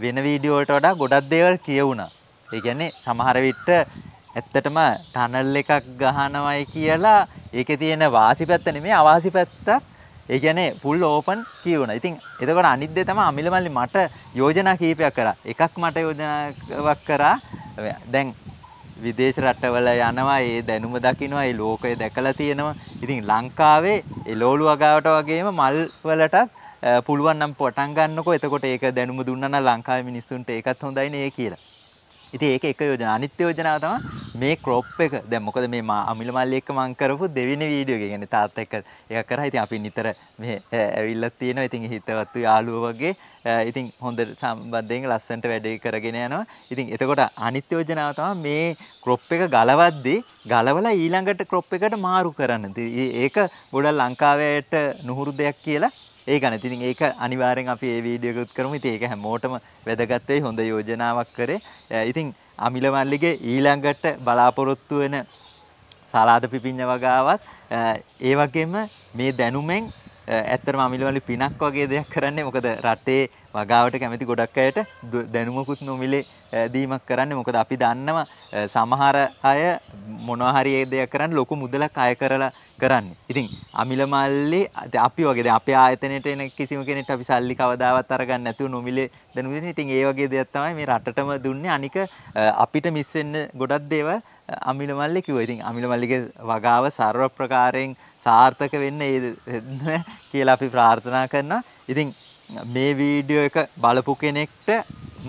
වෙන වීඩියෝ වලට වඩා ගොඩක් දේවල් කියවුණා. ඒ කියන්නේ සමහර විට ඇත්තටම ටනල් එකක් ගහනවයි කියලා ඒකේ තියෙන වාසි පැත්ත නෙමෙයි අවාසි පැත්තත් ඒ කියන්නේ ෆුල් ඕපන් කියවන. ඉතින් එතකොට අනිත් දේ තමයි අමිල මල්ලි මට යෝජනා කීපයක් කරා. එකක් මට යෝජනාවක් කරා. දැන් විදේශ රටවල යනවා ඒ දැනුම දකිනවා ඒ ලෝකය දැකලා තියෙනවා. ඉතින් ලංකාවේ එළෝලු වගාවට වගේම මල් වලටත් පුළුවන් නම් පටන් ගන්නකෝ. එතකොට ඒක දැනුම දුන්නා නම් ලංකාවේ මිනිස්සුන්ට ඒකත් හොඳයිනේ කියලා. ඉතින් ඒක එක යෝජනාව. අනිත් යෝජනාව තමයි මේ ක්‍රොප් එක. දැන් මොකද මේ මා අමිල මල්ලි එක්ක මම කරපු දෙවෙනි වීඩියෝ එක. يعني තාත්තා එක්ක එකක් කරා. ඉතින් අපි නිතර මේ ඇවිල්ලා තියෙනවා. ඉතින් හිතවත් යාළුවෝ වගේ ඉතින් හොඳ සම්බන්ධයෙන් ලස්සනට වැඩේ කරගෙන යනවා. ඉතින් එතකොට අනිත් යෝජනාව තමයි මේ ක්‍රොප් එක ගලවද්දී ගලවලා ඊළඟට ක්‍රොප් එකට මාරු කරන්න. ඒක ගොඩක් ලංකාවේට නුහුරු දෙයක් කියලා ඒ ගන තින් ඒක අනිවාරෙන් අපි ඒ වීඩියකුත් කරම ඒක හැමෝටම වැදගත්තේ හොඳ යෝජනාවක් කරේ ඉතින් අමිලමල්ලිගේ ඊළඟට බලාපොරොත්තු වෙන සලාද පිපින්න වගාවත් ඒ වගේම මේ දැනුමෙන් ඇත්තර මමිලවලි පිනක් වගේ දෙයක් කරන්නේ මොකද රටේ වගාවට කැමති ගොඩක් අයට දැනුමකුත් නොමිලේ දීමක් කරන්න මොකද අපි දන්නව සමහර අය මොනහරි ඒ දෙයක් කරන්න ලොකු මුදලක් අය කරලා කරන්නේ. ඉතින් අමිල මල්ලේ අපි වගේ දැන් අපේ ආයතනයට එන කිසිම කෙනෙක් අපි සල්ලි කවදාවත් අරගන්න නැතුව නොමිලේ දැනුනේ. ඉතින් ඒ වගේ දෙයක් තමයි මේ රටටම දුන්නේ. අනික අපිට මිස් වෙන්න ගොඩක් දේවල් අමිල මල්ලේ කිව්වා. ඉතින් අමිල මල්ලගේ වගාව ਸਰව ප්‍රකාරයෙන් සාර්ථක වෙන්න ඒ කියලා අපි ප්‍රාර්ථනා කරනවා. ඉතින් මේ වීඩියෝ එක බලපු කෙනෙක්ට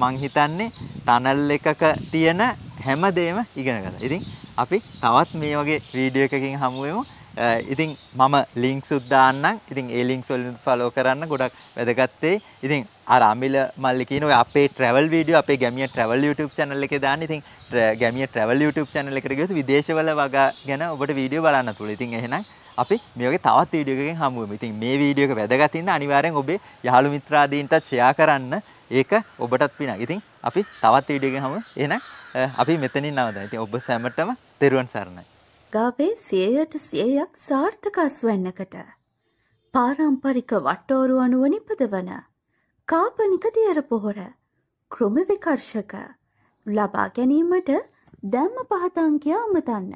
මං හිතන්නේ තනල් එකක තියෙන හැමදේම ඉගෙන ගන්න. ඉතින් අපි තවත් මේ වගේ වීඩියෝ එකකින් හමු වෙමු. Uh, ඉතින් මම ලිංක්ස් උද්දාන්නම් ඉතින් ඒ ලිංක්ස් වලින් ෆලෝ කරන්න ගොඩක් වැදගත්තේ ඉතින් අර අමිල මල්ලි කියන ඔය අපේ ට්‍රැවල් වීඩියෝ අපේ ගැමිය ට්‍රැවල් YouTube channel එකේ දාන්න ඉතින් ගැමිය ට්‍රැවල් YouTube channel එකට ගියොත් විදේශවල වගා ගැන ඔබට වීඩියෝ බලන්න පුළුවන් ඉතින් එහෙනම් අපි මේගේ තවත් වීඩියෝකකින් හමුවෙමු. ඉතින් මේ වීඩියෝ එක වැදගත් ඉන්න අනිවාර්යෙන් ඔබේ යහළු මිත්‍රාදීන්ට ෂෙයා කරන්න. ඒක ඔබටත් පිනක්. ඉතින් අපි තවත් වීඩියෝකකින් හමු. එහෙනම් uh, අපි මෙතනින් නවතමු. ඉතින් ඔබ සැමටම තෙරුවන් සරණයි. ගස්ගාවේ සියයට සියයක් සාර්ථක අස්වැන්නකට පාරම්පරික වට්ටෝරු අනුව නිපදවන කාපනික දියර පොහොර කෘම විකර්ෂක ලබා ගැනීමට දැම්ම පහතංකය අමතන්න.